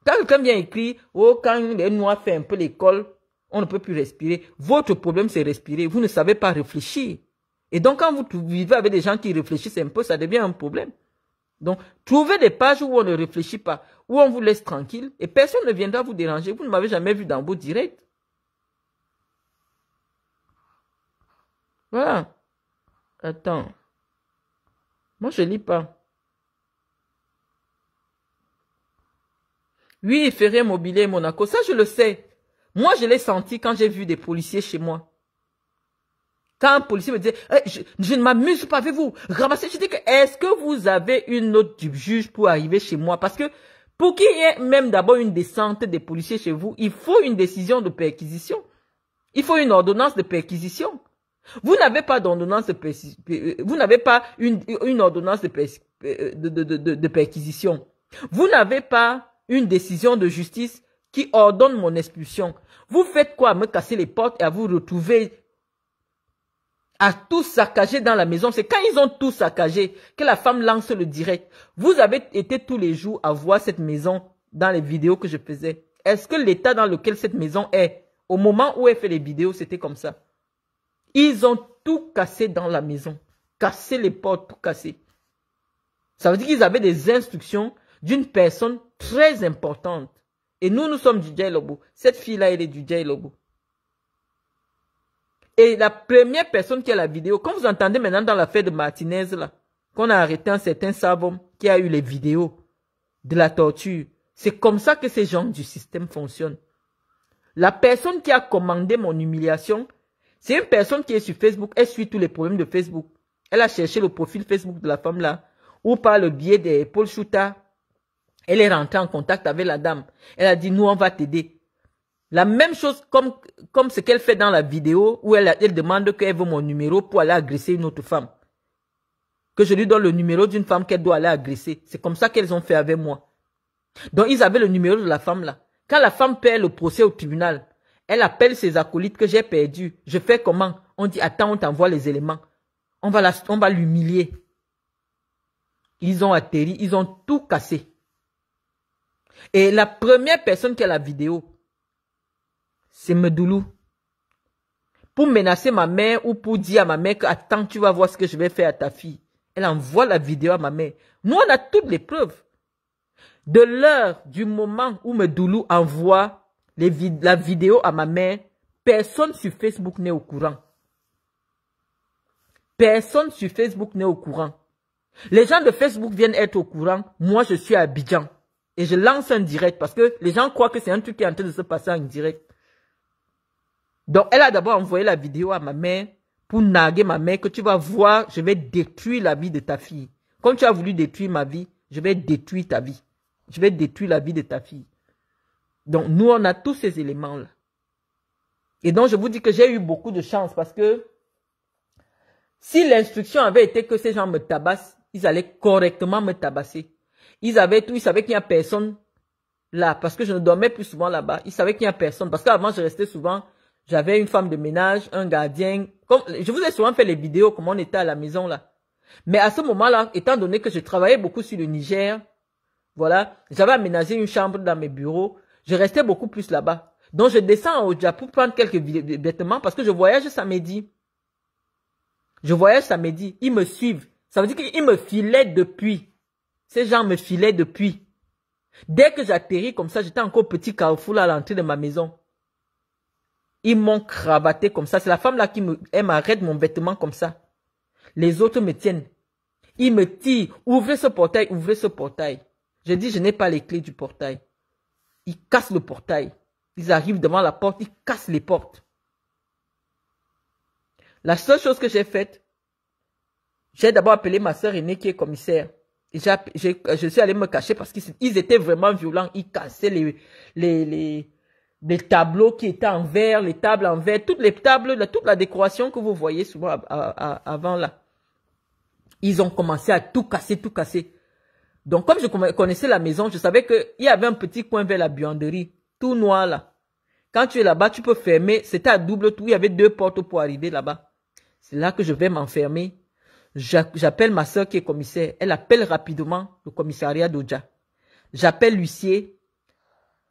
Quand quelqu'un vient écrire, oh, quand les noirs font un peu l'école, on ne peut plus respirer. Votre problème, c'est respirer. Vous ne savez pas réfléchir. Et donc, quand vous vivez avec des gens qui réfléchissent un peu, ça devient un problème. Donc, trouvez des pages où on ne réfléchit pas, où on vous laisse tranquille, et personne ne viendra vous déranger. Vous ne m'avez jamais vu dans vos directs. Voilà. Attends. Moi, je lis pas. Oui, Ferré Mobilier Monaco, ça je le sais. Moi, je l'ai senti quand j'ai vu des policiers chez moi. Quand un policier me disait, eh, je, je, ne m'amuse pas avec vous, ramassez, je dis que, est-ce que vous avez une note du juge pour arriver chez moi? Parce que, pour qu'il y ait même d'abord une descente des policiers chez vous, il faut une décision de perquisition. Il faut une ordonnance de perquisition. Vous n'avez pas d'ordonnance euh, vous n'avez pas une, ordonnance euh, de, de perquisition. Vous n'avez pas une décision de justice qui ordonne mon expulsion. Vous faites quoi me casser les portes et à vous retrouver à tout saccager dans la maison. C'est quand ils ont tout saccagé que la femme lance le direct. Vous avez été tous les jours à voir cette maison dans les vidéos que je faisais. Est-ce que l'état dans lequel cette maison est, au moment où elle fait les vidéos, c'était comme ça ils ont tout cassé dans la maison. Cassé les portes, tout cassé. Ça veut dire qu'ils avaient des instructions d'une personne très importante. Et nous, nous sommes du Lobo. Cette fille-là, elle est du Lobo. Et la première personne qui a la vidéo, quand vous entendez maintenant dans l'affaire de Martinez, là, qu'on a arrêté un certain savon qui a eu les vidéos de la torture, c'est comme ça que ces gens du système fonctionnent. La personne qui a commandé mon humiliation, c'est une personne qui est sur Facebook, elle suit tous les problèmes de Facebook. Elle a cherché le profil Facebook de la femme là, ou par le biais des Paul Shuta. Elle est rentrée en contact avec la dame. Elle a dit, nous, on va t'aider. La même chose comme, comme ce qu'elle fait dans la vidéo où elle, elle demande qu'elle veut mon numéro pour aller agresser une autre femme. Que je lui donne le numéro d'une femme qu'elle doit aller agresser. C'est comme ça qu'elles ont fait avec moi. Donc, ils avaient le numéro de la femme là. Quand la femme perd le procès au tribunal, elle appelle ses acolytes que j'ai perdu. Je fais comment On dit, attends, on t'envoie les éléments. On va l'humilier. Ils ont atterri, ils ont tout cassé. Et la première personne qui a la vidéo, c'est Medoulou. Pour menacer ma mère ou pour dire à ma mère que attends, tu vas voir ce que je vais faire à ta fille. Elle envoie la vidéo à ma mère. Nous, on a toutes les preuves. De l'heure, du moment où Medoulou envoie la vidéo à ma mère, personne sur Facebook n'est au courant. Personne sur Facebook n'est au courant. Les gens de Facebook viennent être au courant. Moi, je suis à Abidjan. Et je lance un direct parce que les gens croient que c'est un truc qui est en train de se passer en direct. Donc, elle a d'abord envoyé la vidéo à ma mère pour narguer ma mère que tu vas voir, je vais détruire la vie de ta fille. Comme tu as voulu détruire ma vie, je vais détruire ta vie. Je vais détruire la vie de ta fille. Donc, nous, on a tous ces éléments-là. Et donc, je vous dis que j'ai eu beaucoup de chance parce que si l'instruction avait été que ces gens me tabassent, ils allaient correctement me tabasser. Ils avaient tout, ils savaient qu'il n'y a personne là parce que je ne dormais plus souvent là-bas. Ils savaient qu'il n'y a personne parce qu'avant, je restais souvent, j'avais une femme de ménage, un gardien. je vous ai souvent fait les vidéos comment on était à la maison là. Mais à ce moment-là, étant donné que je travaillais beaucoup sur le Niger, voilà, j'avais aménagé une chambre dans mes bureaux je restais beaucoup plus là-bas. Donc je descends au Japon pour prendre quelques vêtements parce que je voyage samedi. Je voyage samedi. Ils me suivent. Ça veut dire qu'ils me filaient depuis. Ces gens me filaient depuis. Dès que j'atterris comme ça, j'étais encore petit carrefour à l'entrée de ma maison. Ils m'ont cravaté comme ça. C'est la femme là qui me, m'arrête mon vêtement comme ça. Les autres me tiennent. Ils me tirent. Ouvrez ce portail, ouvrez ce portail. Je dis, je n'ai pas les clés du portail. Ils cassent le portail. Ils arrivent devant la porte, ils cassent les portes. La seule chose que j'ai faite, j'ai d'abord appelé ma soeur aînée qui est commissaire. Euh, je suis allé me cacher parce qu'ils étaient vraiment violents. Ils cassaient les, les, les, les, tableaux qui étaient en verre, les tables en verre, toutes les tables, toute la décoration que vous voyez souvent avant là. Ils ont commencé à tout casser, tout casser. Donc, comme je connaissais la maison, je savais qu'il y avait un petit coin vers la buanderie, tout noir là. Quand tu es là-bas, tu peux fermer. C'était à double tour. Il y avait deux portes pour arriver là-bas. C'est là que je vais m'enfermer. J'appelle ma soeur qui est commissaire. Elle appelle rapidement le commissariat d'Oja. J'appelle l'huissier.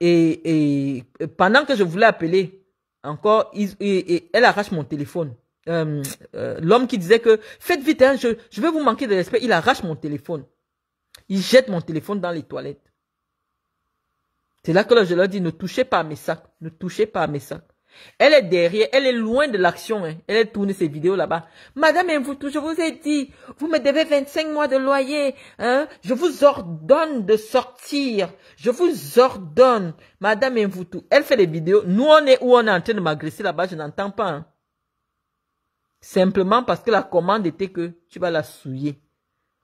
Et, pendant que je voulais appeler, encore, elle arrache mon téléphone. Euh, euh, l'homme qui disait que faites vite, hein, je, je vais vous manquer de respect, il arrache mon téléphone. Ils jettent mon téléphone dans les toilettes. C'est là que je leur dis, ne touchez pas à mes sacs. Ne touchez pas à mes sacs. Elle est derrière, elle est loin de l'action. Hein. Elle a tourné ses vidéos là-bas. Madame, hein, je vous ai dit, vous me devez 25 mois de loyer. Hein. Je vous ordonne de sortir. Je vous ordonne. Madame Mvoutou, hein, elle fait des vidéos. Nous, on est où on est en train de m'agresser là-bas, je n'entends pas. Simplement parce que la commande était que tu vas la souiller.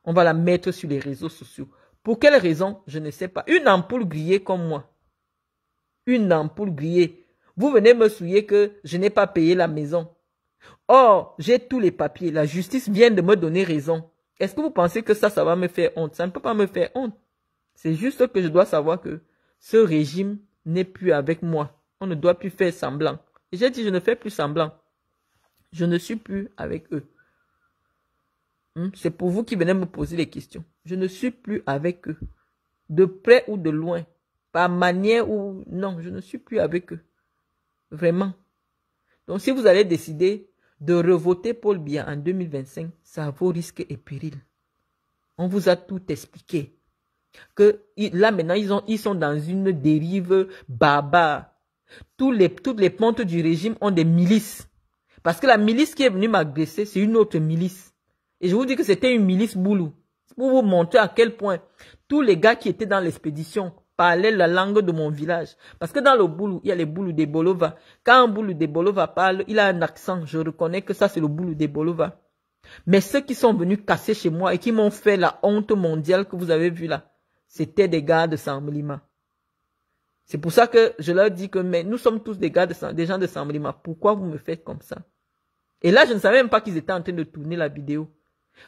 On va la mettre sur les réseaux sociaux. Pour quelle raison Je ne sais pas. Une ampoule grillée comme moi. Une ampoule grillée. Vous venez me souiller que je n'ai pas payé la maison. Or, j'ai tous les papiers. La justice vient de me donner raison. Est-ce que vous pensez que ça, ça va me faire honte Ça ne peut pas me faire honte. C'est juste que je dois savoir que ce régime n'est plus avec moi. On ne doit plus faire semblant. Et j'ai dit, je ne fais plus semblant. Je ne suis plus avec eux. Hmm? C'est pour vous qui venez me poser les questions. Je ne suis plus avec eux. De près ou de loin. Par manière ou... Non, je ne suis plus avec eux. Vraiment. Donc si vous allez décider de revoter Paul Biya en 2025, ça vaut risque et péril. On vous a tout expliqué. Que là maintenant, ils, ont, ils sont dans une dérive barbare. Tous les, toutes les pontes du régime ont des milices. Parce que la milice qui est venue m'agresser, c'est une autre milice. Et je vous dis que c'était une milice boulou. Pour vous montrer à quel point tous les gars qui étaient dans l'expédition parlaient la langue de mon village. Parce que dans le boulou, il y a les boulou des Bolova. Quand un boulou des Bolova parle, il a un accent. Je reconnais que ça, c'est le boulou des Bolova. Mais ceux qui sont venus casser chez moi et qui m'ont fait la honte mondiale que vous avez vue là, c'était des gars de Samblima. C'est pour ça que je leur dis que mais nous sommes tous des gars de, des gens de Samblima. Pourquoi vous me faites comme ça Et là, je ne savais même pas qu'ils étaient en train de tourner la vidéo.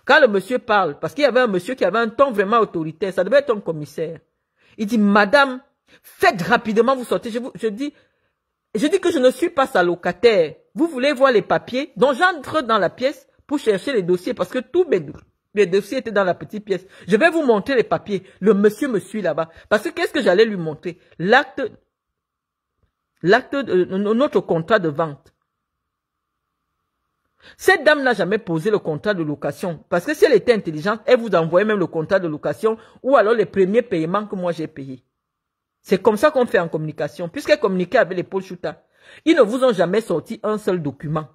Quand le monsieur parle, parce qu'il y avait un monsieur qui avait un ton vraiment autoritaire, ça devait être un commissaire. Il dit, madame, faites rapidement, vous sortez. Je, vous, je dis, je dis que je ne suis pas sa locataire. Vous voulez voir les papiers? Donc j'entre dans la pièce pour chercher les dossiers parce que tous mes, dossiers étaient dans la petite pièce. Je vais vous montrer les papiers. Le monsieur me suit là-bas. Parce que qu'est-ce que j'allais lui montrer? L'acte, l'acte, notre contrat de vente. Cette dame n'a jamais posé le contrat de location. Parce que si elle était intelligente, elle vous envoyait même le contrat de location ou alors les premiers paiements que moi j'ai payés. C'est comme ça qu'on fait en communication. Puisqu'elle communiquait avec les Paul ils ne vous ont jamais sorti un seul document.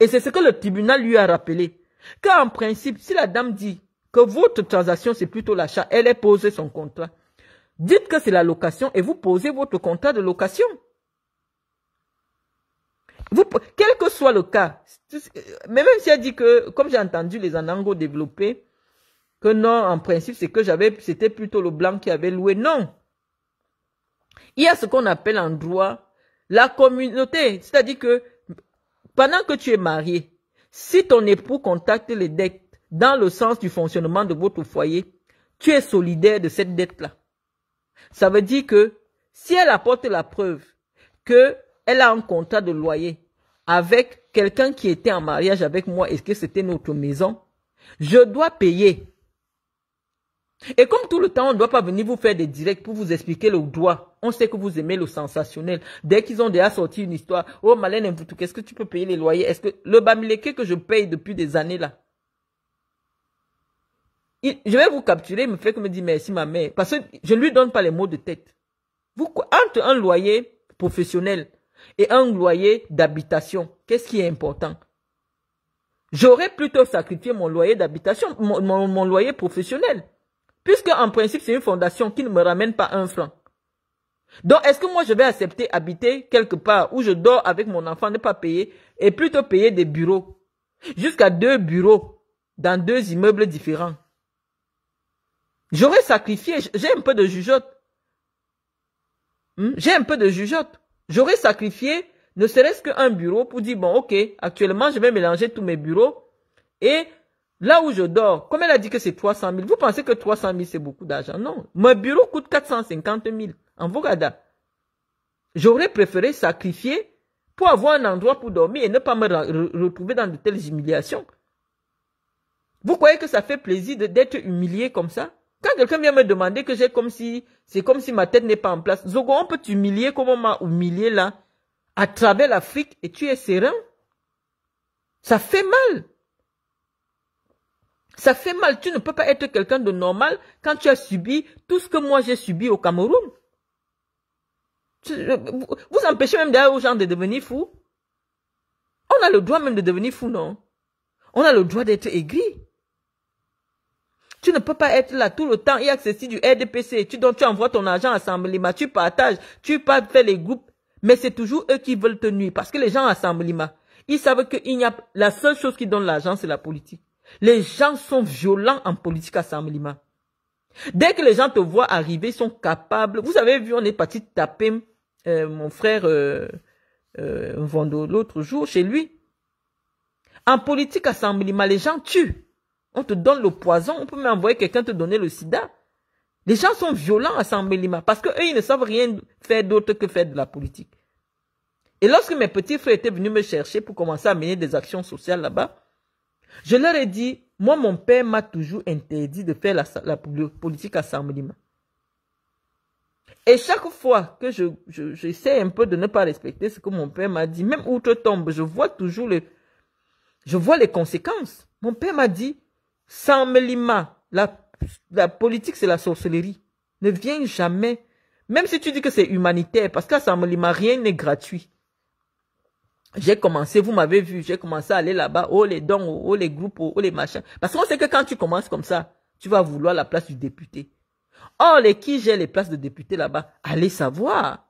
Et c'est ce que le tribunal lui a rappelé. Car en principe, si la dame dit que votre transaction c'est plutôt l'achat, elle a posé son contrat. Dites que c'est la location et vous posez votre contrat de location quel que soit le cas, mais même si elle dit que, comme j'ai entendu les anangos développer, que non, en principe, c'est que j'avais, c'était plutôt le blanc qui avait loué. Non. Il y a ce qu'on appelle en droit la communauté. C'est-à-dire que pendant que tu es marié, si ton époux contacte les dettes dans le sens du fonctionnement de votre foyer, tu es solidaire de cette dette-là. Ça veut dire que si elle apporte la preuve que elle a un contrat de loyer avec quelqu'un qui était en mariage avec moi et que c'était notre maison, je dois payer. Et comme tout le temps, on ne doit pas venir vous faire des directs pour vous expliquer le droit. On sait que vous aimez le sensationnel. Dès qu'ils ont déjà sorti une histoire, oh Malène, quest ce que tu peux payer les loyers Est-ce que le bamileke que je paye depuis des années là Je vais vous capturer, il me fait que me dit merci ma mère. Parce que je ne lui donne pas les mots de tête. Vous, entre un loyer professionnel et un loyer d'habitation. Qu'est-ce qui est important J'aurais plutôt sacrifié mon loyer d'habitation, mon, loyer professionnel. Puisque en principe, c'est une fondation qui ne me ramène pas un franc. Donc, est-ce que moi, je vais accepter habiter quelque part où je dors avec mon enfant, ne pas payer, et plutôt payer des bureaux Jusqu'à deux bureaux dans deux immeubles différents. J'aurais sacrifié, j'ai un peu de jugeote. Hmm? J'ai un peu de jugeote. J'aurais sacrifié ne serait-ce qu'un bureau pour dire, bon, ok, actuellement, je vais mélanger tous mes bureaux et là où je dors, comme elle a dit que c'est 300 000, vous pensez que 300 000, c'est beaucoup d'argent? Non. Mon bureau coûte 450 000 en Vogada. J'aurais préféré sacrifier pour avoir un endroit pour dormir et ne pas me retrouver dans de telles humiliations. Vous croyez que ça fait plaisir d'être humilié comme ça? Quand quelqu'un vient me demander que j'ai comme si, c'est comme si ma tête n'est pas en place. Zogo, on peut t'humilier comme on m'a humilié là, à travers l'Afrique, et tu es serein. Ça fait mal. Ça fait mal. Tu ne peux pas être quelqu'un de normal quand tu as subi tout ce que moi j'ai subi au Cameroun. Euh, vous empêchez même d'ailleurs aux gens de devenir fous. On a le droit même de devenir fou, non On a le droit d'être aigri. Tu ne peux pas être là tout le temps. Il y a ceci du RDPC. Tu tu envoies ton argent à Assemblima, tu partages, tu parles faire les groupes. Mais c'est toujours eux qui veulent te nuire. Parce que les gens à Lima ils savent que n'y a, la seule chose qui donne l'argent, c'est la politique. Les gens sont violents en politique à Assemblima. Dès que les gens te voient arriver, ils sont capables. Vous avez vu, on est parti taper euh, mon frère euh, euh Vando l'autre jour chez lui. En politique à Assemblima, les gens tuent. On te donne le poison. On peut même envoyer quelqu'un te donner le sida. Les gens sont violents à Sambelima parce qu'eux, ils ne savent rien faire d'autre que faire de la politique. Et lorsque mes petits frères étaient venus me chercher pour commencer à mener des actions sociales là-bas, je leur ai dit, moi, mon père m'a toujours interdit de faire la, politique à Sambelima. Et chaque fois que je, j'essaie un peu de ne pas respecter ce que mon père m'a dit, même outre-tombe, je vois toujours le je vois les conséquences. Mon père m'a dit, Samlima, la, la politique, c'est la sorcellerie. Ne viens jamais. Même si tu dis que c'est humanitaire, parce qu'à melima, rien n'est gratuit. J'ai commencé, vous m'avez vu, j'ai commencé à aller là-bas, oh les dons, oh, oh les groupes, oh, oh, les machins. Parce qu'on sait que quand tu commences comme ça, tu vas vouloir la place du député. oh les qui j'ai les places de député là-bas, allez savoir.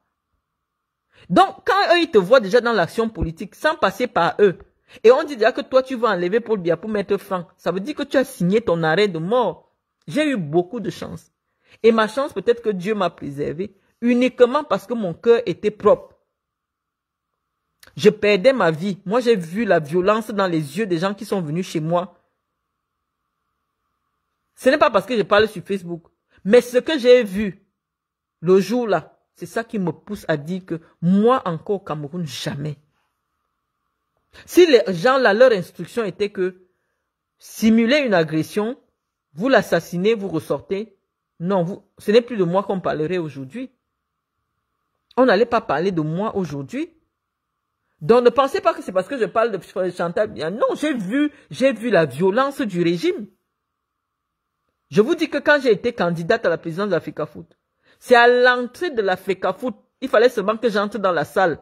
Donc, quand eux, ils te voient déjà dans l'action politique, sans passer par eux, et on dit déjà que toi, tu vas enlever Paul Bia pour mettre franc. Ça veut dire que tu as signé ton arrêt de mort. J'ai eu beaucoup de chance. Et ma chance, peut-être que Dieu m'a préservé uniquement parce que mon cœur était propre. Je perdais ma vie. Moi, j'ai vu la violence dans les yeux des gens qui sont venus chez moi. Ce n'est pas parce que j'ai parlé sur Facebook. Mais ce que j'ai vu le jour-là, c'est ça qui me pousse à dire que moi encore au Cameroun, jamais. Si les gens là, leur instruction était que simuler une agression, vous l'assassinez, vous ressortez. Non, vous, ce n'est plus de moi qu'on parlerait aujourd'hui. On n'allait pas parler de moi aujourd'hui. Donc ne pensez pas que c'est parce que je parle de Chantal Non, j'ai vu, j'ai vu la violence du régime. Je vous dis que quand j'ai été candidate à la présidence de la e Foot, c'est à l'entrée de la e Foot, il fallait seulement que j'entre dans la salle.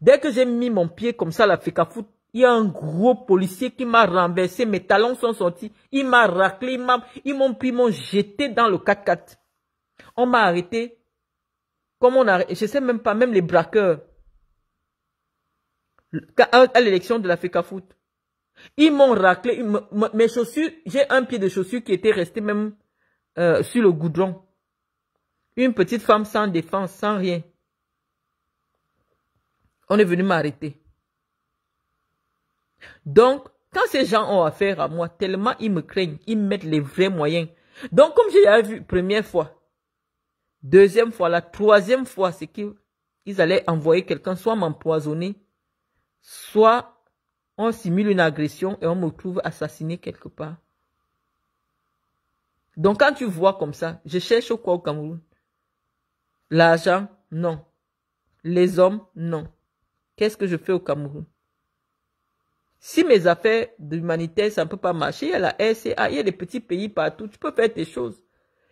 Dès que j'ai mis mon pied comme ça, à la Foot, il y a un gros policier qui m'a renversé, mes talons sont sortis, il m'a raclé, ils m'ont pris, m'ont jeté dans le 4x4. On m'a arrêté. Comme on a, je sais même pas, même les braqueurs. À l'élection de la Foot. Ils m'ont raclé, mes chaussures, j'ai un pied de chaussure qui était resté même euh, sur le goudron. Une petite femme sans défense, sans rien on est venu m'arrêter. Donc, quand ces gens ont affaire à moi, tellement ils me craignent, ils mettent les vrais moyens. Donc, comme j'ai vu première fois, deuxième fois, la troisième fois, c'est qu'ils allaient envoyer quelqu'un soit m'empoisonner, soit on simule une agression et on me trouve assassiné quelque part. Donc, quand tu vois comme ça, je cherche quoi au Cameroun L'argent, non. Les hommes, non. Qu'est-ce que je fais au Cameroun Si mes affaires d'humanitaire, ça ne peut pas marcher, il y a la RCA, il y a des petits pays partout, tu peux faire tes choses.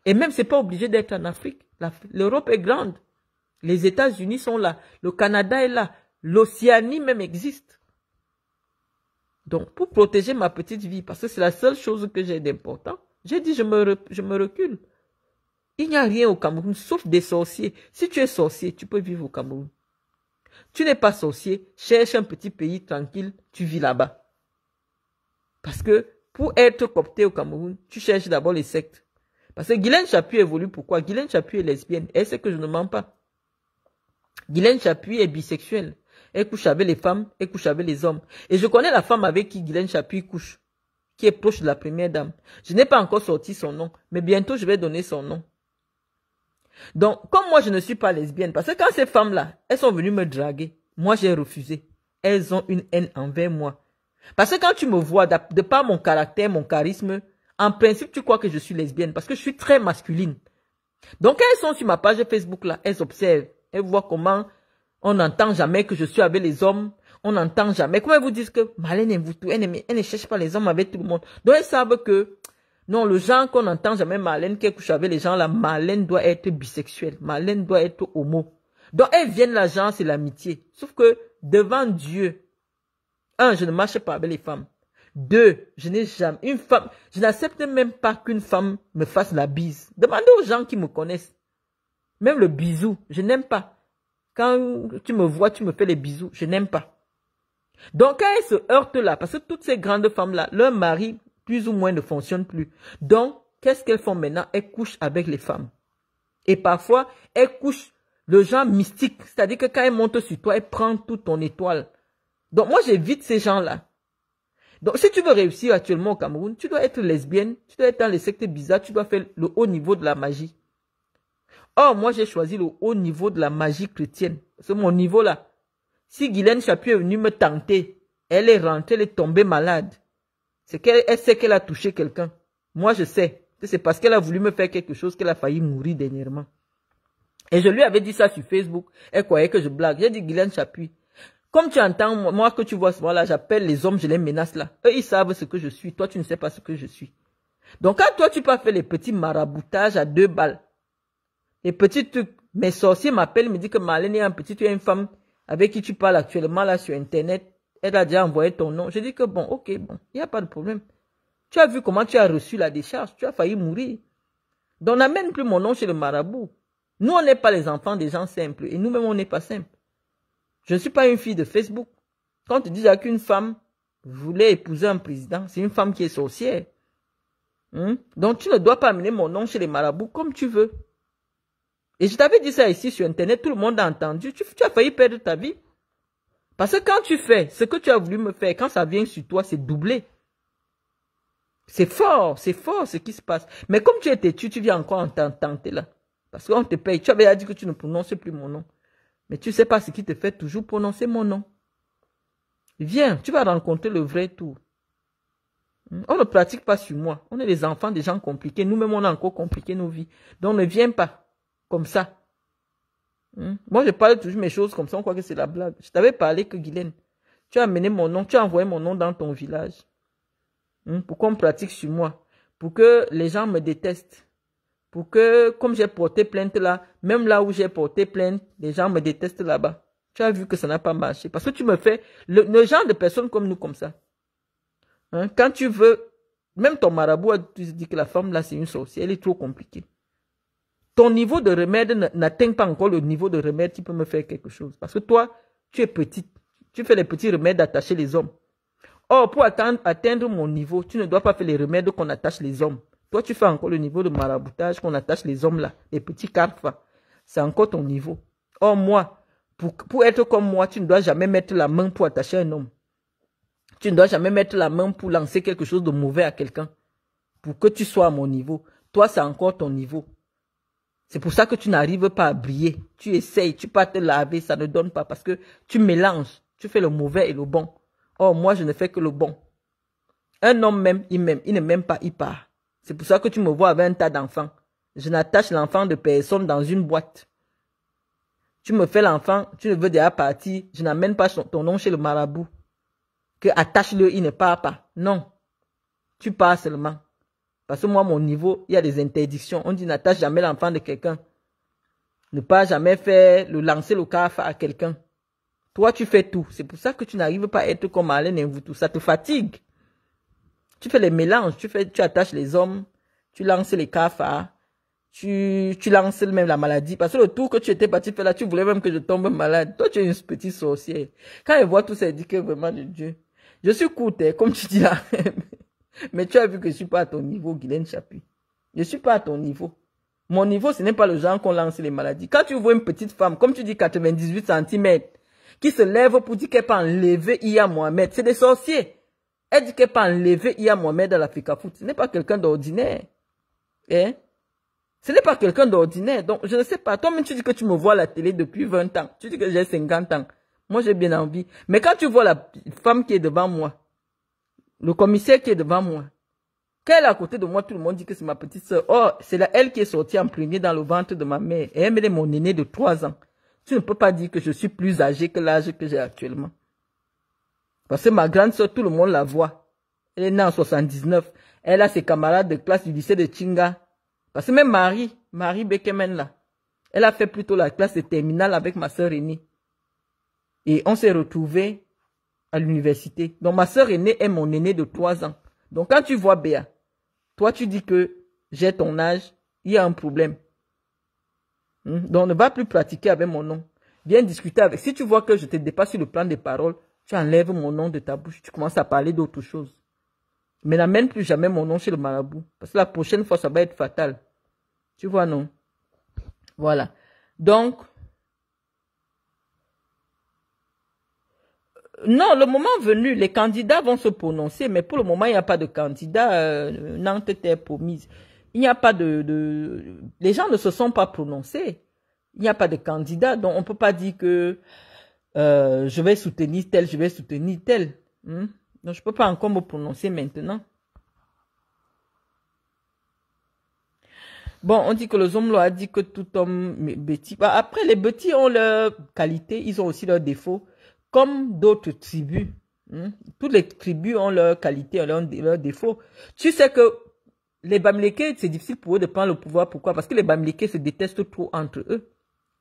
Et même, ce n'est pas obligé d'être en Afrique. L'Europe est grande. Les États-Unis sont là. Le Canada est là. L'Océanie même existe. Donc, pour protéger ma petite vie, parce que c'est la seule chose que j'ai d'important, j'ai dit, je me recule. Il n'y a rien au Cameroun, sauf des sorciers. Si tu es sorcier, tu peux vivre au Cameroun. Tu n'es pas sorcier, cherche un petit pays tranquille, tu vis là-bas. Parce que pour être copté au Cameroun, tu cherches d'abord les sectes. Parce que Guylaine Chapuis évolue pourquoi Guylaine Chapuis est lesbienne. Elle sait que je ne mens pas. Guylaine Chapuis est bisexuelle. Elle couche avec les femmes, elle couche avec les hommes. Et je connais la femme avec qui Guylaine Chapuis couche, qui est proche de la première dame. Je n'ai pas encore sorti son nom, mais bientôt je vais donner son nom. Donc, comme moi, je ne suis pas lesbienne, parce que quand ces femmes-là, elles sont venues me draguer, moi, j'ai refusé. Elles ont une haine envers moi. Parce que quand tu me vois, de par mon caractère, mon charisme, en principe, tu crois que je suis lesbienne, parce que je suis très masculine. Donc, elles sont sur ma page Facebook, là, elles observent, elles voient comment on n'entend jamais que je suis avec les hommes, on n'entend jamais. Comment elles vous disent que Malène elles vous tout, elle ne cherche pas les hommes avec tout le monde. Donc, elles savent que non, le genre qu'on n'entend jamais Marlène qui couché avec les gens, la Marlène doit être bisexuelle. Marlène doit être homo. Donc, elles viennent l'agence et l'amitié. Sauf que, devant Dieu, un, je ne marche pas avec les femmes. Deux, je n'ai jamais, une femme, je n'accepte même pas qu'une femme me fasse la bise. Demandez aux gens qui me connaissent. Même le bisou, je n'aime pas. Quand tu me vois, tu me fais les bisous, je n'aime pas. Donc, quand elles se heurtent là, parce que toutes ces grandes femmes là, leur mari plus ou moins ne fonctionne plus. Donc, qu'est-ce qu'elles font maintenant Elles couchent avec les femmes. Et parfois, elles couchent le genre mystique. C'est-à-dire que quand elles montent sur toi, elles prennent toute ton étoile. Donc, moi, j'évite ces gens-là. Donc, si tu veux réussir actuellement au Cameroun, tu dois être lesbienne, tu dois être dans les sectes bizarres, tu dois faire le haut niveau de la magie. Or, moi, j'ai choisi le haut niveau de la magie chrétienne. C'est mon niveau-là. Si Guylaine Chapuis est venue me tenter, elle est rentrée, elle est tombée malade. C'est qu'elle sait qu'elle a touché quelqu'un. Moi, je sais. C'est parce qu'elle a voulu me faire quelque chose qu'elle a failli mourir dernièrement. Et je lui avais dit ça sur Facebook. Elle croyait que je blague. J'ai dit, Guylaine Chapuis, comme tu entends, moi que tu vois ce moment-là, j'appelle les hommes, je les menace là. Eux, ils savent ce que je suis. Toi, tu ne sais pas ce que je suis. Donc, quand toi, tu peux faire les petits maraboutages à deux balles, les petits trucs, mes sorciers m'appellent, me disent que Marlène est un petit, tu es une femme avec qui tu parles actuellement là sur Internet. Elle a déjà envoyé ton nom. Je dis que bon, ok, bon, il n'y a pas de problème. Tu as vu comment tu as reçu la décharge. Tu as failli mourir. Donc, n'amène plus mon nom chez le marabout. Nous, on n'est pas les enfants des gens simples. Et nous-mêmes, on n'est pas simples. Je ne suis pas une fille de Facebook. Quand tu dis qu'une femme voulait épouser un président, c'est une femme qui est sorcière. Hmm? Donc, tu ne dois pas amener mon nom chez les marabouts comme tu veux. Et je t'avais dit ça ici sur Internet, tout le monde a entendu. tu as failli perdre ta vie. Parce que quand tu fais ce que tu as voulu me faire, quand ça vient sur toi, c'est doublé. C'est fort, c'est fort ce qui se passe. Mais comme tu es têtu, tu viens encore en tenter là. Parce qu'on te paye. Tu avais dit que tu ne prononçais plus mon nom. Mais tu ne sais pas ce qui te fait toujours prononcer mon nom. Viens, tu vas rencontrer le vrai tout. Hmm? On ne pratique pas sur moi. On est des enfants des gens compliqués. Nous-mêmes, on a encore compliqué nos vies. Donc ne viens pas comme ça. Hmm. Moi, je parle toujours mes choses comme ça, on croit que c'est la blague. Je t'avais parlé que Guylaine, tu as amené mon nom, tu as envoyé mon nom dans ton village. Hmm. Pour qu'on pratique sur moi. Pour que les gens me détestent. Pour que, comme j'ai porté plainte là, même là où j'ai porté plainte, les gens me détestent là-bas. Tu as vu que ça n'a pas marché. Parce que tu me fais le, genre de personnes comme nous, comme ça. Hein. Quand tu veux, même ton marabout, tu dis que la femme là, c'est une sorcière, elle est trop compliquée ton niveau de remède n'atteint pas encore le niveau de remède qui peut me faire quelque chose. Parce que toi, tu es petite. Tu fais les petits remèdes d'attacher les hommes. Or, pour atteindre, mon niveau, tu ne dois pas faire les remèdes qu'on attache les hommes. Toi, tu fais encore le niveau de maraboutage qu'on attache les hommes là, les petits carfa. C'est encore ton niveau. Oh, moi, pour être comme moi, tu ne dois jamais mettre la main pour attacher un homme. Tu ne dois jamais mettre la main pour lancer quelque chose de mauvais à quelqu'un. Pour que tu sois à mon niveau. Toi, c'est encore ton niveau. C'est pour ça que tu n'arrives pas à briller. Tu essayes, tu pas te laver, ça ne donne pas parce que tu mélanges. Tu fais le mauvais et le bon. Or, oh, moi, je ne fais que le bon. Un homme même, il m'aime. Il ne m'aime pas, il part. C'est pour ça que tu me vois avec un tas d'enfants. Je n'attache l'enfant de personne dans une boîte. Tu me fais l'enfant, tu ne veux déjà partir. Je n'amène pas ton nom chez le marabout. Que attache-le, il ne part pas. Non. Tu pars seulement. Parce que moi, mon niveau, il y a des interdictions. On dit n'attache jamais l'enfant de quelqu'un. Ne pas jamais faire le lancer le caf à quelqu'un. Toi, tu fais tout. C'est pour ça que tu n'arrives pas à être comme Alain tout Ça te fatigue. Tu fais les mélanges. Tu fais, tu attaches les hommes. Tu lances les cafards. Tu, tu lances même la maladie. Parce que le tour que tu étais parti faire là, tu voulais même que je tombe malade. Toi, tu es une petite sorcière. Quand elle voit tout ça, elle dit que vraiment de Dieu. Je suis courte, hein, comme tu dis là. Mais tu as vu que je ne suis pas à ton niveau, Guylaine Chapuis. Je ne suis pas à ton niveau. Mon niveau, ce n'est pas le genre qu'on lance les maladies. Quand tu vois une petite femme, comme tu dis 98 cm, qui se lève pour dire qu'elle n'est pas enlevée a Mohamed, c'est des sorciers. Elle dit qu'elle n'est pas enlevée a Mohamed à la Foot. Ce n'est pas quelqu'un d'ordinaire. Hein? Ce n'est pas quelqu'un d'ordinaire. Donc, je ne sais pas. Toi-même, tu dis que tu me vois à la télé depuis 20 ans. Tu dis que j'ai 50 ans. Moi, j'ai bien envie. Mais quand tu vois la femme qui est devant moi, le commissaire qui est devant moi, qu'elle est à côté de moi, tout le monde dit que c'est ma petite sœur. oh, c'est là elle qui est sortie en premier dans le ventre de ma mère. Et elle est mon aînée de trois ans. Tu ne peux pas dire que je suis plus âgée que l'âge que j'ai actuellement. Parce que ma grande sœur, tout le monde la voit. Elle est née en 79. Elle a ses camarades de classe du lycée de Chinga. Parce que même Marie, Marie Bekemen là, elle a fait plutôt la classe de terminale avec ma soeur aînée. Et on s'est retrouvés à l'université. Donc ma sœur aînée est mon aînée de 3 ans. Donc quand tu vois Béa, toi tu dis que j'ai ton âge, il y a un problème. Hmm? Donc ne va plus pratiquer avec mon nom. Viens discuter avec. Si tu vois que je te dépasse sur le plan des paroles, tu enlèves mon nom de ta bouche, tu commences à parler d'autre chose. Mais n'amène plus jamais mon nom chez le marabout. Parce que la prochaine fois, ça va être fatal. Tu vois, non Voilà. Donc, Non, le moment venu, les candidats vont se prononcer, mais pour le moment, il n'y a pas de candidat. Euh, Nantes était promise. Il n'y a pas de, Les gens ne se sont pas prononcés. Il n'y a pas de candidat, donc on ne peut pas dire que euh, je vais soutenir tel, je vais soutenir tel. Hmm? Donc je ne peux pas encore me prononcer maintenant. Bon, on dit que le Zomlo a dit que tout homme bêtis. Bah, après, les petits ont leurs qualités, ils ont aussi leurs défauts comme d'autres tribus. Hein. Toutes les tribus ont leurs qualités, leurs, leurs défauts. Tu sais que les Bamlékés, c'est difficile pour eux de prendre le pouvoir. Pourquoi Parce que les Bamlékés se détestent trop entre eux.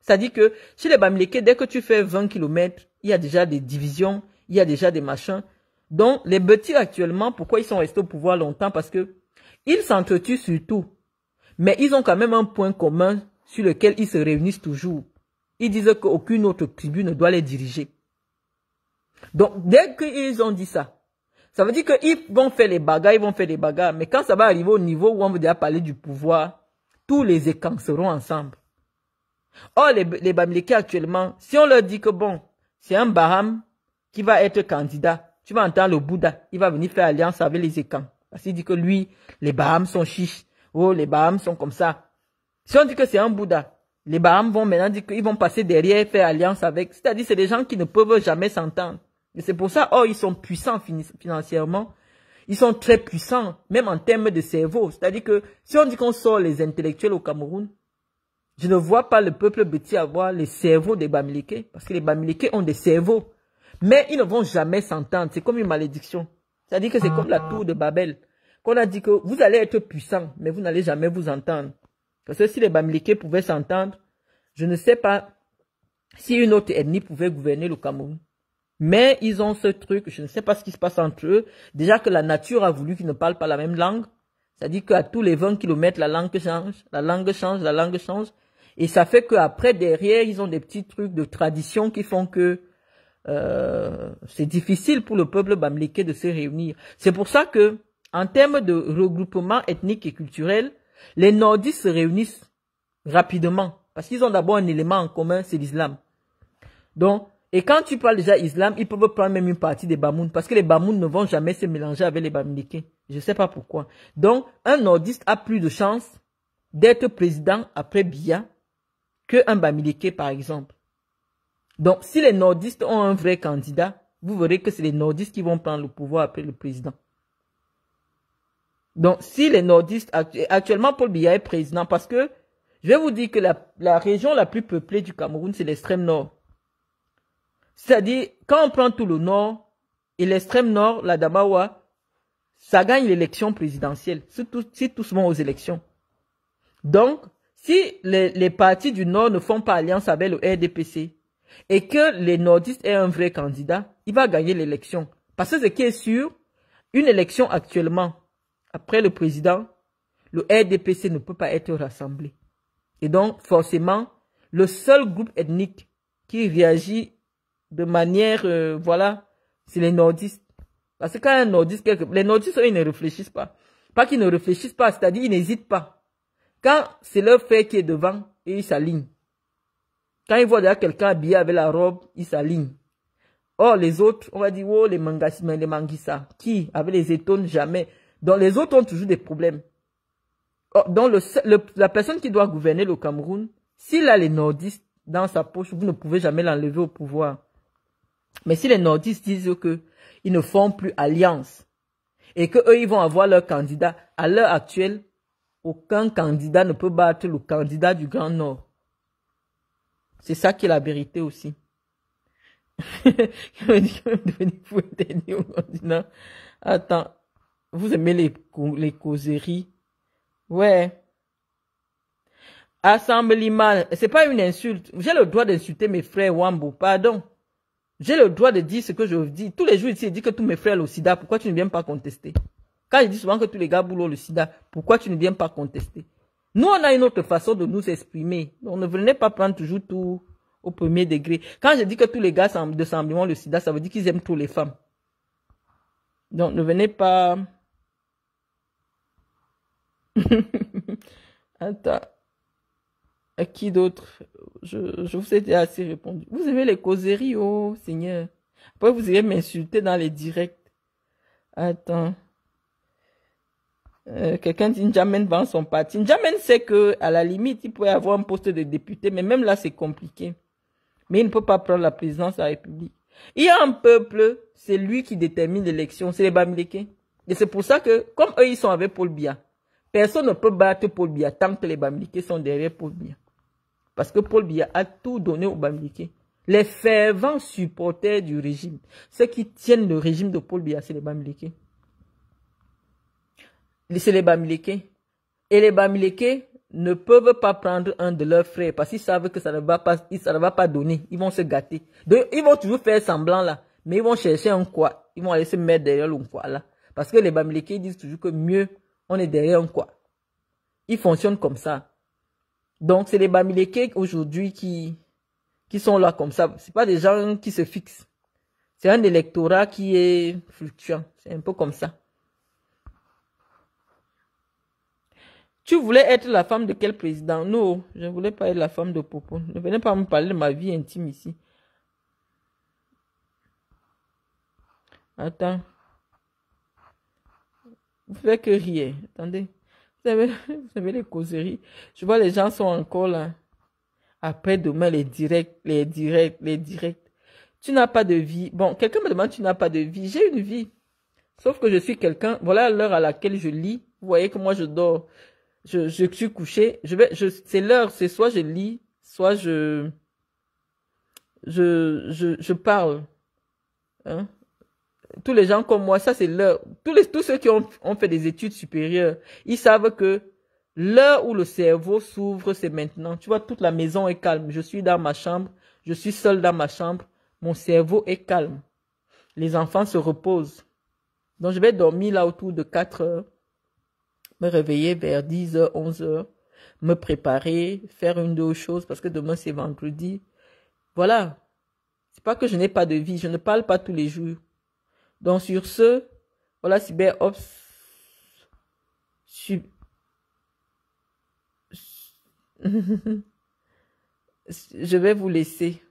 C'est-à-dire que chez les Bamlékés, dès que tu fais 20 km, il y a déjà des divisions, il y a déjà des machins. Donc, les petits actuellement, pourquoi ils sont restés au pouvoir longtemps Parce que ils s'entretuent surtout. Mais ils ont quand même un point commun sur lequel ils se réunissent toujours. Ils disent qu'aucune autre tribu ne doit les diriger. Donc, dès qu'ils ont dit ça, ça veut dire qu'ils vont faire les bagarres, ils vont faire les bagarres. Mais quand ça va arriver au niveau où on veut déjà parler du pouvoir, tous les écans seront ensemble. Or, les, les actuellement, si on leur dit que bon, c'est un Baham qui va être candidat, tu vas entendre le Bouddha, il va venir faire alliance avec les écans. Parce qu'il dit que lui, les Bahams sont chiches. Oh, les Bahams sont comme ça. Si on dit que c'est un Bouddha, les Bahams vont maintenant dire qu'ils vont passer derrière, et faire alliance avec. C'est-à-dire, c'est des gens qui ne peuvent jamais s'entendre. Mais c'est pour ça, oh, ils sont puissants financièrement. Ils sont très puissants, même en termes de cerveau. C'est-à-dire que si on dit qu'on sort les intellectuels au Cameroun, je ne vois pas le peuple béti avoir les cerveaux des Bamilékés, parce que les Bamilékés ont des cerveaux. Mais ils ne vont jamais s'entendre. C'est comme une malédiction. C'est-à-dire que c'est comme la tour de Babel. Qu'on a dit que vous allez être puissant, mais vous n'allez jamais vous entendre. Parce que si les Bamilékés pouvaient s'entendre, je ne sais pas si une autre ethnie pouvait gouverner le Cameroun. Mais ils ont ce truc, je ne sais pas ce qui se passe entre eux. Déjà que la nature a voulu qu'ils ne parlent pas la même langue. C'est-à-dire qu'à tous les 20 kilomètres, la langue change, la langue change, la langue change. Et ça fait qu'après, derrière, ils ont des petits trucs de tradition qui font que euh, c'est difficile pour le peuple bamléké de se réunir. C'est pour ça que, en termes de regroupement ethnique et culturel, les nordistes se réunissent rapidement. Parce qu'ils ont d'abord un élément en commun, c'est l'islam. Donc, et quand tu parles déjà islam, ils peuvent prendre même une partie des Bamoun, parce que les Bamoun ne vont jamais se mélanger avec les Bamiliké. Je ne sais pas pourquoi. Donc, un nordiste a plus de chances d'être président après Bia un Bamiliké, par exemple. Donc, si les nordistes ont un vrai candidat, vous verrez que c'est les nordistes qui vont prendre le pouvoir après le président. Donc, si les nordistes, actuellement, Paul Biya est président, parce que je vais vous dire que la région la plus peuplée du Cameroun, c'est l'extrême nord. C'est-à-dire, quand on prend tout le nord et l'extrême nord, la Damawa, ça gagne l'élection présidentielle, si tous, vont aux élections. Donc, si les, les, partis du Nord ne font pas alliance avec le RDPC et que les nordistes aient un vrai candidat, il va gagner l'élection. Parce que ce qui est sûr, une élection actuellement, après le président, le RDPC ne peut pas être rassemblé. Et donc, forcément, le seul groupe ethnique qui réagit de manière, euh, voilà, c'est les nordistes. Parce que quand un nordiste, les nordistes, eux, ils ne réfléchissent pas. Pas qu'ils ne réfléchissent pas, c'est-à-dire ils n'hésitent pas. Quand c'est leur fait qui est devant, et ils s'alignent. Quand ils voient déjà quelqu'un habillé avec la robe, ils s'alignent. Or, les autres, on va dire, oh, les mangasima, les mangissa. Qui Avec les étonnes, jamais. Donc, les autres ont toujours des problèmes. Or, donc, le, la personne qui doit gouverner le Cameroun, s'il a les nordistes dans sa poche, vous ne pouvez jamais l'enlever au pouvoir. Mais si les nordistes disent qu'ils ne font plus alliance et que eux ils vont avoir leur candidat, à l'heure actuelle, aucun candidat ne peut battre le candidat du Grand Nord. C'est ça qui est la vérité aussi. Attends, vous aimez les, les causeries? Ouais. Ce c'est pas une insulte. J'ai le droit d'insulter mes frères Wambo, pardon. J'ai le droit de dire ce que je dis. Tous les jours ici, je dis que tous mes frères le sida. Pourquoi tu ne viens pas contester Quand je dis souvent que tous les gars boulot le sida, pourquoi tu ne viens pas contester Nous, on a une autre façon de nous exprimer. On ne venait pas prendre toujours tout au premier degré. Quand je dis que tous les gars de semblement le sida, ça veut dire qu'ils aiment tous les femmes. Donc, ne venez pas... Attends. À euh, qui d'autre je, vous ai assez répondu. Vous aimez les causeries, oh Seigneur. Après, vous allez m'insulter dans les directs. Attends. Euh, quelqu'un dit N'Djamène vend son parti. N'Djamen sait que, à la limite, il pourrait avoir un poste de député, mais même là, c'est compliqué. Mais il ne peut pas prendre la présidence de la République. Il y a un peuple, c'est lui qui détermine l'élection, c'est les Bamileke. Et c'est pour ça que, comme eux, ils sont avec Paul Bia, personne ne peut battre Paul Bia tant que les Bamileke sont derrière Paul Bia. Parce que Paul Biya a tout donné aux Bamileke. Les fervents supporters du régime, ceux qui tiennent le régime de Paul Biya, c'est les Bamileke. C'est les Bamileke. Et les Bamileke ne peuvent pas prendre un de leurs frères parce qu'ils savent que ça ne va pas, ça ne va pas donner. Ils vont se gâter. Donc, ils vont toujours faire semblant là. Mais ils vont chercher un quoi. Ils vont aller se mettre derrière le quoi là. Parce que les Bamileke disent toujours que mieux, on est derrière un quoi. Ils fonctionnent comme ça. Donc, c'est les Bamileke aujourd'hui qui, qui sont là comme ça. Ce C'est pas des gens qui se fixent. C'est un électorat qui est fluctuant. C'est un peu comme ça. Tu voulais être la femme de quel président Non, je ne voulais pas être la femme de Popo. Ne venez pas me parler de ma vie intime ici. Attends. Vous faites que rire. Attendez. Vous savez, vous les causeries. Je vois les gens sont encore là. Après demain, les directs, les directs, les directs. Tu n'as pas de vie. Bon, quelqu'un me demande, tu n'as pas de vie. J'ai une vie. Sauf que je suis quelqu'un. Voilà l'heure à laquelle je lis. Vous voyez que moi, je dors. Je, je, suis couché. Je vais, c'est l'heure. C'est soit je lis, soit je, je, je, je parle. Hein? tous les gens comme moi, ça c'est l'heure. Tous, tous ceux qui ont, ont, fait des études supérieures, ils savent que l'heure où le cerveau s'ouvre, c'est maintenant. Tu vois, toute la maison est calme. Je suis dans ma chambre, je suis seul dans ma chambre. Mon cerveau est calme. Les enfants se reposent. Donc je vais dormir là autour de 4 heures, me réveiller vers 10 heures, 11 heures, me préparer, faire une, deux choses parce que demain c'est vendredi. Voilà. C'est pas que je n'ai pas de vie, je ne parle pas tous les jours. Donc sur ce, voilà CyberOps. je vais vous laisser.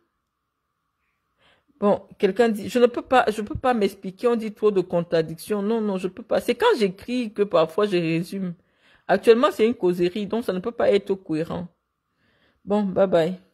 Bon, quelqu'un dit, je ne peux pas, je peux pas m'expliquer, on dit trop de contradictions. Non, non, je peux pas. C'est quand j'écris que parfois je résume. Actuellement, c'est une causerie, donc ça ne peut pas être cohérent. Bon, bye bye.